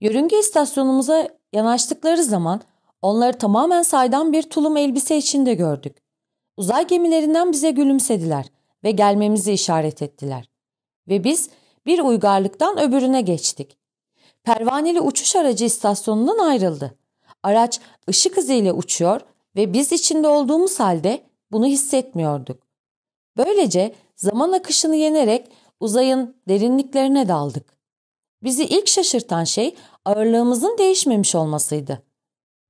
Yörünge istasyonumuza yanaştıkları zaman onları tamamen saydam bir tulum elbise içinde gördük. Uzay gemilerinden bize gülümsediler ve gelmemizi işaret ettiler. Ve biz bir uygarlıktan öbürüne geçtik. Pervaneli uçuş aracı istasyonundan ayrıldı. Araç ışık hızıyla uçuyor ve biz içinde olduğumuz halde bunu hissetmiyorduk. Böylece zaman akışını yenerek uzayın derinliklerine daldık. Bizi ilk şaşırtan şey ağırlığımızın değişmemiş olmasıydı.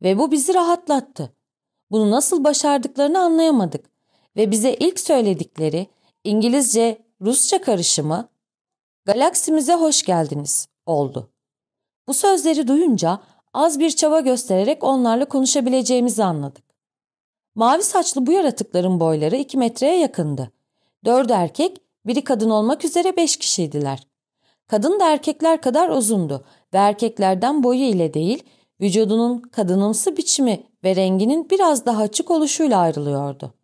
Ve bu bizi rahatlattı. Bunu nasıl başardıklarını anlayamadık ve bize ilk söyledikleri İngilizce-Rusça karışımı "Galaksimize hoş geldiniz." oldu. Bu sözleri duyunca az bir çaba göstererek onlarla konuşabileceğimizi anladık. Mavi saçlı bu yaratıkların boyları 2 metreye yakındı. Dördü erkek, biri kadın olmak üzere beş kişiydiler. Kadın da erkekler kadar uzundu ve erkeklerden boyu ile değil, vücudunun kadınımsı biçimi ve renginin biraz daha açık oluşuyla ayrılıyordu.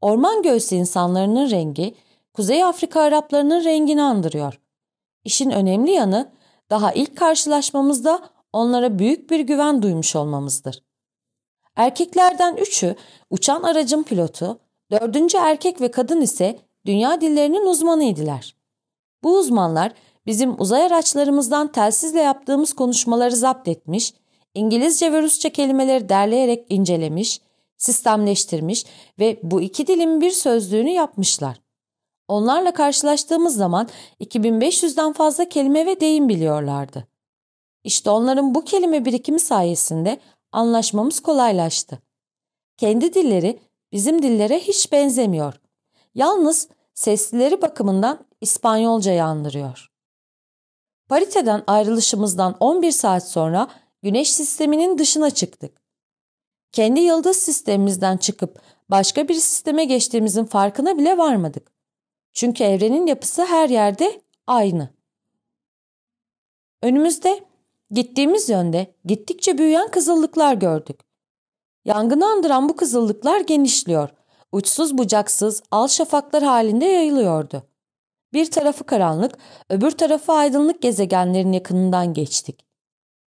Orman göğsü insanlarının rengi, Kuzey Afrika Araplarının rengini andırıyor. İşin önemli yanı, daha ilk karşılaşmamızda onlara büyük bir güven duymuş olmamızdır. Erkeklerden üçü uçan aracın pilotu, dördüncü erkek ve kadın ise dünya dillerinin uzmanıydılar. Bu uzmanlar bizim uzay araçlarımızdan telsizle yaptığımız konuşmaları zapt etmiş, İngilizce ve Rusça kelimeleri derleyerek incelemiş, sistemleştirmiş ve bu iki dilin bir sözlüğünü yapmışlar. Onlarla karşılaştığımız zaman 2500'den fazla kelime ve deyim biliyorlardı. İşte onların bu kelime birikimi sayesinde anlaşmamız kolaylaştı. Kendi dilleri bizim dillere hiç benzemiyor. Yalnız seslileri bakımından İspanyolca'yı andırıyor. Pariteden ayrılışımızdan 11 saat sonra güneş sisteminin dışına çıktık. Kendi yıldız sistemimizden çıkıp başka bir sisteme geçtiğimizin farkına bile varmadık. Çünkü evrenin yapısı her yerde aynı. Önümüzde Gittiğimiz yönde gittikçe büyüyen kızıllıklar gördük. Yangını andıran bu kızıllıklar genişliyor. Uçsuz bucaksız al şafaklar halinde yayılıyordu. Bir tarafı karanlık, öbür tarafı aydınlık gezegenlerin yakınından geçtik.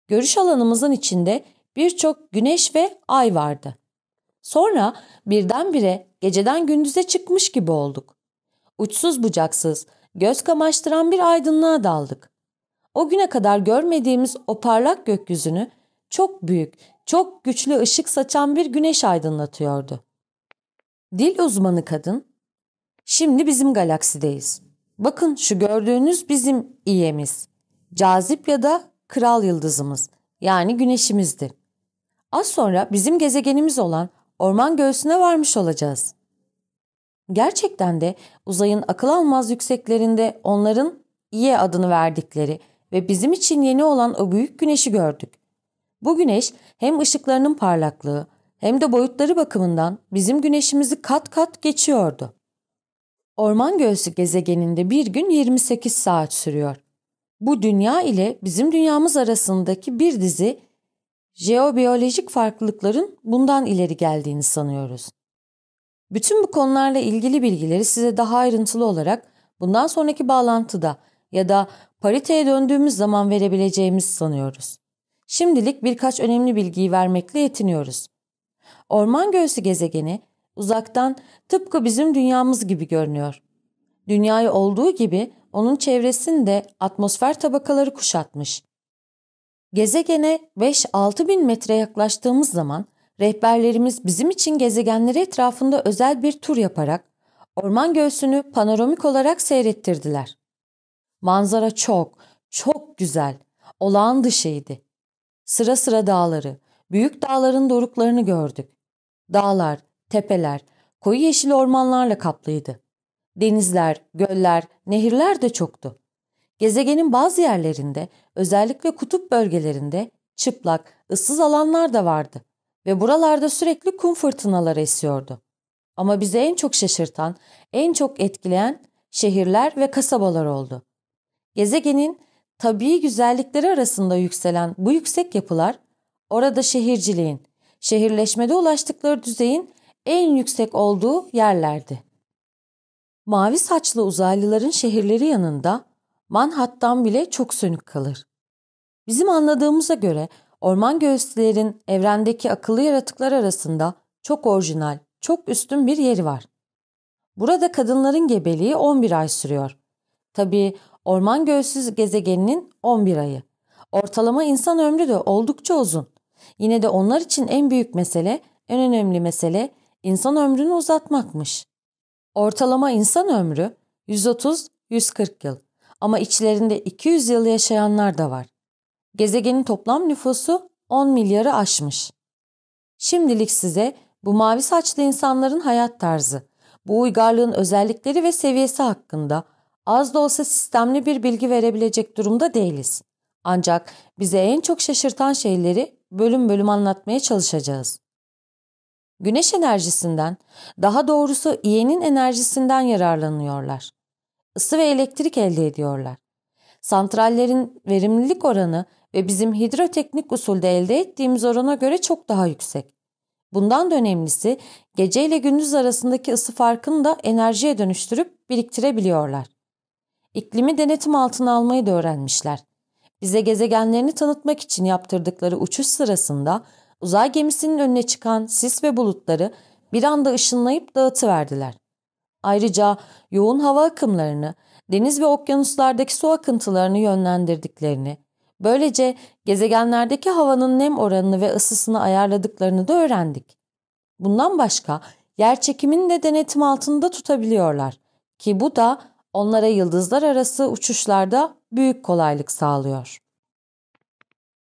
Görüş alanımızın içinde birçok güneş ve ay vardı. Sonra birdenbire geceden gündüze çıkmış gibi olduk. Uçsuz bucaksız, göz kamaştıran bir aydınlığa daldık. O güne kadar görmediğimiz o parlak gökyüzünü çok büyük, çok güçlü ışık saçan bir güneş aydınlatıyordu. Dil uzmanı kadın, şimdi bizim galaksideyiz. Bakın şu gördüğünüz bizim iyemiz. Cazip ya da kral yıldızımız yani güneşimizdi. Az sonra bizim gezegenimiz olan orman göğsüne varmış olacağız. Gerçekten de uzayın akıl almaz yükseklerinde onların iye adını verdikleri ve bizim için yeni olan o büyük güneşi gördük. Bu güneş hem ışıklarının parlaklığı hem de boyutları bakımından bizim güneşimizi kat kat geçiyordu. Orman göğsü gezegeninde bir gün 28 saat sürüyor. Bu dünya ile bizim dünyamız arasındaki bir dizi jeobiyolojik farklılıkların bundan ileri geldiğini sanıyoruz. Bütün bu konularla ilgili bilgileri size daha ayrıntılı olarak bundan sonraki bağlantıda ya da pariteye döndüğümüz zaman verebileceğimiz sanıyoruz. Şimdilik birkaç önemli bilgiyi vermekle yetiniyoruz. Orman göğsü gezegeni uzaktan tıpkı bizim dünyamız gibi görünüyor. Dünyayı olduğu gibi onun çevresini de atmosfer tabakaları kuşatmış. Gezegene 5-6 bin metre yaklaştığımız zaman rehberlerimiz bizim için gezegenleri etrafında özel bir tur yaparak orman göğsünü panoramik olarak seyrettirdiler. Manzara çok, çok güzel, olağan dışıydı. Sıra sıra dağları, büyük dağların doruklarını gördük. Dağlar, tepeler, koyu yeşil ormanlarla kaplıydı. Denizler, göller, nehirler de çoktu. Gezegenin bazı yerlerinde, özellikle kutup bölgelerinde çıplak, ıssız alanlar da vardı ve buralarda sürekli kum fırtınaları esiyordu. Ama bizi en çok şaşırtan, en çok etkileyen şehirler ve kasabalar oldu. Gezegenin tabii güzellikleri arasında yükselen bu yüksek yapılar orada şehirciliğin, şehirleşmede ulaştıkları düzeyin en yüksek olduğu yerlerdi. Mavi saçlı uzaylıların şehirleri yanında Manhattan bile çok sönük kalır. Bizim anladığımıza göre orman göğüslerin evrendeki akıllı yaratıklar arasında çok orijinal, çok üstün bir yeri var. Burada kadınların gebeliği 11 ay sürüyor. Tabii Orman göğsüz gezegeninin 11 ayı. Ortalama insan ömrü de oldukça uzun. Yine de onlar için en büyük mesele, en önemli mesele insan ömrünü uzatmakmış. Ortalama insan ömrü 130-140 yıl ama içlerinde 200 yıl yaşayanlar da var. Gezegenin toplam nüfusu 10 milyarı aşmış. Şimdilik size bu mavi saçlı insanların hayat tarzı, bu uygarlığın özellikleri ve seviyesi hakkında az da olsa sistemli bir bilgi verebilecek durumda değiliz. Ancak bize en çok şaşırtan şeyleri bölüm bölüm anlatmaya çalışacağız. Güneş enerjisinden, daha doğrusu iyenin enerjisinden yararlanıyorlar. Isı ve elektrik elde ediyorlar. Santrallerin verimlilik oranı ve bizim hidroteknik usulde elde ettiğimiz orana göre çok daha yüksek. Bundan da önemlisi gece ile gündüz arasındaki ısı farkını da enerjiye dönüştürüp biriktirebiliyorlar iklimi denetim altına almayı da öğrenmişler. Bize gezegenlerini tanıtmak için yaptırdıkları uçuş sırasında uzay gemisinin önüne çıkan sis ve bulutları bir anda ışınlayıp dağıtıverdiler. Ayrıca yoğun hava akımlarını, deniz ve okyanuslardaki su akıntılarını yönlendirdiklerini, böylece gezegenlerdeki havanın nem oranını ve ısısını ayarladıklarını da öğrendik. Bundan başka yer çekimini de denetim altında tutabiliyorlar ki bu da onlara yıldızlar arası uçuşlarda büyük kolaylık sağlıyor.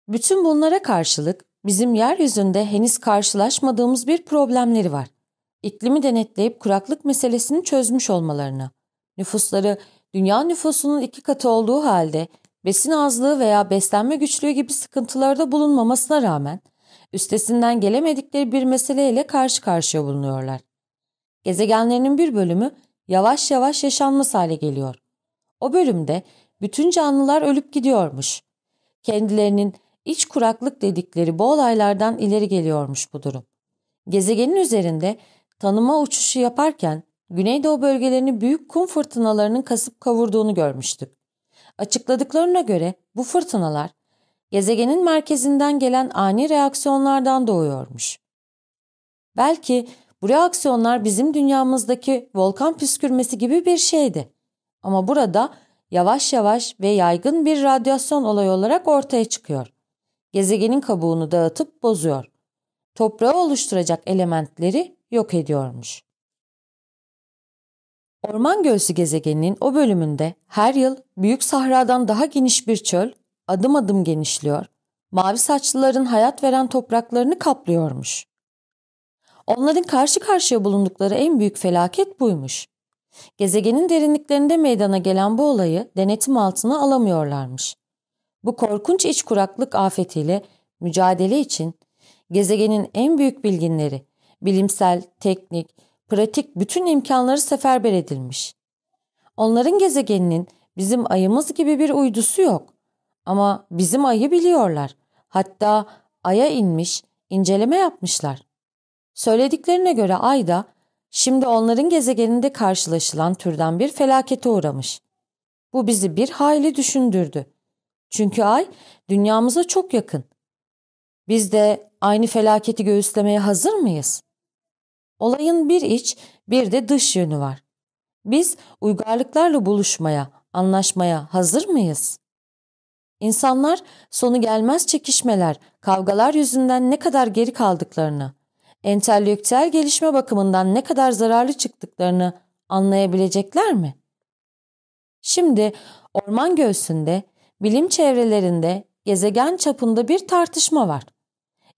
Bütün bunlara karşılık bizim yeryüzünde henüz karşılaşmadığımız bir problemleri var. İklimi denetleyip kuraklık meselesini çözmüş olmalarına, nüfusları dünya nüfusunun iki katı olduğu halde besin azlığı veya beslenme güçlüğü gibi sıkıntılarda bulunmamasına rağmen üstesinden gelemedikleri bir meseleyle karşı karşıya bulunuyorlar. Gezegenlerinin bir bölümü yavaş yavaş yaşanmaz hale geliyor. O bölümde bütün canlılar ölüp gidiyormuş. Kendilerinin iç kuraklık dedikleri bu olaylardan ileri geliyormuş bu durum. Gezegenin üzerinde tanıma uçuşu yaparken Güneydoğu bölgelerini büyük kum fırtınalarının kasıp kavurduğunu görmüştük. Açıkladıklarına göre bu fırtınalar gezegenin merkezinden gelen ani reaksiyonlardan doğuyormuş. Belki bu reaksiyonlar bizim dünyamızdaki volkan püskürmesi gibi bir şeydi. Ama burada yavaş yavaş ve yaygın bir radyasyon olay olarak ortaya çıkıyor. Gezegenin kabuğunu dağıtıp bozuyor. Toprağı oluşturacak elementleri yok ediyormuş. Orman Göğsü gezegeninin o bölümünde her yıl Büyük Sahra'dan daha geniş bir çöl adım adım genişliyor. Mavi saçlıların hayat veren topraklarını kaplıyormuş. Onların karşı karşıya bulundukları en büyük felaket buymuş. Gezegenin derinliklerinde meydana gelen bu olayı denetim altına alamıyorlarmış. Bu korkunç iç kuraklık afetiyle mücadele için gezegenin en büyük bilginleri, bilimsel, teknik, pratik bütün imkanları seferber edilmiş. Onların gezegeninin bizim ayımız gibi bir uydusu yok. Ama bizim ayı biliyorlar. Hatta aya inmiş, inceleme yapmışlar. Söylediklerine göre Ayda şimdi onların gezegeninde karşılaşılan türden bir felakete uğramış. Bu bizi bir hayli düşündürdü. Çünkü ay dünyamıza çok yakın. Biz de aynı felaketi göğüslemeye hazır mıyız? Olayın bir iç bir de dış yönü var. Biz uygarlıklarla buluşmaya, anlaşmaya hazır mıyız? İnsanlar sonu gelmez çekişmeler, kavgalar yüzünden ne kadar geri kaldıklarını, entelektüel gelişme bakımından ne kadar zararlı çıktıklarını anlayabilecekler mi? Şimdi orman göğsünde, bilim çevrelerinde, gezegen çapında bir tartışma var.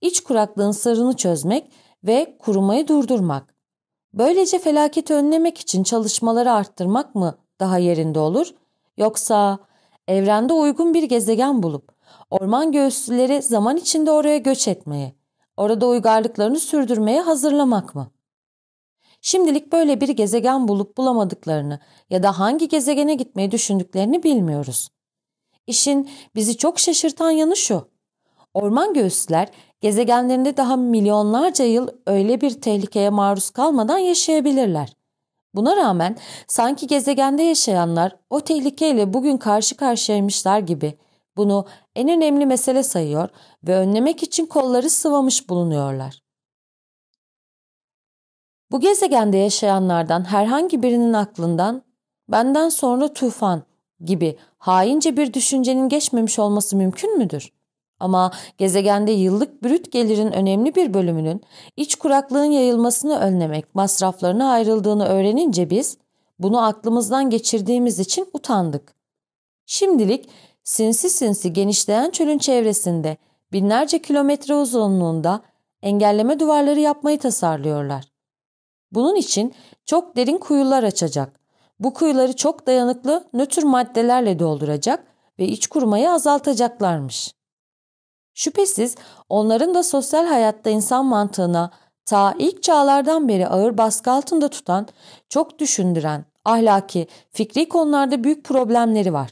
İç kuraklığın sırrını çözmek ve kurumayı durdurmak. Böylece felaketi önlemek için çalışmaları arttırmak mı daha yerinde olur? Yoksa evrende uygun bir gezegen bulup orman göğüslüleri zaman içinde oraya göç etmeye, Orada uygarlıklarını sürdürmeye hazırlamak mı? Şimdilik böyle bir gezegen bulup bulamadıklarını ya da hangi gezegene gitmeyi düşündüklerini bilmiyoruz. İşin bizi çok şaşırtan yanı şu. Orman göğüsler gezegenlerinde daha milyonlarca yıl öyle bir tehlikeye maruz kalmadan yaşayabilirler. Buna rağmen sanki gezegende yaşayanlar o tehlikeyle bugün karşı karşıyaymışlar gibi bunu en önemli mesele sayıyor ve önlemek için kolları sıvamış bulunuyorlar. Bu gezegende yaşayanlardan herhangi birinin aklından benden sonra tufan gibi haince bir düşüncenin geçmemiş olması mümkün müdür? Ama gezegende yıllık brüt gelirin önemli bir bölümünün iç kuraklığın yayılmasını önlemek masraflarına ayrıldığını öğrenince biz bunu aklımızdan geçirdiğimiz için utandık. Şimdilik sinsi sinsi genişleyen çölün çevresinde binlerce kilometre uzunluğunda engelleme duvarları yapmayı tasarlıyorlar. Bunun için çok derin kuyular açacak. Bu kuyuları çok dayanıklı nötr maddelerle dolduracak ve iç kurmayı azaltacaklarmış. Şüphesiz onların da sosyal hayatta insan mantığına ta ilk çağlardan beri ağır baskı altında tutan, çok düşündüren, ahlaki, fikri konularda büyük problemleri var.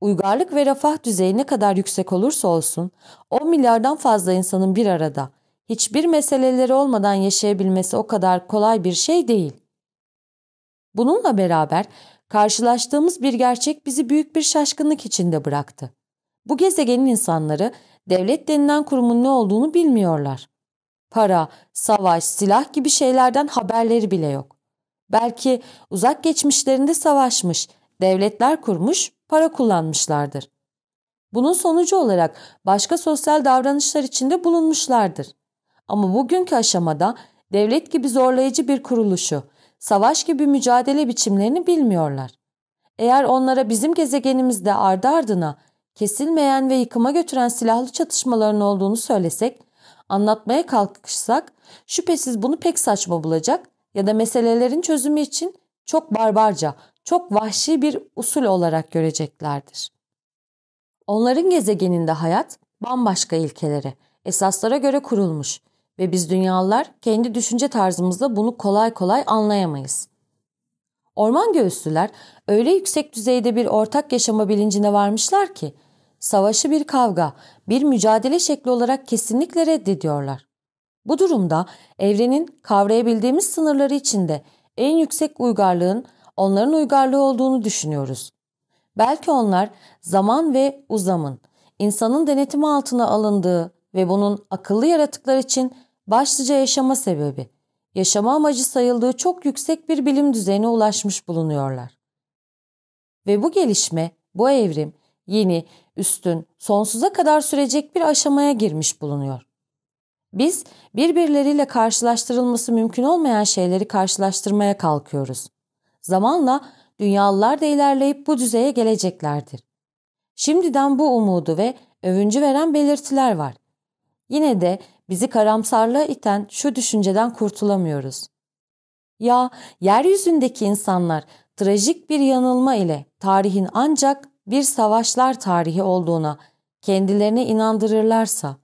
Uygarlık ve refah düzeyi ne kadar yüksek olursa olsun 10 milyardan fazla insanın bir arada hiçbir meseleleri olmadan yaşayabilmesi o kadar kolay bir şey değil. Bununla beraber karşılaştığımız bir gerçek bizi büyük bir şaşkınlık içinde bıraktı. Bu gezegenin insanları devlet denilen kurumun ne olduğunu bilmiyorlar. Para, savaş, silah gibi şeylerden haberleri bile yok. Belki uzak geçmişlerinde savaşmış, devletler kurmuş para kullanmışlardır. Bunun sonucu olarak başka sosyal davranışlar içinde bulunmuşlardır. Ama bugünkü aşamada devlet gibi zorlayıcı bir kuruluşu, savaş gibi mücadele biçimlerini bilmiyorlar. Eğer onlara bizim gezegenimizde ardı ardına kesilmeyen ve yıkıma götüren silahlı çatışmaların olduğunu söylesek, anlatmaya kalkışsak şüphesiz bunu pek saçma bulacak ya da meselelerin çözümü için çok barbarca, çok vahşi bir usul olarak göreceklerdir. Onların gezegeninde hayat bambaşka ilkelere, esaslara göre kurulmuş ve biz dünyalılar kendi düşünce tarzımızla bunu kolay kolay anlayamayız. Orman göğüslüler öyle yüksek düzeyde bir ortak yaşama bilincine varmışlar ki savaşı bir kavga, bir mücadele şekli olarak kesinlikle reddediyorlar. Bu durumda evrenin kavrayabildiğimiz sınırları içinde en yüksek uygarlığın onların uygarlığı olduğunu düşünüyoruz. Belki onlar zaman ve uzamın, insanın denetimi altına alındığı ve bunun akıllı yaratıklar için başlıca yaşama sebebi, yaşama amacı sayıldığı çok yüksek bir bilim düzeyine ulaşmış bulunuyorlar. Ve bu gelişme, bu evrim yeni, üstün, sonsuza kadar sürecek bir aşamaya girmiş bulunuyor. Biz birbirleriyle karşılaştırılması mümkün olmayan şeyleri karşılaştırmaya kalkıyoruz. Zamanla dünyalılar da ilerleyip bu düzeye geleceklerdir. Şimdiden bu umudu ve övüncü veren belirtiler var. Yine de bizi karamsarlığa iten şu düşünceden kurtulamıyoruz. Ya yeryüzündeki insanlar trajik bir yanılma ile tarihin ancak bir savaşlar tarihi olduğuna kendilerine inandırırlarsa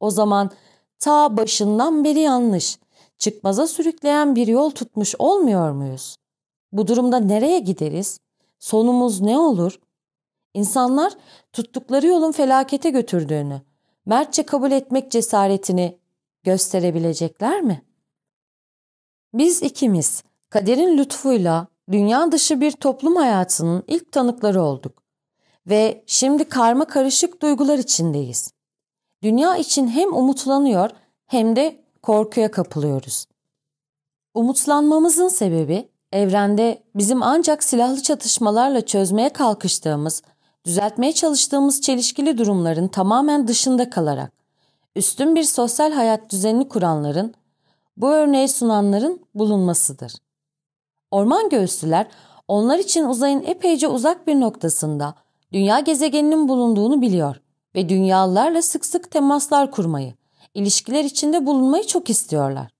o zaman ta başından beri yanlış, çıkmaza sürükleyen bir yol tutmuş olmuyor muyuz? Bu durumda nereye gideriz? Sonumuz ne olur? İnsanlar tuttukları yolun felakete götürdüğünü, mertçe kabul etmek cesaretini gösterebilecekler mi? Biz ikimiz kaderin lütfuyla dünya dışı bir toplum hayatının ilk tanıkları olduk ve şimdi karma karışık duygular içindeyiz. Dünya için hem umutlanıyor hem de korkuya kapılıyoruz. Umutlanmamızın sebebi Evrende bizim ancak silahlı çatışmalarla çözmeye kalkıştığımız, düzeltmeye çalıştığımız çelişkili durumların tamamen dışında kalarak üstün bir sosyal hayat düzenini kuranların, bu örneği sunanların bulunmasıdır. Orman göğüslüler onlar için uzayın epeyce uzak bir noktasında dünya gezegeninin bulunduğunu biliyor ve dünyalarla sık sık temaslar kurmayı, ilişkiler içinde bulunmayı çok istiyorlar.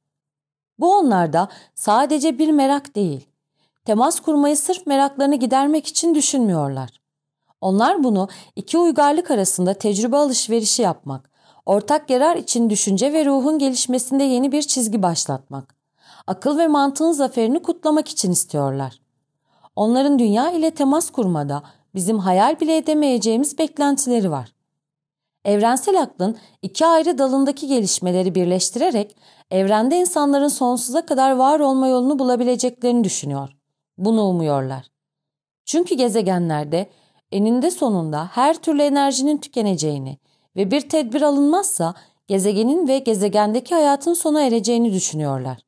Bu onlarda sadece bir merak değil. Temas kurmayı sırf meraklarını gidermek için düşünmüyorlar. Onlar bunu iki uygarlık arasında tecrübe alışverişi yapmak, ortak yarar için düşünce ve ruhun gelişmesinde yeni bir çizgi başlatmak, akıl ve mantığın zaferini kutlamak için istiyorlar. Onların dünya ile temas kurmada bizim hayal bile edemeyeceğimiz beklentileri var. Evrensel aklın iki ayrı dalındaki gelişmeleri birleştirerek evrende insanların sonsuza kadar var olma yolunu bulabileceklerini düşünüyor. Bunu umuyorlar. Çünkü gezegenlerde eninde sonunda her türlü enerjinin tükeneceğini ve bir tedbir alınmazsa gezegenin ve gezegendeki hayatın sona ereceğini düşünüyorlar.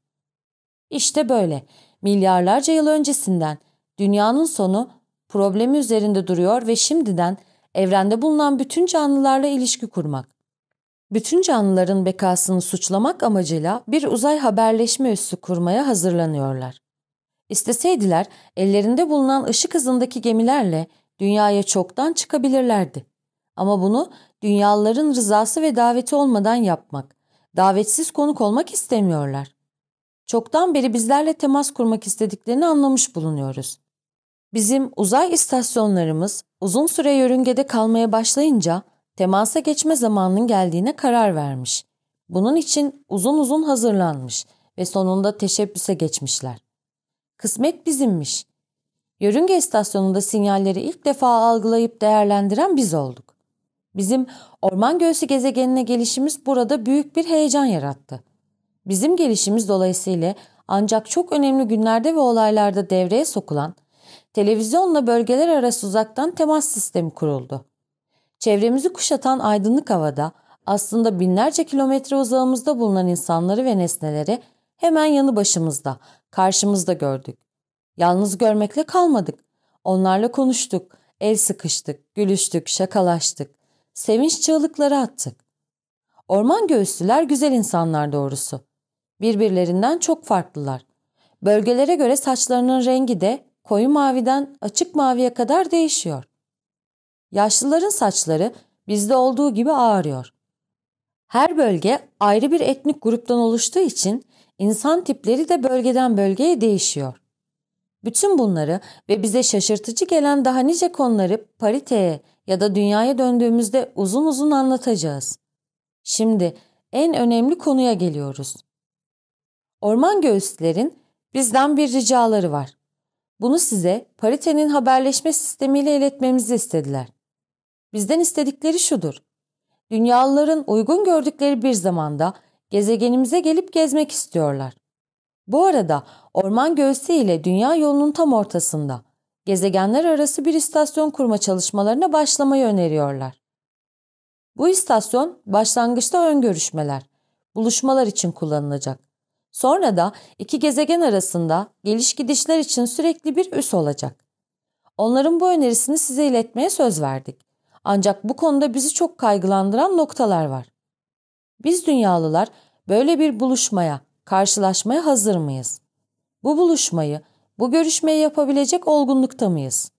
İşte böyle milyarlarca yıl öncesinden dünyanın sonu problemi üzerinde duruyor ve şimdiden evrende bulunan bütün canlılarla ilişki kurmak, bütün canlıların bekasını suçlamak amacıyla bir uzay haberleşme üssü kurmaya hazırlanıyorlar. İsteseydiler ellerinde bulunan ışık hızındaki gemilerle dünyaya çoktan çıkabilirlerdi. Ama bunu dünyaların rızası ve daveti olmadan yapmak, davetsiz konuk olmak istemiyorlar. Çoktan beri bizlerle temas kurmak istediklerini anlamış bulunuyoruz. Bizim uzay istasyonlarımız uzun süre yörüngede kalmaya başlayınca temasa geçme zamanının geldiğine karar vermiş. Bunun için uzun uzun hazırlanmış ve sonunda teşebbüse geçmişler. Kısmet bizimmiş. Yörünge istasyonunda sinyalleri ilk defa algılayıp değerlendiren biz olduk. Bizim orman göğsü gezegenine gelişimiz burada büyük bir heyecan yarattı. Bizim gelişimiz dolayısıyla ancak çok önemli günlerde ve olaylarda devreye sokulan televizyonla bölgeler arası uzaktan temas sistemi kuruldu. Çevremizi kuşatan aydınlık havada aslında binlerce kilometre uzağımızda bulunan insanları ve nesneleri hemen yanı başımızda, karşımızda gördük. Yalnız görmekle kalmadık. Onlarla konuştuk, el sıkıştık, gülüştük, şakalaştık. Sevinç çığlıkları attık. Orman göğüslüler güzel insanlar doğrusu. Birbirlerinden çok farklılar. Bölgelere göre saçlarının rengi de koyu maviden açık maviye kadar değişiyor. Yaşlıların saçları bizde olduğu gibi ağarıyor. Her bölge ayrı bir etnik gruptan oluştuğu için insan tipleri de bölgeden bölgeye değişiyor. Bütün bunları ve bize şaşırtıcı gelen daha nice konuları pariteye ya da dünyaya döndüğümüzde uzun uzun anlatacağız. Şimdi en önemli konuya geliyoruz. Orman göğüslerin bizden bir ricaları var. Bunu size paritenin haberleşme sistemiyle iletmemizi istediler. Bizden istedikleri şudur. Dünyalıların uygun gördükleri bir zamanda gezegenimize gelip gezmek istiyorlar. Bu arada orman göğsü ile dünya yolunun tam ortasında gezegenler arası bir istasyon kurma çalışmalarına başlamayı öneriyorlar. Bu istasyon başlangıçta ön görüşmeler, buluşmalar için kullanılacak. Sonra da iki gezegen arasında geliş gidişler için sürekli bir üs olacak. Onların bu önerisini size iletmeye söz verdik. Ancak bu konuda bizi çok kaygılandıran noktalar var. Biz dünyalılar böyle bir buluşmaya, karşılaşmaya hazır mıyız? Bu buluşmayı, bu görüşmeyi yapabilecek olgunlukta mıyız?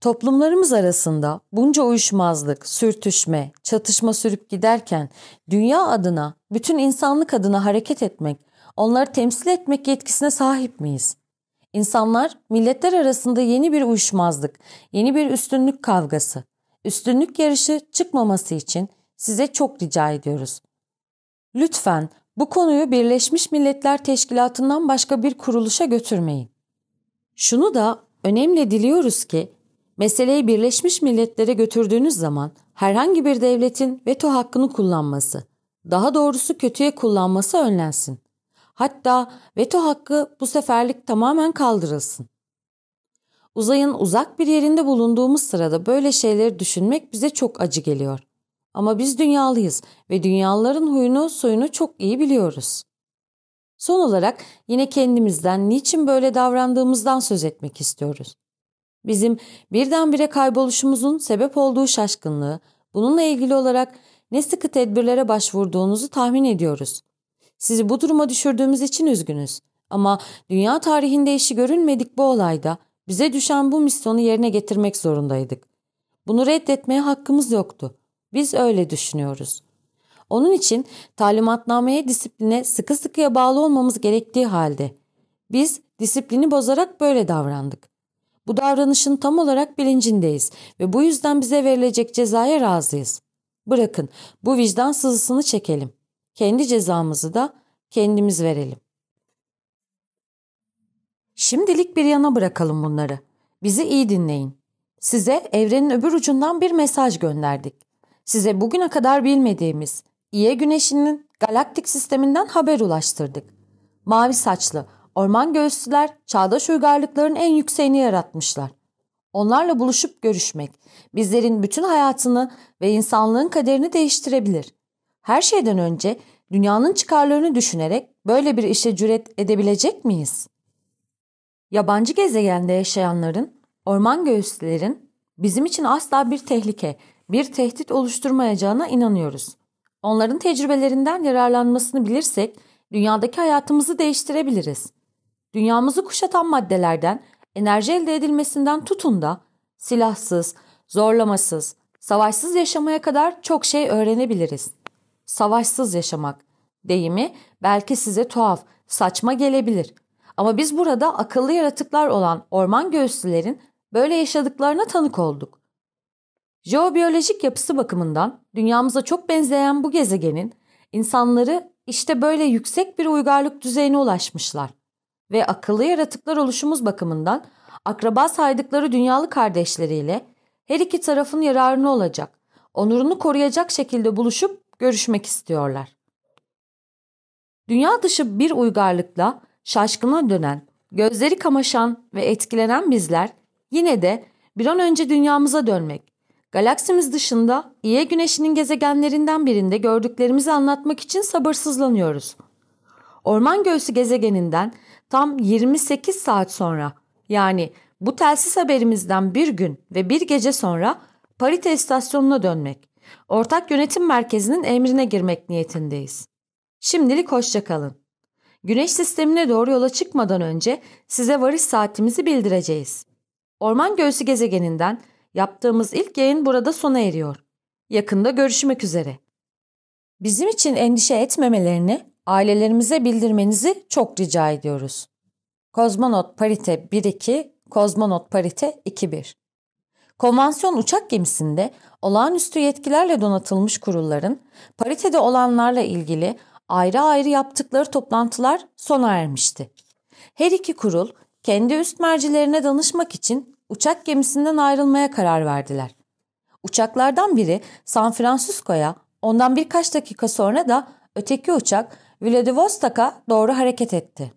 Toplumlarımız arasında bunca uyuşmazlık, sürtüşme, çatışma sürüp giderken dünya adına, bütün insanlık adına hareket etmek, onları temsil etmek yetkisine sahip miyiz? İnsanlar milletler arasında yeni bir uyuşmazlık, yeni bir üstünlük kavgası, üstünlük yarışı çıkmaması için size çok rica ediyoruz. Lütfen bu konuyu Birleşmiş Milletler Teşkilatı'ndan başka bir kuruluşa götürmeyin. Şunu da önemli diliyoruz ki meseleyi Birleşmiş Milletler'e götürdüğünüz zaman herhangi bir devletin veto hakkını kullanması, daha doğrusu kötüye kullanması önlensin. Hatta veto hakkı bu seferlik tamamen kaldırılsın. Uzayın uzak bir yerinde bulunduğumuz sırada böyle şeyleri düşünmek bize çok acı geliyor. Ama biz dünyalıyız ve dünyaların huyunu soyunu çok iyi biliyoruz. Son olarak yine kendimizden niçin böyle davrandığımızdan söz etmek istiyoruz. Bizim birdenbire kayboluşumuzun sebep olduğu şaşkınlığı, bununla ilgili olarak ne sıkı tedbirlere başvurduğunuzu tahmin ediyoruz. Sizi bu duruma düşürdüğümüz için üzgünüz. Ama dünya tarihinde işi görünmedik bu olayda bize düşen bu misyonu yerine getirmek zorundaydık. Bunu reddetmeye hakkımız yoktu. Biz öyle düşünüyoruz. Onun için talimatnameye disipline sıkı sıkıya bağlı olmamız gerektiği halde biz disiplini bozarak böyle davrandık. Bu davranışın tam olarak bilincindeyiz ve bu yüzden bize verilecek cezaya razıyız. Bırakın bu vicdan sızısını çekelim. Kendi cezamızı da kendimiz verelim. Şimdilik bir yana bırakalım bunları. Bizi iyi dinleyin. Size evrenin öbür ucundan bir mesaj gönderdik. Size bugüne kadar bilmediğimiz İye Güneşi'nin galaktik sisteminden haber ulaştırdık. Mavi saçlı, orman göğüslüler çağdaş uygarlıkların en yükseğini yaratmışlar. Onlarla buluşup görüşmek bizlerin bütün hayatını ve insanlığın kaderini değiştirebilir. Her şeyden önce dünyanın çıkarlarını düşünerek böyle bir işe cüret edebilecek miyiz?'' Yabancı gezegende yaşayanların, orman göğüslerin bizim için asla bir tehlike, bir tehdit oluşturmayacağına inanıyoruz. Onların tecrübelerinden yararlanmasını bilirsek dünyadaki hayatımızı değiştirebiliriz. Dünyamızı kuşatan maddelerden, enerji elde edilmesinden tutun da silahsız, zorlamasız, savaşsız yaşamaya kadar çok şey öğrenebiliriz. Savaşsız yaşamak deyimi belki size tuhaf, saçma gelebilir ama biz burada akıllı yaratıklar olan orman göğüslülerin böyle yaşadıklarına tanık olduk. Jeobiyolojik yapısı bakımından dünyamıza çok benzeyen bu gezegenin insanları işte böyle yüksek bir uygarlık düzeyine ulaşmışlar ve akıllı yaratıklar oluşumuz bakımından akraba saydıkları dünyalı kardeşleriyle her iki tarafın yararını olacak, onurunu koruyacak şekilde buluşup görüşmek istiyorlar. Dünya dışı bir uygarlıkla şaşkına dönen, gözleri kamaşan ve etkilenen bizler yine de bir an önce dünyamıza dönmek, galaksimiz dışında İye Güneşi'nin gezegenlerinden birinde gördüklerimizi anlatmak için sabırsızlanıyoruz. Orman Göğsü gezegeninden tam 28 saat sonra yani bu telsiz haberimizden bir gün ve bir gece sonra Parite istasyonuna dönmek, ortak yönetim merkezinin emrine girmek niyetindeyiz. Şimdilik hoşçakalın. Güneş sistemine doğru yola çıkmadan önce size varış saatimizi bildireceğiz. Orman Göğsü gezegeninden yaptığımız ilk yayın burada sona eriyor. Yakında görüşmek üzere. Bizim için endişe etmemelerini ailelerimize bildirmenizi çok rica ediyoruz. Kozmonot Parite 1-2, Kozmonot Parite 2-1 Konvansiyon uçak gemisinde olağanüstü yetkilerle donatılmış kurulların paritede olanlarla ilgili ayrı ayrı yaptıkları toplantılar sona ermişti. Her iki kurul kendi üst mercilerine danışmak için uçak gemisinden ayrılmaya karar verdiler. Uçaklardan biri San Francisco'ya, ondan birkaç dakika sonra da öteki uçak Vladivostok'a doğru hareket etti.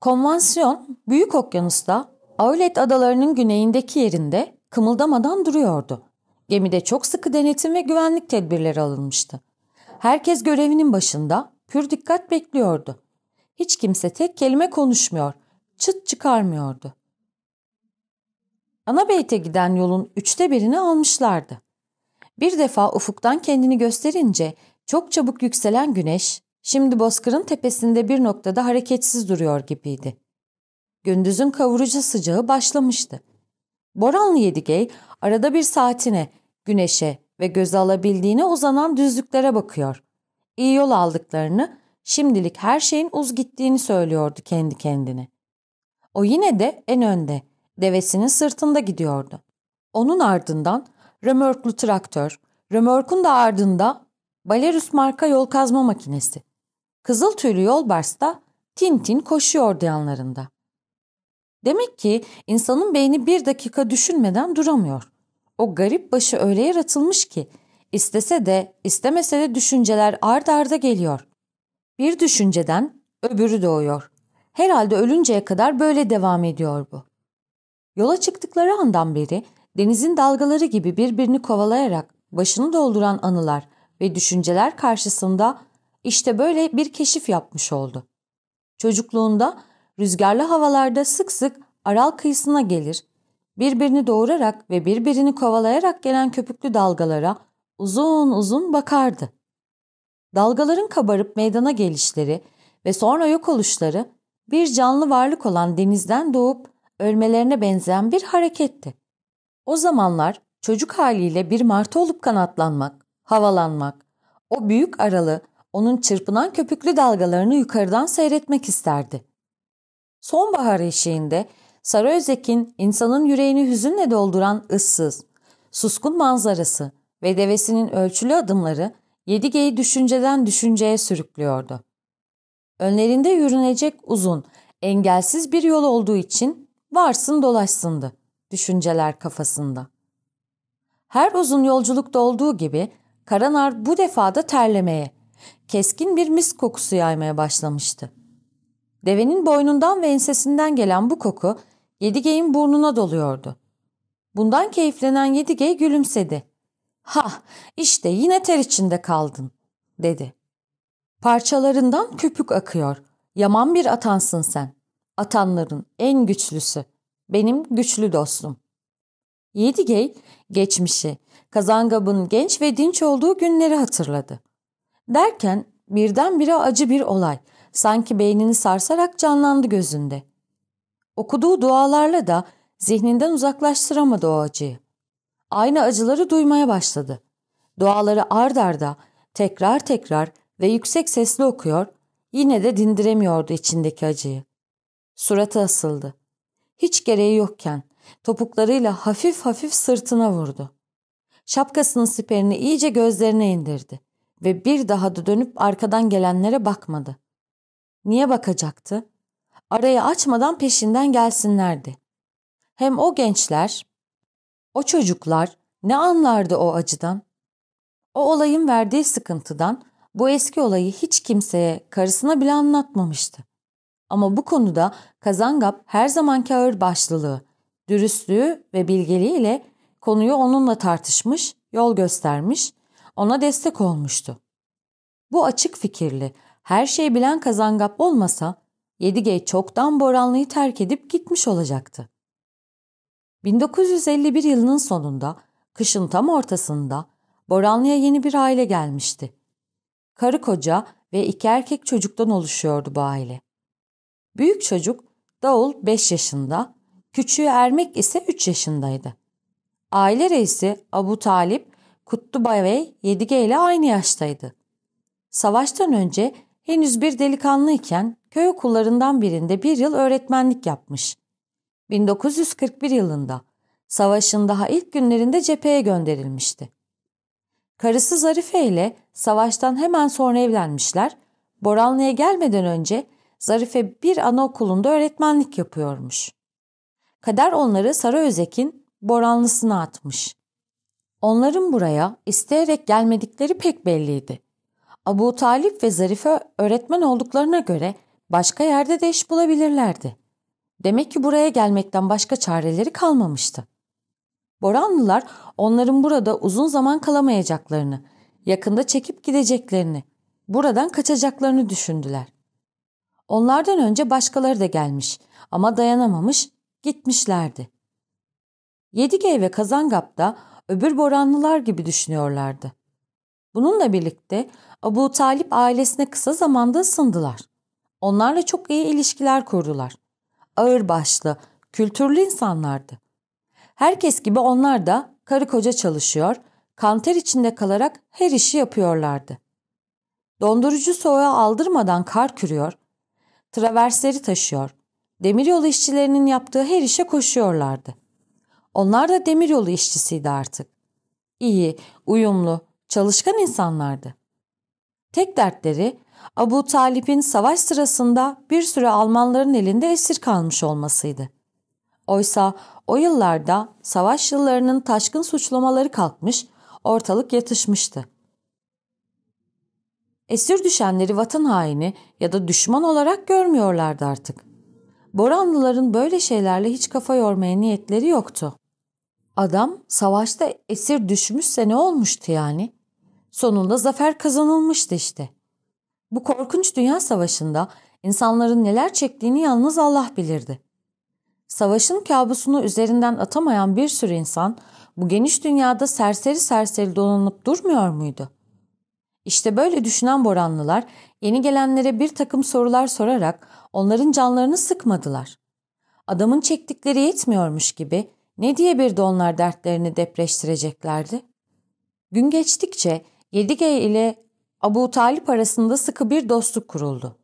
Konvansiyon Büyük Okyanus'ta Aulet Adaları'nın güneyindeki yerinde kımıldamadan duruyordu. Gemide çok sıkı denetim ve güvenlik tedbirleri alınmıştı. Herkes görevinin başında, pür dikkat bekliyordu. Hiç kimse tek kelime konuşmuyor, çıt çıkarmıyordu. Anabeyt'e giden yolun üçte birini almışlardı. Bir defa ufuktan kendini gösterince çok çabuk yükselen güneş, şimdi bozkırın tepesinde bir noktada hareketsiz duruyor gibiydi. Gündüzün kavurucu sıcağı başlamıştı. Boranlı Yedigey arada bir saatine güneşe, ve göze alabildiğini uzanan düzlüklere bakıyor. İyi yol aldıklarını, şimdilik her şeyin uz gittiğini söylüyordu kendi kendine. O yine de en önde, devesinin sırtında gidiyordu. Onun ardından römörklü traktör, römörkün de ardında Balerus marka yol kazma makinesi. Kızıl tüylü yolbars da Tintin koşuyordu yanlarında. Demek ki insanın beyni bir dakika düşünmeden duramıyor. O garip başı öyle yaratılmış ki istese de istemese de düşünceler ard arda geliyor. Bir düşünceden öbürü doğuyor. Herhalde ölünceye kadar böyle devam ediyor bu. Yola çıktıkları andan beri denizin dalgaları gibi birbirini kovalayarak başını dolduran anılar ve düşünceler karşısında işte böyle bir keşif yapmış oldu. Çocukluğunda rüzgarlı havalarda sık sık Aral kıyısına gelir, Birbirini doğurarak ve birbirini kovalayarak gelen köpüklü dalgalara uzun uzun bakardı. Dalgaların kabarıp meydana gelişleri ve sonra yok oluşları bir canlı varlık olan denizden doğup ölmelerine benzeyen bir hareketti. O zamanlar çocuk haliyle bir martı olup kanatlanmak, havalanmak, o büyük aralı, onun çırpınan köpüklü dalgalarını yukarıdan seyretmek isterdi. Sonbahar eşiğinde Sarıözek'in insanın yüreğini hüzünle dolduran ıssız, suskun manzarası ve devesinin ölçülü adımları Yedige'yi düşünceden düşünceye sürüklüyordu. Önlerinde yürünecek uzun, engelsiz bir yol olduğu için varsın dolaşsındı düşünceler kafasında. Her uzun yolculukta olduğu gibi Karanar bu defada terlemeye, keskin bir mis kokusu yaymaya başlamıştı. Devenin boynundan ve ensesinden gelen bu koku Yedigey'in burnuna doluyordu. Bundan keyiflenen Yedigey gülümsedi. Ha, işte yine ter içinde kaldın, dedi. Parçalarından köpük akıyor. Yaman bir atansın sen. Atanların en güçlüsü. Benim güçlü dostum. Yedigey, geçmişi, Kazangab'ın genç ve dinç olduğu günleri hatırladı. Derken birdenbire acı bir olay, sanki beynini sarsarak canlandı gözünde. Okuduğu dualarla da zihninden uzaklaştıramadı o acıyı. Aynı acıları duymaya başladı. Duaları ard arda tekrar tekrar ve yüksek sesle okuyor, yine de dindiremiyordu içindeki acıyı. Suratı asıldı. Hiç gereği yokken topuklarıyla hafif hafif sırtına vurdu. Şapkasının siperini iyice gözlerine indirdi ve bir daha da dönüp arkadan gelenlere bakmadı. Niye bakacaktı? arayı açmadan peşinden gelsinlerdi. Hem o gençler, o çocuklar ne anlardı o acıdan? O olayın verdiği sıkıntıdan bu eski olayı hiç kimseye, karısına bile anlatmamıştı. Ama bu konuda Kazangap her zamanki ağır başlılığı, dürüstlüğü ve bilgeliğiyle konuyu onunla tartışmış, yol göstermiş, ona destek olmuştu. Bu açık fikirli, her şeyi bilen Kazangap olmasa Yedigey çoktan Boranlı'yı terk edip gitmiş olacaktı. 1951 yılının sonunda, kışın tam ortasında Boranlı'ya yeni bir aile gelmişti. Karı koca ve iki erkek çocuktan oluşuyordu bu aile. Büyük çocuk Davul 5 yaşında, küçüğü Ermek ise 3 yaşındaydı. Aile reisi Abu Talip, Kutlu Bey Yedige ile aynı yaştaydı. Savaştan önce Henüz bir delikanlıyken köy okullarından birinde bir yıl öğretmenlik yapmış. 1941 yılında savaşın daha ilk günlerinde cepheye gönderilmişti. Karısı Zarife ile savaştan hemen sonra evlenmişler. Boranlı'ya gelmeden önce Zarife bir anaokulunda öğretmenlik yapıyormuş. Kader onları Sarıözek'in Boranlısına atmış. Onların buraya isteyerek gelmedikleri pek belliydi. Abu Talip ve Zarife öğretmen olduklarına göre başka yerde de iş bulabilirlerdi. Demek ki buraya gelmekten başka çareleri kalmamıştı. Boranlılar onların burada uzun zaman kalamayacaklarını, yakında çekip gideceklerini, buradan kaçacaklarını düşündüler. Onlardan önce başkaları da gelmiş ama dayanamamış, gitmişlerdi. Yedigey ve Kazangap'ta öbür Boranlılar gibi düşünüyorlardı. Bununla birlikte Abu Talip ailesine kısa zamanda ısındılar. Onlarla çok iyi ilişkiler kurdular. Ağırbaşlı, kültürlü insanlardı. Herkes gibi onlar da karı koca çalışıyor, kanter içinde kalarak her işi yapıyorlardı. Dondurucu soğuğa aldırmadan kar kürüyor, traversleri taşıyor, demiryolu işçilerinin yaptığı her işe koşuyorlardı. Onlar da demiryolu işçisiydi artık. İyi, uyumlu, çalışkan insanlardı. Tek dertleri Abu Talip'in savaş sırasında bir süre Almanların elinde esir kalmış olmasıydı. Oysa o yıllarda savaş yıllarının taşkın suçlamaları kalkmış, ortalık yatışmıştı. Esir düşenleri vatan haini ya da düşman olarak görmüyorlardı artık. Boranlıların böyle şeylerle hiç kafa yormaya niyetleri yoktu. Adam savaşta esir düşmüşse ne olmuştu yani? Sonunda zafer kazanılmıştı işte. Bu korkunç dünya savaşında insanların neler çektiğini yalnız Allah bilirdi. Savaşın kabusunu üzerinden atamayan bir sürü insan bu geniş dünyada serseri serseri dolanıp durmuyor muydu? İşte böyle düşünen Boranlılar yeni gelenlere bir takım sorular sorarak onların canlarını sıkmadılar. Adamın çektikleri yetmiyormuş gibi ne diye bir donlar dertlerini depreştireceklerdi? Gün geçtikçe Yedige ile Abu Talip arasında sıkı bir dostluk kuruldu.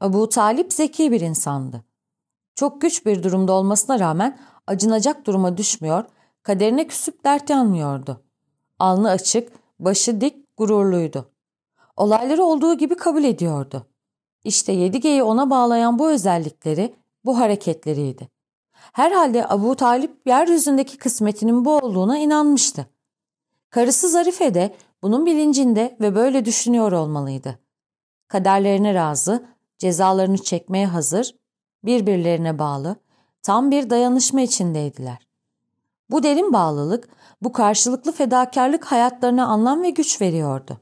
Abu Talip zeki bir insandı. Çok güç bir durumda olmasına rağmen acınacak duruma düşmüyor, kaderine küsüp dert yanmıyordu. Alnı açık, başı dik, gururluydu. Olayları olduğu gibi kabul ediyordu. İşte Yedige'yi ona bağlayan bu özellikleri, bu hareketleriydi. Herhalde Abu Talip yeryüzündeki kısmetinin bu olduğuna inanmıştı. Karısı Zarife de bunun bilincinde ve böyle düşünüyor olmalıydı. Kaderlerine razı, cezalarını çekmeye hazır, birbirlerine bağlı, tam bir dayanışma içindeydiler. Bu derin bağlılık, bu karşılıklı fedakarlık hayatlarına anlam ve güç veriyordu.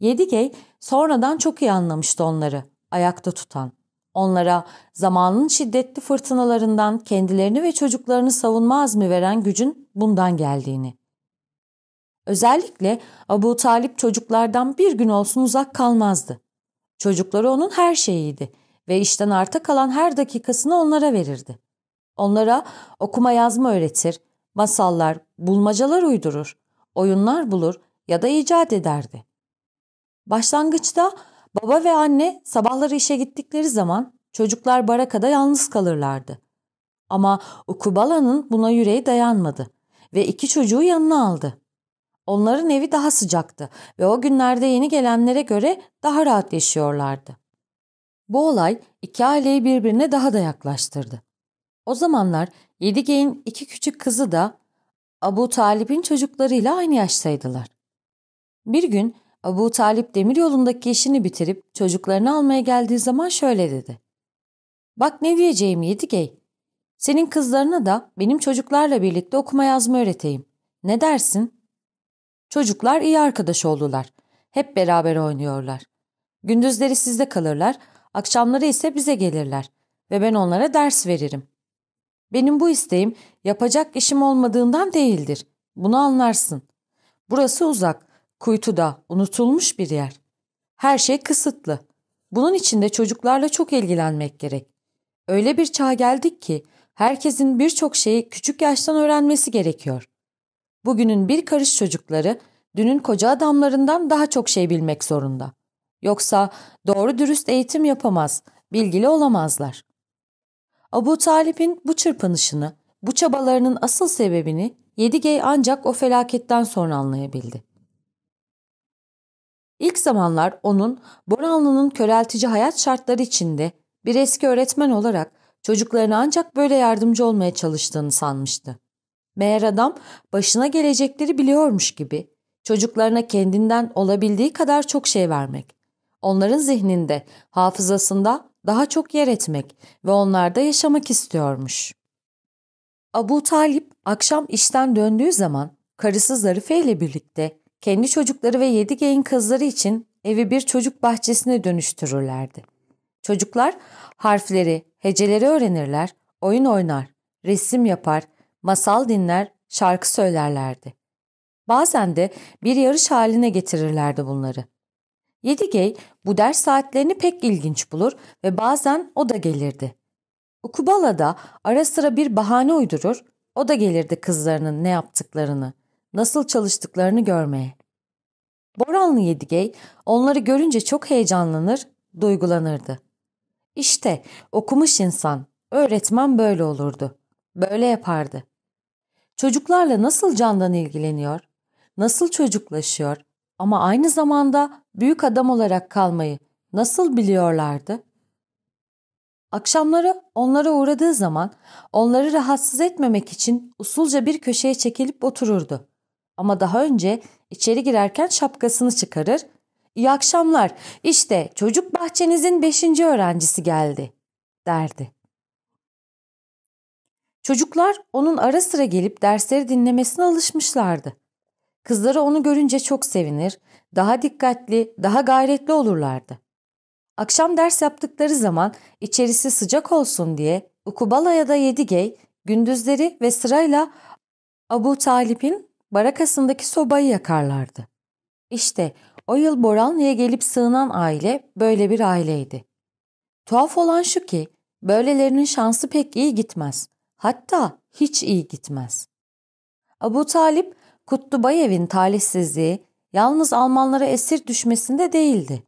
Yedigey sonradan çok iyi anlamıştı onları, ayakta tutan. Onlara zamanın şiddetli fırtınalarından kendilerini ve çocuklarını savunma azmi veren gücün bundan geldiğini. Özellikle Abu Talip çocuklardan bir gün olsun uzak kalmazdı. Çocukları onun her şeyiydi ve işten arta kalan her dakikasını onlara verirdi. Onlara okuma yazma öğretir, masallar, bulmacalar uydurur, oyunlar bulur ya da icat ederdi. Başlangıçta Baba ve anne sabahları işe gittikleri zaman çocuklar barakada yalnız kalırlardı. Ama Ukubala'nın buna yüreği dayanmadı ve iki çocuğu yanına aldı. Onların evi daha sıcaktı ve o günlerde yeni gelenlere göre daha rahat yaşıyorlardı. Bu olay iki aileyi birbirine daha da yaklaştırdı. O zamanlar Yedigey'in iki küçük kızı da Abu Talib'in çocuklarıyla aynı yaştaydılar. Bir gün Abu Talip demiryolundaki işini bitirip çocuklarını almaya geldiği zaman şöyle dedi. Bak ne diyeceğim Yedigey. Senin kızlarına da benim çocuklarla birlikte okuma yazma öğreteyim. Ne dersin? Çocuklar iyi arkadaş oldular. Hep beraber oynuyorlar. Gündüzleri sizde kalırlar, akşamları ise bize gelirler ve ben onlara ders veririm. Benim bu isteğim yapacak işim olmadığından değildir. Bunu anlarsın. Burası uzak Kuytu da unutulmuş bir yer. Her şey kısıtlı. Bunun için de çocuklarla çok ilgilenmek gerek. Öyle bir çağa geldik ki herkesin birçok şeyi küçük yaştan öğrenmesi gerekiyor. Bugünün bir karış çocukları dünün koca adamlarından daha çok şey bilmek zorunda. Yoksa doğru dürüst eğitim yapamaz, bilgili olamazlar. Abu Talip'in bu çırpınışını, bu çabalarının asıl sebebini Yedigey ancak o felaketten sonra anlayabildi. İlk zamanlar onun Boranlı'nın köreltici hayat şartları içinde bir eski öğretmen olarak çocuklarına ancak böyle yardımcı olmaya çalıştığını sanmıştı. Meğer adam başına gelecekleri biliyormuş gibi çocuklarına kendinden olabildiği kadar çok şey vermek, onların zihninde, hafızasında daha çok yer etmek ve onlarda yaşamak istiyormuş. Abu Talip akşam işten döndüğü zaman karısı Zarife ile birlikte kendi çocukları ve yedi geyin kızları için evi bir çocuk bahçesine dönüştürürlerdi. Çocuklar harfleri, heceleri öğrenirler, oyun oynar, resim yapar, masal dinler, şarkı söylerlerdi. Bazen de bir yarış haline getirirlerdi bunları. Yedigey bu ders saatlerini pek ilginç bulur ve bazen o da gelirdi. Ukubala da ara sıra bir bahane uydurur, o da gelirdi kızlarının ne yaptıklarını, nasıl çalıştıklarını görmeye. Boranlı Yedigey onları görünce çok heyecanlanır, duygulanırdı. İşte okumuş insan, öğretmen böyle olurdu. Böyle yapardı. Çocuklarla nasıl candan ilgileniyor, nasıl çocuklaşıyor ama aynı zamanda büyük adam olarak kalmayı nasıl biliyorlardı? Akşamları onlara uğradığı zaman onları rahatsız etmemek için usulca bir köşeye çekilip otururdu. Ama daha önce içeri girerken şapkasını çıkarır. İyi akşamlar işte çocuk bahçenizin beşinci öğrencisi geldi derdi. Çocuklar onun ara sıra gelip dersleri dinlemesine alışmışlardı. Kızları onu görünce çok sevinir, daha dikkatli, daha gayretli olurlardı. Akşam ders yaptıkları zaman içerisi sıcak olsun diye Ukubala ya da Yedigey gündüzleri ve sırayla Abu Talip'in barakasındaki sobayı yakarlardı. İşte o yıl Boranlı'ya gelip sığınan aile böyle bir aileydi. Tuhaf olan şu ki böylelerinin şansı pek iyi gitmez. Hatta hiç iyi gitmez. Abu Talip, Kutlubayev'in talihsizliği yalnız Almanlara esir düşmesinde değildi.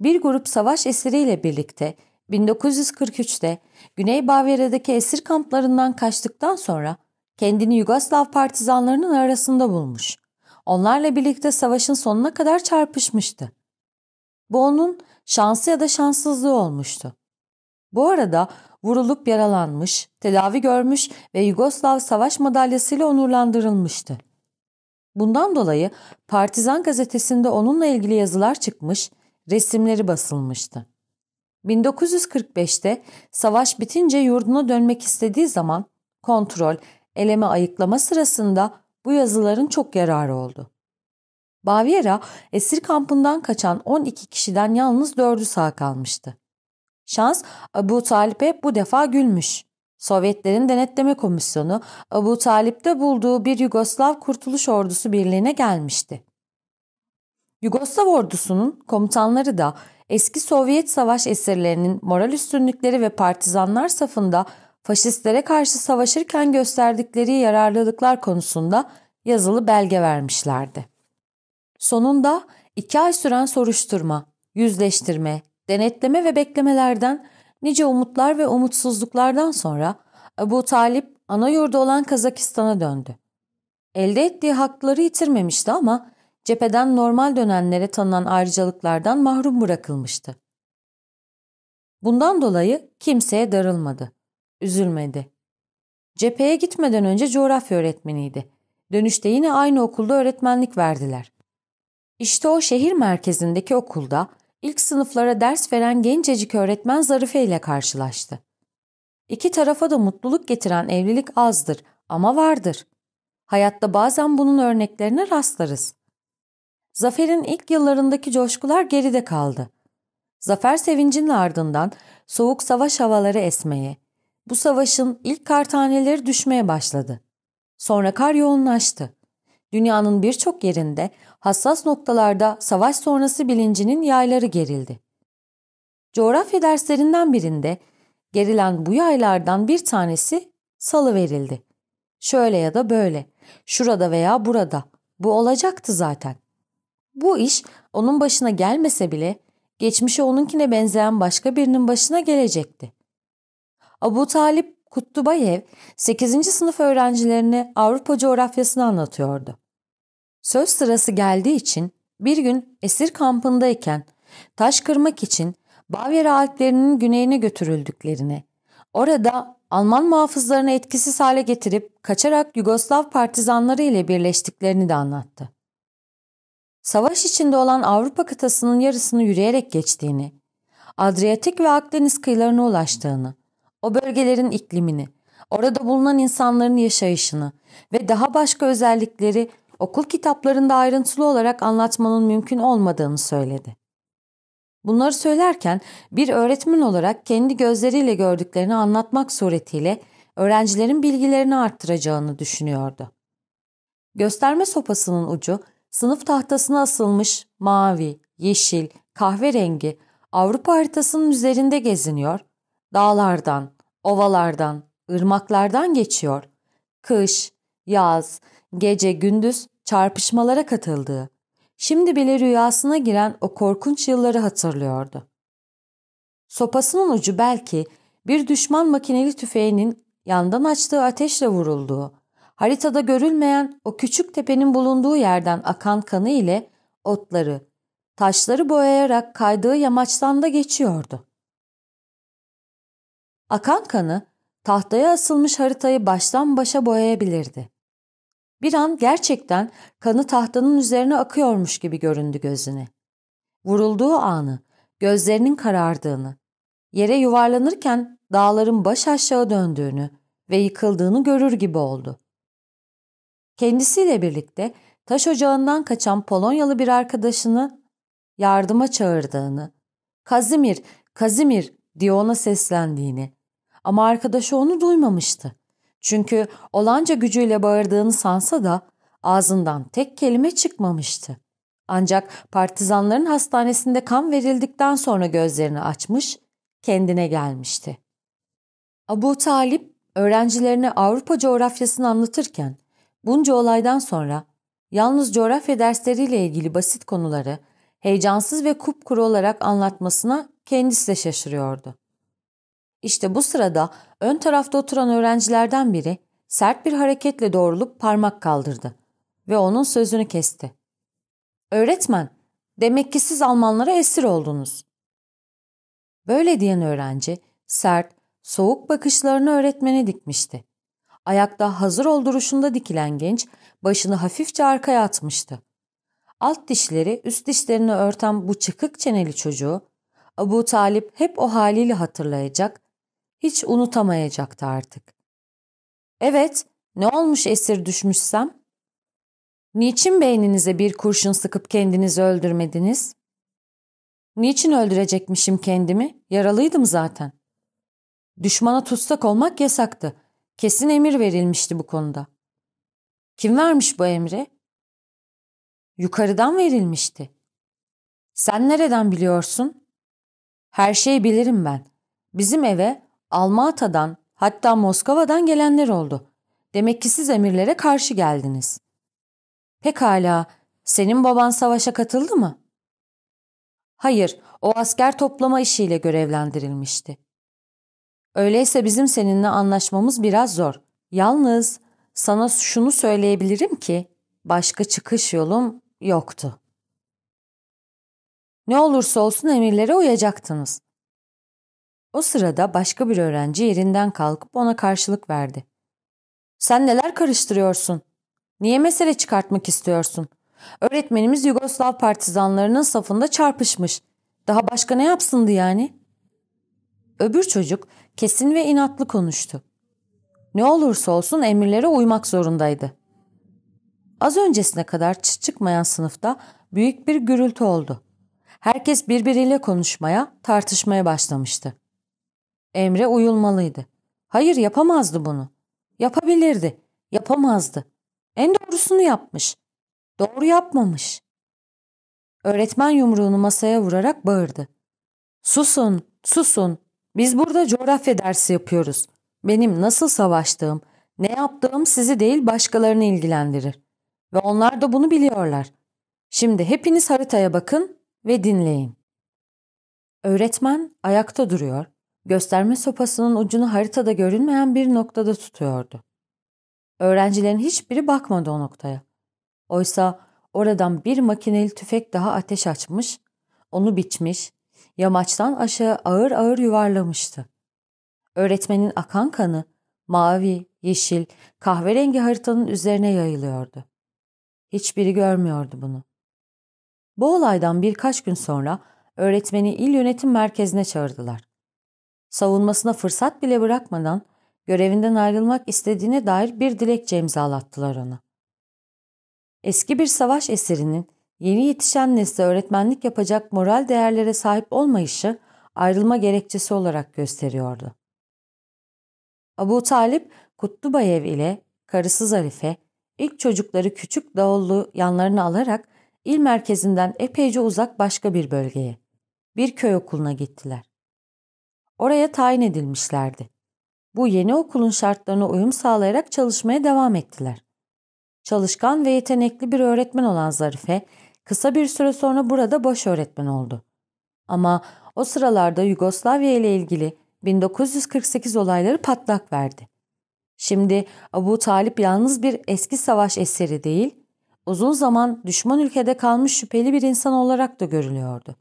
Bir grup savaş esiriyle birlikte 1943'te Güney Bavyera'daki esir kamplarından kaçtıktan sonra kendini Yugoslav partizanlarının arasında bulmuş. Onlarla birlikte savaşın sonuna kadar çarpışmıştı. Bu onun şansı ya da şanssızlığı olmuştu. Bu arada vurulup yaralanmış, tedavi görmüş ve Yugoslav savaş madalyasıyla onurlandırılmıştı. Bundan dolayı Partizan gazetesinde onunla ilgili yazılar çıkmış, resimleri basılmıştı. 1945'te savaş bitince yurduna dönmek istediği zaman kontrol, eleme ayıklama sırasında bu yazıların çok yararı oldu. Baviera esir kampından kaçan 12 kişiden yalnız 4'ü sağ kalmıştı. Şans Abu Talip'e bu defa gülmüş. Sovyetlerin denetleme komisyonu Abu Talip'te bulduğu bir Yugoslav Kurtuluş Ordusu birliğine gelmişti. Yugoslav ordusunun komutanları da eski Sovyet savaş esirlerinin moral üstünlükleri ve partizanlar safında faşistlere karşı savaşırken gösterdikleri yararlılıklar konusunda yazılı belge vermişlerdi. Sonunda iki ay süren soruşturma, yüzleştirme, denetleme ve beklemelerden nice umutlar ve umutsuzluklardan sonra Ebu Talip ana yurdu olan Kazakistan'a döndü. Elde ettiği hakları yitirmemişti ama cepheden normal dönenlere tanınan ayrıcalıklardan mahrum bırakılmıştı. Bundan dolayı kimseye darılmadı. Üzülmedi. Cepheye gitmeden önce coğrafya öğretmeniydi. Dönüşte yine aynı okulda öğretmenlik verdiler. İşte o şehir merkezindeki okulda ilk sınıflara ders veren gencecik öğretmen Zarife ile karşılaştı. İki tarafa da mutluluk getiren evlilik azdır ama vardır. Hayatta bazen bunun örneklerine rastlarız. Zafer'in ilk yıllarındaki coşkular geride kaldı. Zafer sevincinin ardından soğuk savaş havaları esmeye, bu savaşın ilk kartaneleri düşmeye başladı. Sonra kar yoğunlaştı. Dünyanın birçok yerinde hassas noktalarda savaş sonrası bilincinin yayları gerildi. Coğrafya derslerinden birinde gerilen bu yaylardan bir tanesi salı verildi. Şöyle ya da böyle, şurada veya burada. Bu olacaktı zaten. Bu iş onun başına gelmese bile geçmişe onunkine benzeyen başka birinin başına gelecekti. Abu Talip Kutlubayev 8. sınıf öğrencilerine Avrupa coğrafyasını anlatıyordu. Söz sırası geldiği için bir gün esir kampındayken taş kırmak için Bavyera Alplerinin güneyine götürüldüklerini, orada Alman muhafızlarını etkisiz hale getirip kaçarak Yugoslav partizanları ile birleştiklerini de anlattı. Savaş içinde olan Avrupa kıtasının yarısını yürüyerek geçtiğini, Adriyatik ve Akdeniz kıyılarına ulaştığını, o bölgelerin iklimini, orada bulunan insanların yaşayışını ve daha başka özellikleri okul kitaplarında ayrıntılı olarak anlatmanın mümkün olmadığını söyledi. Bunları söylerken bir öğretmen olarak kendi gözleriyle gördüklerini anlatmak suretiyle öğrencilerin bilgilerini arttıracağını düşünüyordu. Gösterme sopasının ucu sınıf tahtasına asılmış mavi, yeşil, kahverengi Avrupa haritasının üzerinde geziniyor, dağlardan, ovalardan, ırmaklardan geçiyor. Kış, yaz, gece gündüz çarpışmalara katıldığı, şimdi bile rüyasına giren o korkunç yılları hatırlıyordu. Sopasının ucu belki bir düşman makineli tüfeğinin yandan açtığı ateşle vurulduğu, haritada görülmeyen o küçük tepenin bulunduğu yerden akan kanı ile otları, taşları boyayarak kaydığı yamaçtan da geçiyordu. Akan kanı tahtaya asılmış haritayı baştan başa boyayabilirdi. Bir an gerçekten kanı tahtanın üzerine akıyormuş gibi göründü gözüne. Vurulduğu anı, gözlerinin karardığını, yere yuvarlanırken dağların baş aşağı döndüğünü ve yıkıldığını görür gibi oldu. Kendisiyle birlikte taş ocağından kaçan Polonyalı bir arkadaşını yardıma çağırdığını, Kazimir, Kazimir diye ona seslendiğini, ama arkadaşı onu duymamıştı. Çünkü olanca gücüyle bağırdığını sansa da ağzından tek kelime çıkmamıştı. Ancak partizanların hastanesinde kan verildikten sonra gözlerini açmış, kendine gelmişti. Abu Talip öğrencilerine Avrupa coğrafyasını anlatırken bunca olaydan sonra yalnız coğrafya dersleriyle ilgili basit konuları heyecansız ve kupkuru olarak anlatmasına kendisi de şaşırıyordu. İşte bu sırada ön tarafta oturan öğrencilerden biri sert bir hareketle doğrulup parmak kaldırdı ve onun sözünü kesti. Öğretmen, demek ki siz Almanlara esir oldunuz. Böyle diyen öğrenci sert, soğuk bakışlarını öğretmene dikmişti. Ayakta hazır ol duruşunda dikilen genç başını hafifçe arkaya atmıştı. Alt dişleri üst dişlerini örten bu çıkık çeneli çocuğu Abu Talip hep o haliyle hatırlayacak hiç unutamayacaktı artık. Evet, ne olmuş esir düşmüşsem? Niçin beyninize bir kurşun sıkıp kendinizi öldürmediniz? Niçin öldürecekmişim kendimi? Yaralıydım zaten. Düşmana tutsak olmak yasaktı. Kesin emir verilmişti bu konuda. Kim vermiş bu emri? Yukarıdan verilmişti. Sen nereden biliyorsun? Her şeyi bilirim ben. Bizim eve Almata'dan hatta Moskova'dan gelenler oldu. Demek ki siz emirlere karşı geldiniz. Pekala, senin baban savaşa katıldı mı? Hayır, o asker toplama işiyle görevlendirilmişti. Öyleyse bizim seninle anlaşmamız biraz zor. Yalnız sana şunu söyleyebilirim ki başka çıkış yolum yoktu. Ne olursa olsun emirlere uyacaktınız. O sırada başka bir öğrenci yerinden kalkıp ona karşılık verdi. Sen neler karıştırıyorsun? Niye mesele çıkartmak istiyorsun? Öğretmenimiz Yugoslav partizanlarının safında çarpışmış. Daha başka ne yapsındı yani? Öbür çocuk kesin ve inatlı konuştu. Ne olursa olsun emirlere uymak zorundaydı. Az öncesine kadar çıt çıkmayan sınıfta büyük bir gürültü oldu. Herkes birbiriyle konuşmaya, tartışmaya başlamıştı. Emre uyulmalıydı. Hayır yapamazdı bunu. Yapabilirdi. Yapamazdı. En doğrusunu yapmış. Doğru yapmamış. Öğretmen yumruğunu masaya vurarak bağırdı. Susun, susun. Biz burada coğrafya dersi yapıyoruz. Benim nasıl savaştığım, ne yaptığım sizi değil başkalarını ilgilendirir. Ve onlar da bunu biliyorlar. Şimdi hepiniz haritaya bakın ve dinleyin. Öğretmen ayakta duruyor gösterme sopasının ucunu haritada görünmeyen bir noktada tutuyordu. Öğrencilerin hiçbiri bakmadı o noktaya. Oysa oradan bir makineli tüfek daha ateş açmış, onu biçmiş, yamaçtan aşağı ağır ağır yuvarlamıştı. Öğretmenin akan kanı mavi, yeşil, kahverengi haritanın üzerine yayılıyordu. Hiçbiri görmüyordu bunu. Bu olaydan birkaç gün sonra öğretmeni il yönetim merkezine çağırdılar savunmasına fırsat bile bırakmadan görevinden ayrılmak istediğine dair bir dilekçe imzalattılar ona. Eski bir savaş eserinin yeni yetişen nesle öğretmenlik yapacak moral değerlere sahip olmayışı ayrılma gerekçesi olarak gösteriyordu. Abu Talip, Kutlubayev ile karısı Zarife, ilk çocukları küçük davullu yanlarına alarak il merkezinden epeyce uzak başka bir bölgeye, bir köy okuluna gittiler oraya tayin edilmişlerdi. Bu yeni okulun şartlarına uyum sağlayarak çalışmaya devam ettiler. Çalışkan ve yetenekli bir öğretmen olan Zarife, kısa bir süre sonra burada baş öğretmen oldu. Ama o sıralarda Yugoslavya ile ilgili 1948 olayları patlak verdi. Şimdi Abu Talip yalnız bir eski savaş eseri değil, uzun zaman düşman ülkede kalmış şüpheli bir insan olarak da görülüyordu.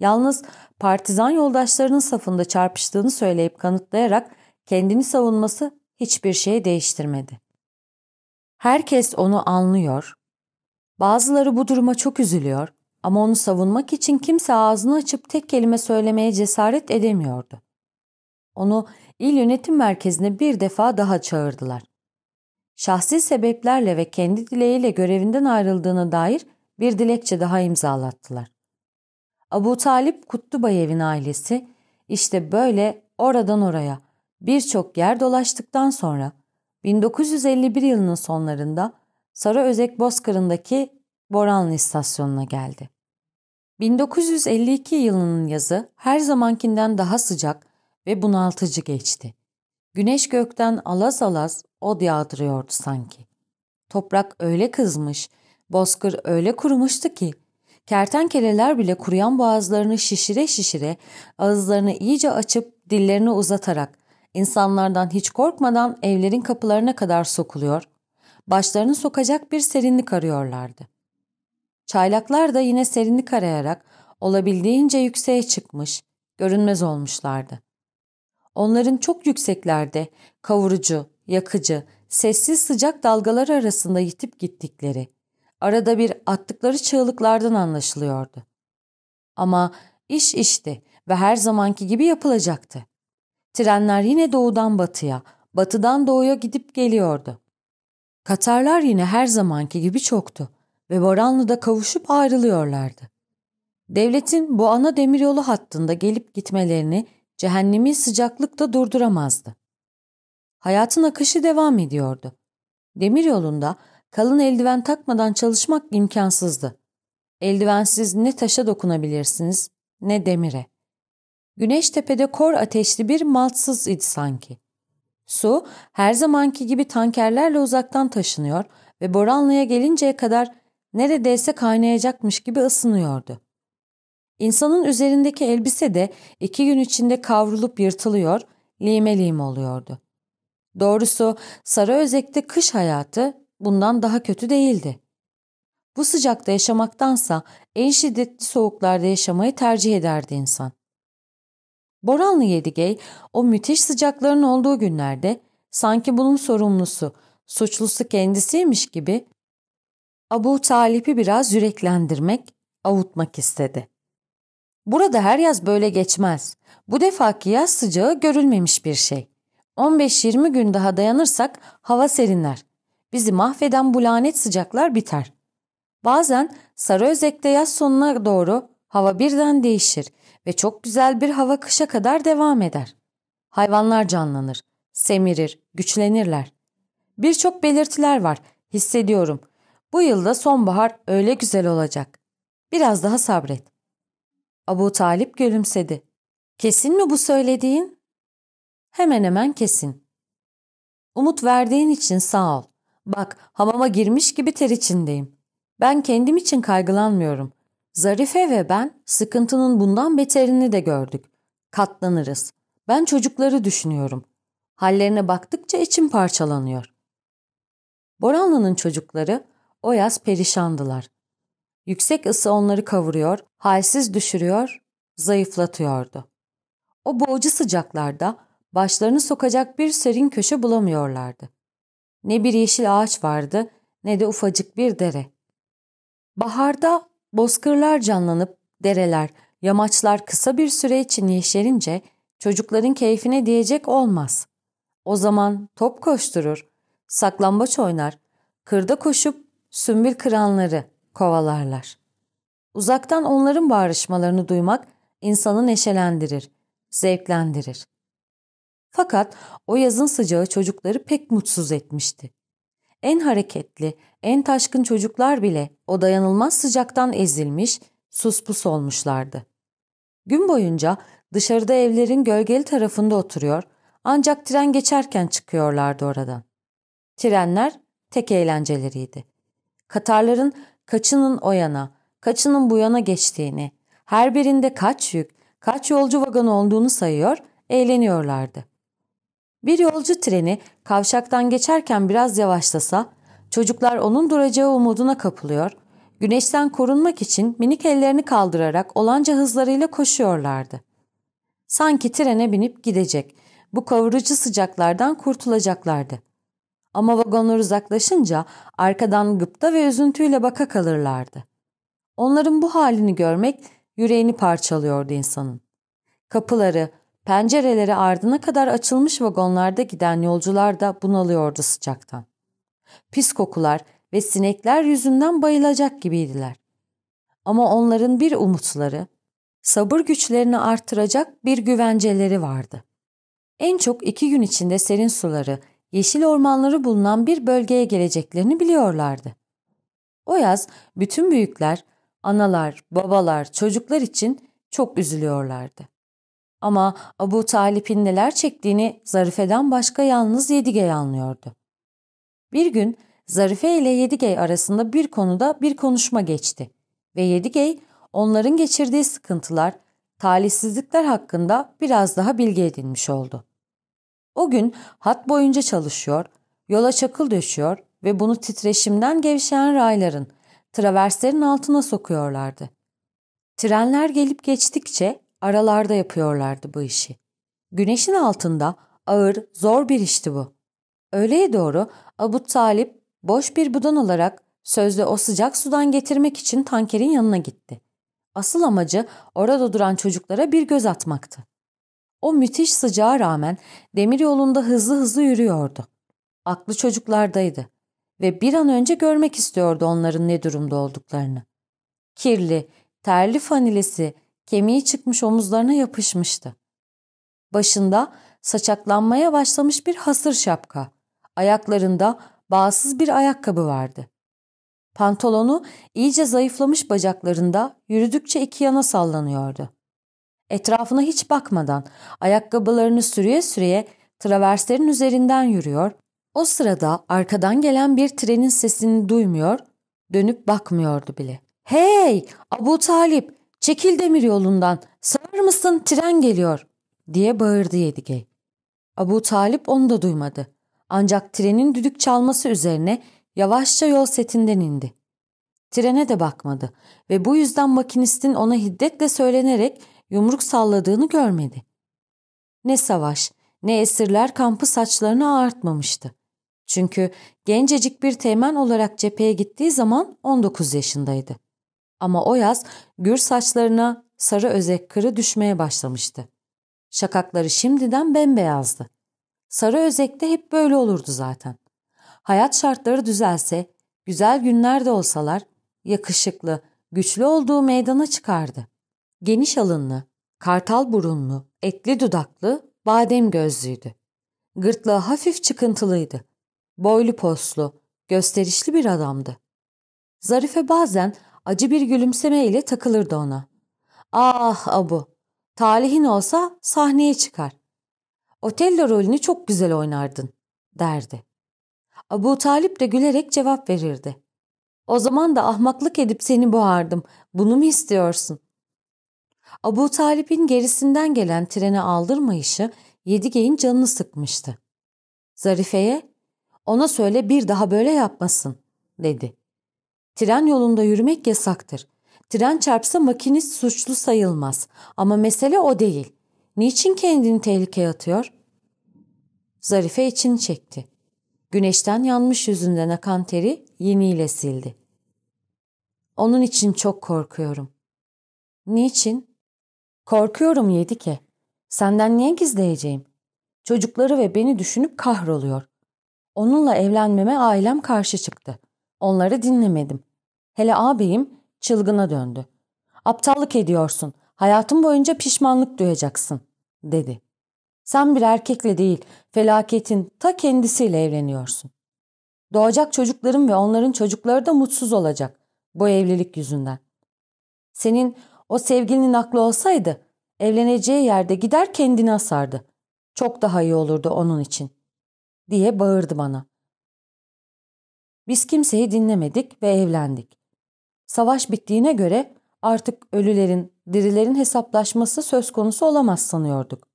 Yalnız partizan yoldaşlarının safında çarpıştığını söyleyip kanıtlayarak kendini savunması hiçbir şeyi değiştirmedi. Herkes onu anlıyor. Bazıları bu duruma çok üzülüyor ama onu savunmak için kimse ağzını açıp tek kelime söylemeye cesaret edemiyordu. Onu il yönetim merkezine bir defa daha çağırdılar. Şahsi sebeplerle ve kendi dileğiyle görevinden ayrıldığına dair bir dilekçe daha imzalattılar. Abu Talip Kutlubayev'in ailesi işte böyle oradan oraya birçok yer dolaştıktan sonra 1951 yılının sonlarında Sarı Özek Bozkırı'ndaki Boranlı istasyonuna geldi. 1952 yılının yazı her zamankinden daha sıcak ve bunaltıcı geçti. Güneş gökten alaz alaz od yağdırıyordu sanki. Toprak öyle kızmış, bozkır öyle kurumuştu ki Kertenkeleler bile kuruyan boğazlarını şişire şişire, ağızlarını iyice açıp dillerini uzatarak, insanlardan hiç korkmadan evlerin kapılarına kadar sokuluyor, başlarını sokacak bir serinlik arıyorlardı. Çaylaklar da yine serinlik arayarak olabildiğince yükseğe çıkmış, görünmez olmuşlardı. Onların çok yükseklerde kavurucu, yakıcı, sessiz sıcak dalgalar arasında yitip gittikleri, arada bir attıkları çığlıklardan anlaşılıyordu. Ama iş işti ve her zamanki gibi yapılacaktı. Trenler yine doğudan batıya, batıdan doğuya gidip geliyordu. Katarlar yine her zamanki gibi çoktu ve Baranlı'da kavuşup ayrılıyorlardı. Devletin bu ana demiryolu hattında gelip gitmelerini cehennemin sıcaklıkta durduramazdı. Hayatın akışı devam ediyordu. Demiryolunda Kalın eldiven takmadan çalışmak imkansızdı. Eldivensiz ne taşa dokunabilirsiniz ne demire. Güneş tepede kor ateşli bir maltsız idi sanki. Su her zamanki gibi tankerlerle uzaktan taşınıyor ve Boranlı'ya gelinceye kadar neredeyse kaynayacakmış gibi ısınıyordu. İnsanın üzerindeki elbise de iki gün içinde kavrulup yırtılıyor, lime lime oluyordu. Doğrusu sarı özekte kış hayatı bundan daha kötü değildi. Bu sıcakta yaşamaktansa en şiddetli soğuklarda yaşamayı tercih ederdi insan. Boranlı Yedigey o müthiş sıcakların olduğu günlerde sanki bunun sorumlusu, suçlusu kendisiymiş gibi Abu Talip'i biraz yüreklendirmek, avutmak istedi. Burada her yaz böyle geçmez. Bu defaki yaz sıcağı görülmemiş bir şey. 15-20 gün daha dayanırsak hava serinler. Bizi mahveden bu lanet sıcaklar biter. Bazen Sarıözek'te yaz sonuna doğru hava birden değişir ve çok güzel bir hava kışa kadar devam eder. Hayvanlar canlanır, semirir, güçlenirler. Birçok belirtiler var, hissediyorum. Bu yılda sonbahar öyle güzel olacak. Biraz daha sabret. Abu Talip gülümsedi. Kesin mi bu söylediğin? Hemen hemen kesin. Umut verdiğin için sağ ol. Bak hamama girmiş gibi ter içindeyim. Ben kendim için kaygılanmıyorum. Zarife ve ben sıkıntının bundan beterini de gördük. Katlanırız. Ben çocukları düşünüyorum. Hallerine baktıkça içim parçalanıyor. Boranlı'nın çocukları o yaz perişandılar. Yüksek ısı onları kavuruyor, halsiz düşürüyor, zayıflatıyordu. O boğucu sıcaklarda başlarını sokacak bir serin köşe bulamıyorlardı. Ne bir yeşil ağaç vardı ne de ufacık bir dere. Baharda bozkırlar canlanıp dereler, yamaçlar kısa bir süre için yeşerince çocukların keyfine diyecek olmaz. O zaman top koşturur, saklambaç oynar, kırda koşup sümbül kıranları kovalarlar. Uzaktan onların bağrışmalarını duymak insanı neşelendirir, zevklendirir. Fakat o yazın sıcağı çocukları pek mutsuz etmişti. En hareketli, en taşkın çocuklar bile o dayanılmaz sıcaktan ezilmiş, suspus olmuşlardı. Gün boyunca dışarıda evlerin gölgeli tarafında oturuyor ancak tren geçerken çıkıyorlardı oradan. Trenler tek eğlenceleriydi. Katarların kaçının o yana, kaçının bu yana geçtiğini, her birinde kaç yük, kaç yolcu vagon olduğunu sayıyor, eğleniyorlardı. Bir yolcu treni kavşaktan geçerken biraz yavaşlasa, çocuklar onun duracağı umuduna kapılıyor, güneşten korunmak için minik ellerini kaldırarak olanca hızlarıyla koşuyorlardı. Sanki trene binip gidecek, bu kavurucu sıcaklardan kurtulacaklardı. Ama vagonlar uzaklaşınca arkadan gıpta ve üzüntüyle baka kalırlardı. Onların bu halini görmek yüreğini parçalıyordu insanın. Kapıları, Pencereleri ardına kadar açılmış vagonlarda giden yolcular da bunalıyordu sıcaktan. Pis kokular ve sinekler yüzünden bayılacak gibiydiler. Ama onların bir umutları, sabır güçlerini artıracak bir güvenceleri vardı. En çok iki gün içinde serin suları, yeşil ormanları bulunan bir bölgeye geleceklerini biliyorlardı. O yaz bütün büyükler, analar, babalar, çocuklar için çok üzülüyorlardı. Ama Abu Talip'in neler çektiğini Zarife'den başka yalnız Yedigey anlıyordu. Bir gün Zarife ile Yedigey arasında bir konuda bir konuşma geçti ve Yedigey onların geçirdiği sıkıntılar, talihsizlikler hakkında biraz daha bilgi edinmiş oldu. O gün hat boyunca çalışıyor, yola çakıl döşüyor ve bunu titreşimden gevşeyen rayların, traverslerin altına sokuyorlardı. Trenler gelip geçtikçe aralarda yapıyorlardı bu işi. Güneşin altında ağır, zor bir işti bu. Öğleye doğru Abu Talip boş bir budan olarak sözde o sıcak sudan getirmek için tankerin yanına gitti. Asıl amacı orada duran çocuklara bir göz atmaktı. O müthiş sıcağa rağmen demir yolunda hızlı hızlı yürüyordu. Aklı çocuklardaydı ve bir an önce görmek istiyordu onların ne durumda olduklarını. Kirli, terli fanilesi, kemiği çıkmış omuzlarına yapışmıştı. Başında saçaklanmaya başlamış bir hasır şapka, ayaklarında bağsız bir ayakkabı vardı. Pantolonu iyice zayıflamış bacaklarında yürüdükçe iki yana sallanıyordu. Etrafına hiç bakmadan ayakkabılarını sürüye sürüye traverslerin üzerinden yürüyor, o sırada arkadan gelen bir trenin sesini duymuyor, dönüp bakmıyordu bile. ''Hey! Abu Talip! Çekil demir yolundan. Sağır mısın tren geliyor diye bağırdı Yedigey. Abu Talip onu da duymadı. Ancak trenin düdük çalması üzerine yavaşça yol setinden indi. Trene de bakmadı ve bu yüzden makinistin ona hiddetle söylenerek yumruk salladığını görmedi. Ne savaş ne esirler kampı saçlarını ağartmamıştı. Çünkü gencecik bir teğmen olarak cepheye gittiği zaman 19 yaşındaydı. Ama o yaz gür saçlarına sarı özek kırı düşmeye başlamıştı. Şakakları şimdiden bembeyazdı. Sarı özek de hep böyle olurdu zaten. Hayat şartları düzelse, güzel günler de olsalar, yakışıklı, güçlü olduğu meydana çıkardı. Geniş alınlı, kartal burunlu, etli dudaklı, badem gözlüydü. Gırtlağı hafif çıkıntılıydı. Boylu poslu, gösterişli bir adamdı. Zarife bazen acı bir gülümsemeyle takılırdı ona. Ah abu, talihin olsa sahneye çıkar. Otello rolünü çok güzel oynardın, derdi. Abu Talip de gülerek cevap verirdi. O zaman da ahmaklık edip seni boğardım. Bunu mu istiyorsun? Abu Talip'in gerisinden gelen trene aldırmayışı Yedige'in canını sıkmıştı. Zarife'ye, ona söyle bir daha böyle yapmasın, dedi. Tren yolunda yürümek yasaktır. Tren çarpsa makinist suçlu sayılmaz. Ama mesele o değil. Niçin kendini tehlikeye atıyor? Zarife için çekti. Güneşten yanmış yüzünden akan teri yeniyle sildi. Onun için çok korkuyorum. Niçin? Korkuyorum Yedike. Senden niye gizleyeceğim? Çocukları ve beni düşünüp kahroluyor. Onunla evlenmeme ailem karşı çıktı. Onları dinlemedim. Hele ağabeyim çılgına döndü. Aptallık ediyorsun. Hayatın boyunca pişmanlık duyacaksın dedi. Sen bir erkekle değil felaketin ta kendisiyle evleniyorsun. Doğacak çocukların ve onların çocukları da mutsuz olacak bu evlilik yüzünden. Senin o sevgilinin aklı olsaydı evleneceği yerde gider kendini asardı. Çok daha iyi olurdu onun için diye bağırdı bana. Biz kimseyi dinlemedik ve evlendik. Savaş bittiğine göre artık ölülerin, dirilerin hesaplaşması söz konusu olamaz sanıyorduk.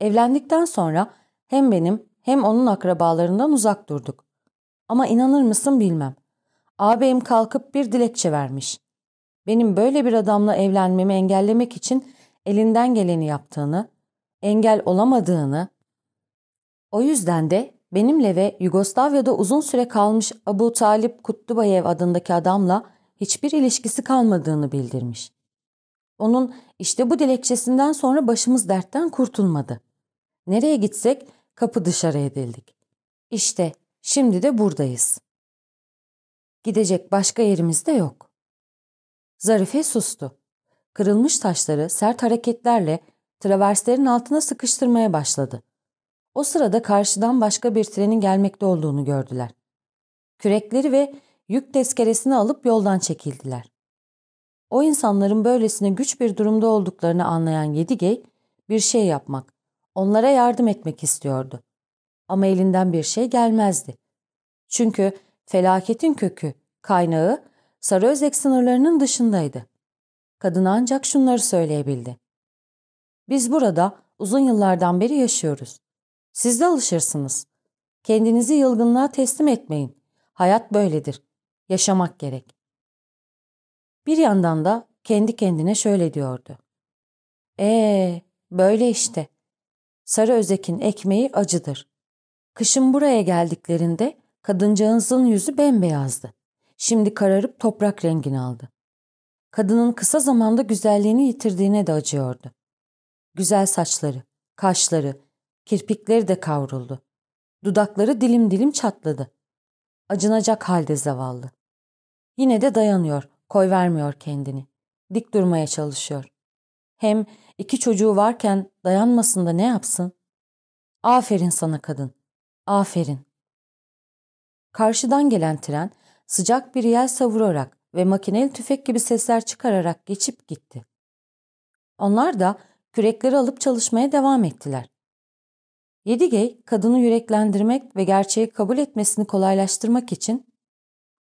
Evlendikten sonra hem benim hem onun akrabalarından uzak durduk. Ama inanır mısın bilmem. Ağabeyim kalkıp bir dilekçe vermiş. Benim böyle bir adamla evlenmemi engellemek için elinden geleni yaptığını, engel olamadığını. O yüzden de benimle ve Yugoslavya'da uzun süre kalmış Abu Talip Kutlubayev adındaki adamla hiçbir ilişkisi kalmadığını bildirmiş. Onun işte bu dilekçesinden sonra başımız dertten kurtulmadı. Nereye gitsek kapı dışarı edildik. İşte şimdi de buradayız. Gidecek başka yerimiz de yok. Zarife sustu. Kırılmış taşları sert hareketlerle traverslerin altına sıkıştırmaya başladı. O sırada karşıdan başka bir trenin gelmekte olduğunu gördüler. Kürekleri ve yük tezkeresini alıp yoldan çekildiler. O insanların böylesine güç bir durumda olduklarını anlayan Yedigey bir şey yapmak, onlara yardım etmek istiyordu. Ama elinden bir şey gelmezdi. Çünkü felaketin kökü, kaynağı Sarıözek sınırlarının dışındaydı. Kadın ancak şunları söyleyebildi. Biz burada uzun yıllardan beri yaşıyoruz. Siz de alışırsınız. Kendinizi yılgınlığa teslim etmeyin. Hayat böyledir yaşamak gerek. Bir yandan da kendi kendine şöyle diyordu. Ee, böyle işte. Sarı Özek'in ekmeği acıdır. Kışın buraya geldiklerinde kadıncağızın yüzü bembeyazdı. Şimdi kararıp toprak rengini aldı. Kadının kısa zamanda güzelliğini yitirdiğine de acıyordu. Güzel saçları, kaşları, kirpikleri de kavruldu. Dudakları dilim dilim çatladı. Acınacak halde zavallı. Yine de dayanıyor, koy vermiyor kendini. Dik durmaya çalışıyor. Hem iki çocuğu varken dayanmasında ne yapsın? Aferin sana kadın, aferin. Karşıdan gelen tren sıcak bir yel savurarak ve makineli tüfek gibi sesler çıkararak geçip gitti. Onlar da kürekleri alıp çalışmaya devam ettiler. Yedigey kadını yüreklendirmek ve gerçeği kabul etmesini kolaylaştırmak için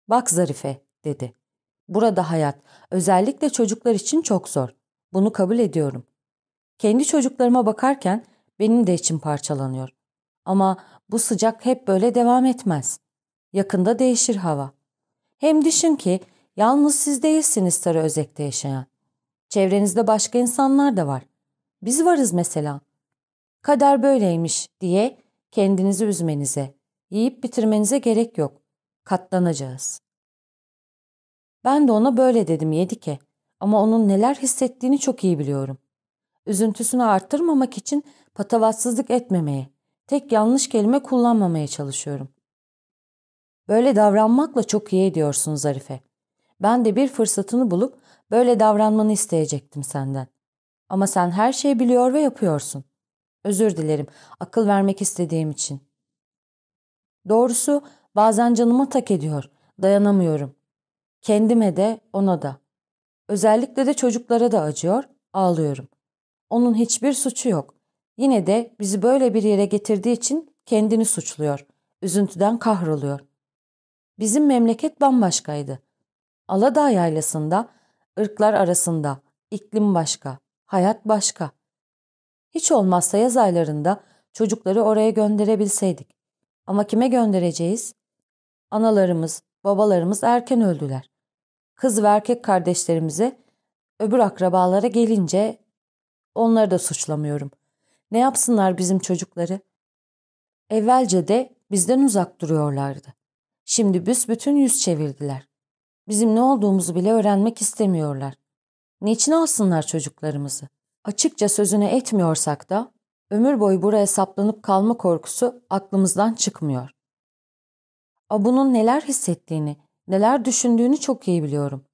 ''Bak Zarife'' dedi. ''Burada hayat, özellikle çocuklar için çok zor. Bunu kabul ediyorum. Kendi çocuklarıma bakarken benim de içim parçalanıyor. Ama bu sıcak hep böyle devam etmez. Yakında değişir hava. Hem düşün ki yalnız siz değilsiniz Sarı Özek'te yaşayan. Çevrenizde başka insanlar da var. Biz varız mesela kader böyleymiş diye kendinizi üzmenize, yiyip bitirmenize gerek yok. Katlanacağız. Ben de ona böyle dedim Yedike ama onun neler hissettiğini çok iyi biliyorum. Üzüntüsünü arttırmamak için patavatsızlık etmemeye, tek yanlış kelime kullanmamaya çalışıyorum. Böyle davranmakla çok iyi ediyorsun Zarife. Ben de bir fırsatını bulup böyle davranmanı isteyecektim senden. Ama sen her şeyi biliyor ve yapıyorsun. Özür dilerim akıl vermek istediğim için. Doğrusu bazen canımı tak ediyor. Dayanamıyorum. Kendime de ona da. Özellikle de çocuklara da acıyor, ağlıyorum. Onun hiçbir suçu yok. Yine de bizi böyle bir yere getirdiği için kendini suçluyor. Üzüntüden kahroluyor. Bizim memleket bambaşkaydı. Aladağ yaylasında, ırklar arasında, iklim başka, hayat başka. Hiç olmazsa yaz aylarında çocukları oraya gönderebilseydik. Ama kime göndereceğiz? Analarımız, babalarımız erken öldüler. Kız ve erkek kardeşlerimize, öbür akrabalara gelince onları da suçlamıyorum. Ne yapsınlar bizim çocukları? Evvelce de bizden uzak duruyorlardı. Şimdi büsbütün yüz çevirdiler. Bizim ne olduğumuzu bile öğrenmek istemiyorlar. Niçin alsınlar çocuklarımızı? açıkça sözüne etmiyorsak da ömür boyu buraya saplanıp kalma korkusu aklımızdan çıkmıyor. Abu'nun neler hissettiğini, neler düşündüğünü çok iyi biliyorum.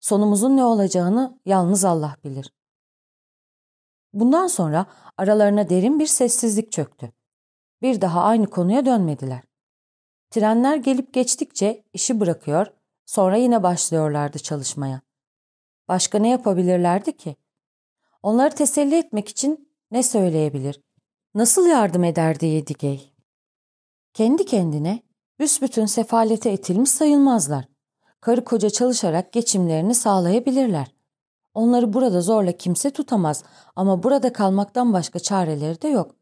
Sonumuzun ne olacağını yalnız Allah bilir. Bundan sonra aralarına derin bir sessizlik çöktü. Bir daha aynı konuya dönmediler. Trenler gelip geçtikçe işi bırakıyor, sonra yine başlıyorlardı çalışmaya. Başka ne yapabilirlerdi ki? Onları teselli etmek için ne söyleyebilir? Nasıl yardım ederdi diye Kendi kendine büsbütün sefalete itilmiş sayılmazlar. Karı koca çalışarak geçimlerini sağlayabilirler. Onları burada zorla kimse tutamaz ama burada kalmaktan başka çareleri de yok.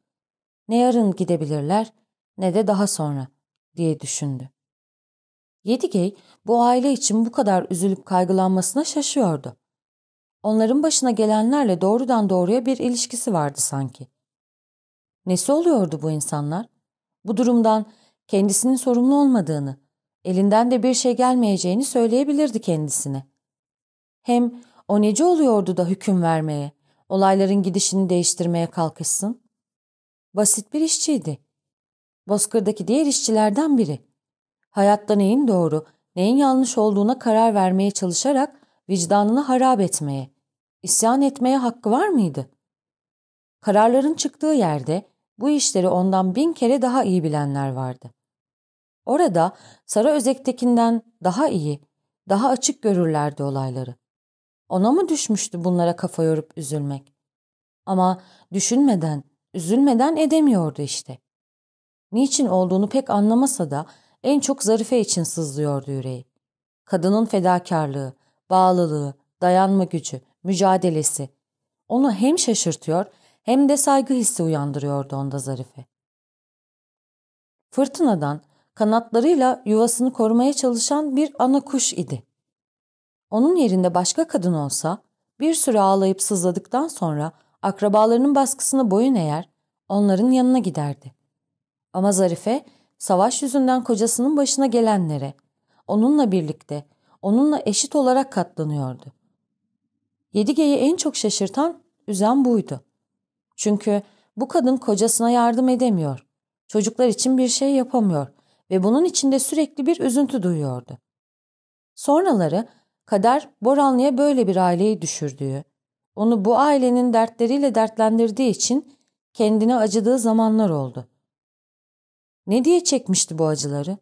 Ne yarın gidebilirler ne de daha sonra diye düşündü. Yedigey bu aile için bu kadar üzülüp kaygılanmasına şaşıyordu. Onların başına gelenlerle doğrudan doğruya bir ilişkisi vardı sanki. Nesi oluyordu bu insanlar? Bu durumdan kendisinin sorumlu olmadığını, elinden de bir şey gelmeyeceğini söyleyebilirdi kendisine. Hem o nece oluyordu da hüküm vermeye, olayların gidişini değiştirmeye kalkışsın? Basit bir işçiydi. Bozkır'daki diğer işçilerden biri. Hayatta neyin doğru, neyin yanlış olduğuna karar vermeye çalışarak vicdanını harap etmeye, İsyan etmeye hakkı var mıydı? Kararların çıktığı yerde bu işleri ondan bin kere daha iyi bilenler vardı. Orada Sara Özek'tekinden daha iyi, daha açık görürlerdi olayları. Ona mı düşmüştü bunlara kafa yorup üzülmek? Ama düşünmeden, üzülmeden edemiyordu işte. Niçin olduğunu pek anlamasa da en çok Zarife için sızlıyordu yüreği. Kadının fedakarlığı, bağlılığı, dayanma gücü, mücadelesi. Onu hem şaşırtıyor hem de saygı hissi uyandırıyordu onda Zarife. Fırtınadan kanatlarıyla yuvasını korumaya çalışan bir ana kuş idi. Onun yerinde başka kadın olsa bir süre ağlayıp sızladıktan sonra akrabalarının baskısına boyun eğer onların yanına giderdi. Ama Zarife savaş yüzünden kocasının başına gelenlere, onunla birlikte, onunla eşit olarak katlanıyordu. Yedige'yi en çok şaşırtan, üzen buydu. Çünkü bu kadın kocasına yardım edemiyor. Çocuklar için bir şey yapamıyor ve bunun içinde sürekli bir üzüntü duyuyordu. Sonraları kader Boranlı'ya böyle bir aileyi düşürdüğü, onu bu ailenin dertleriyle dertlendirdiği için kendine acıdığı zamanlar oldu. Ne diye çekmişti bu acıları?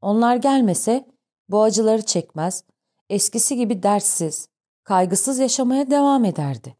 Onlar gelmese bu acıları çekmez, eskisi gibi dertsiz, kaygısız yaşamaya devam ederdi.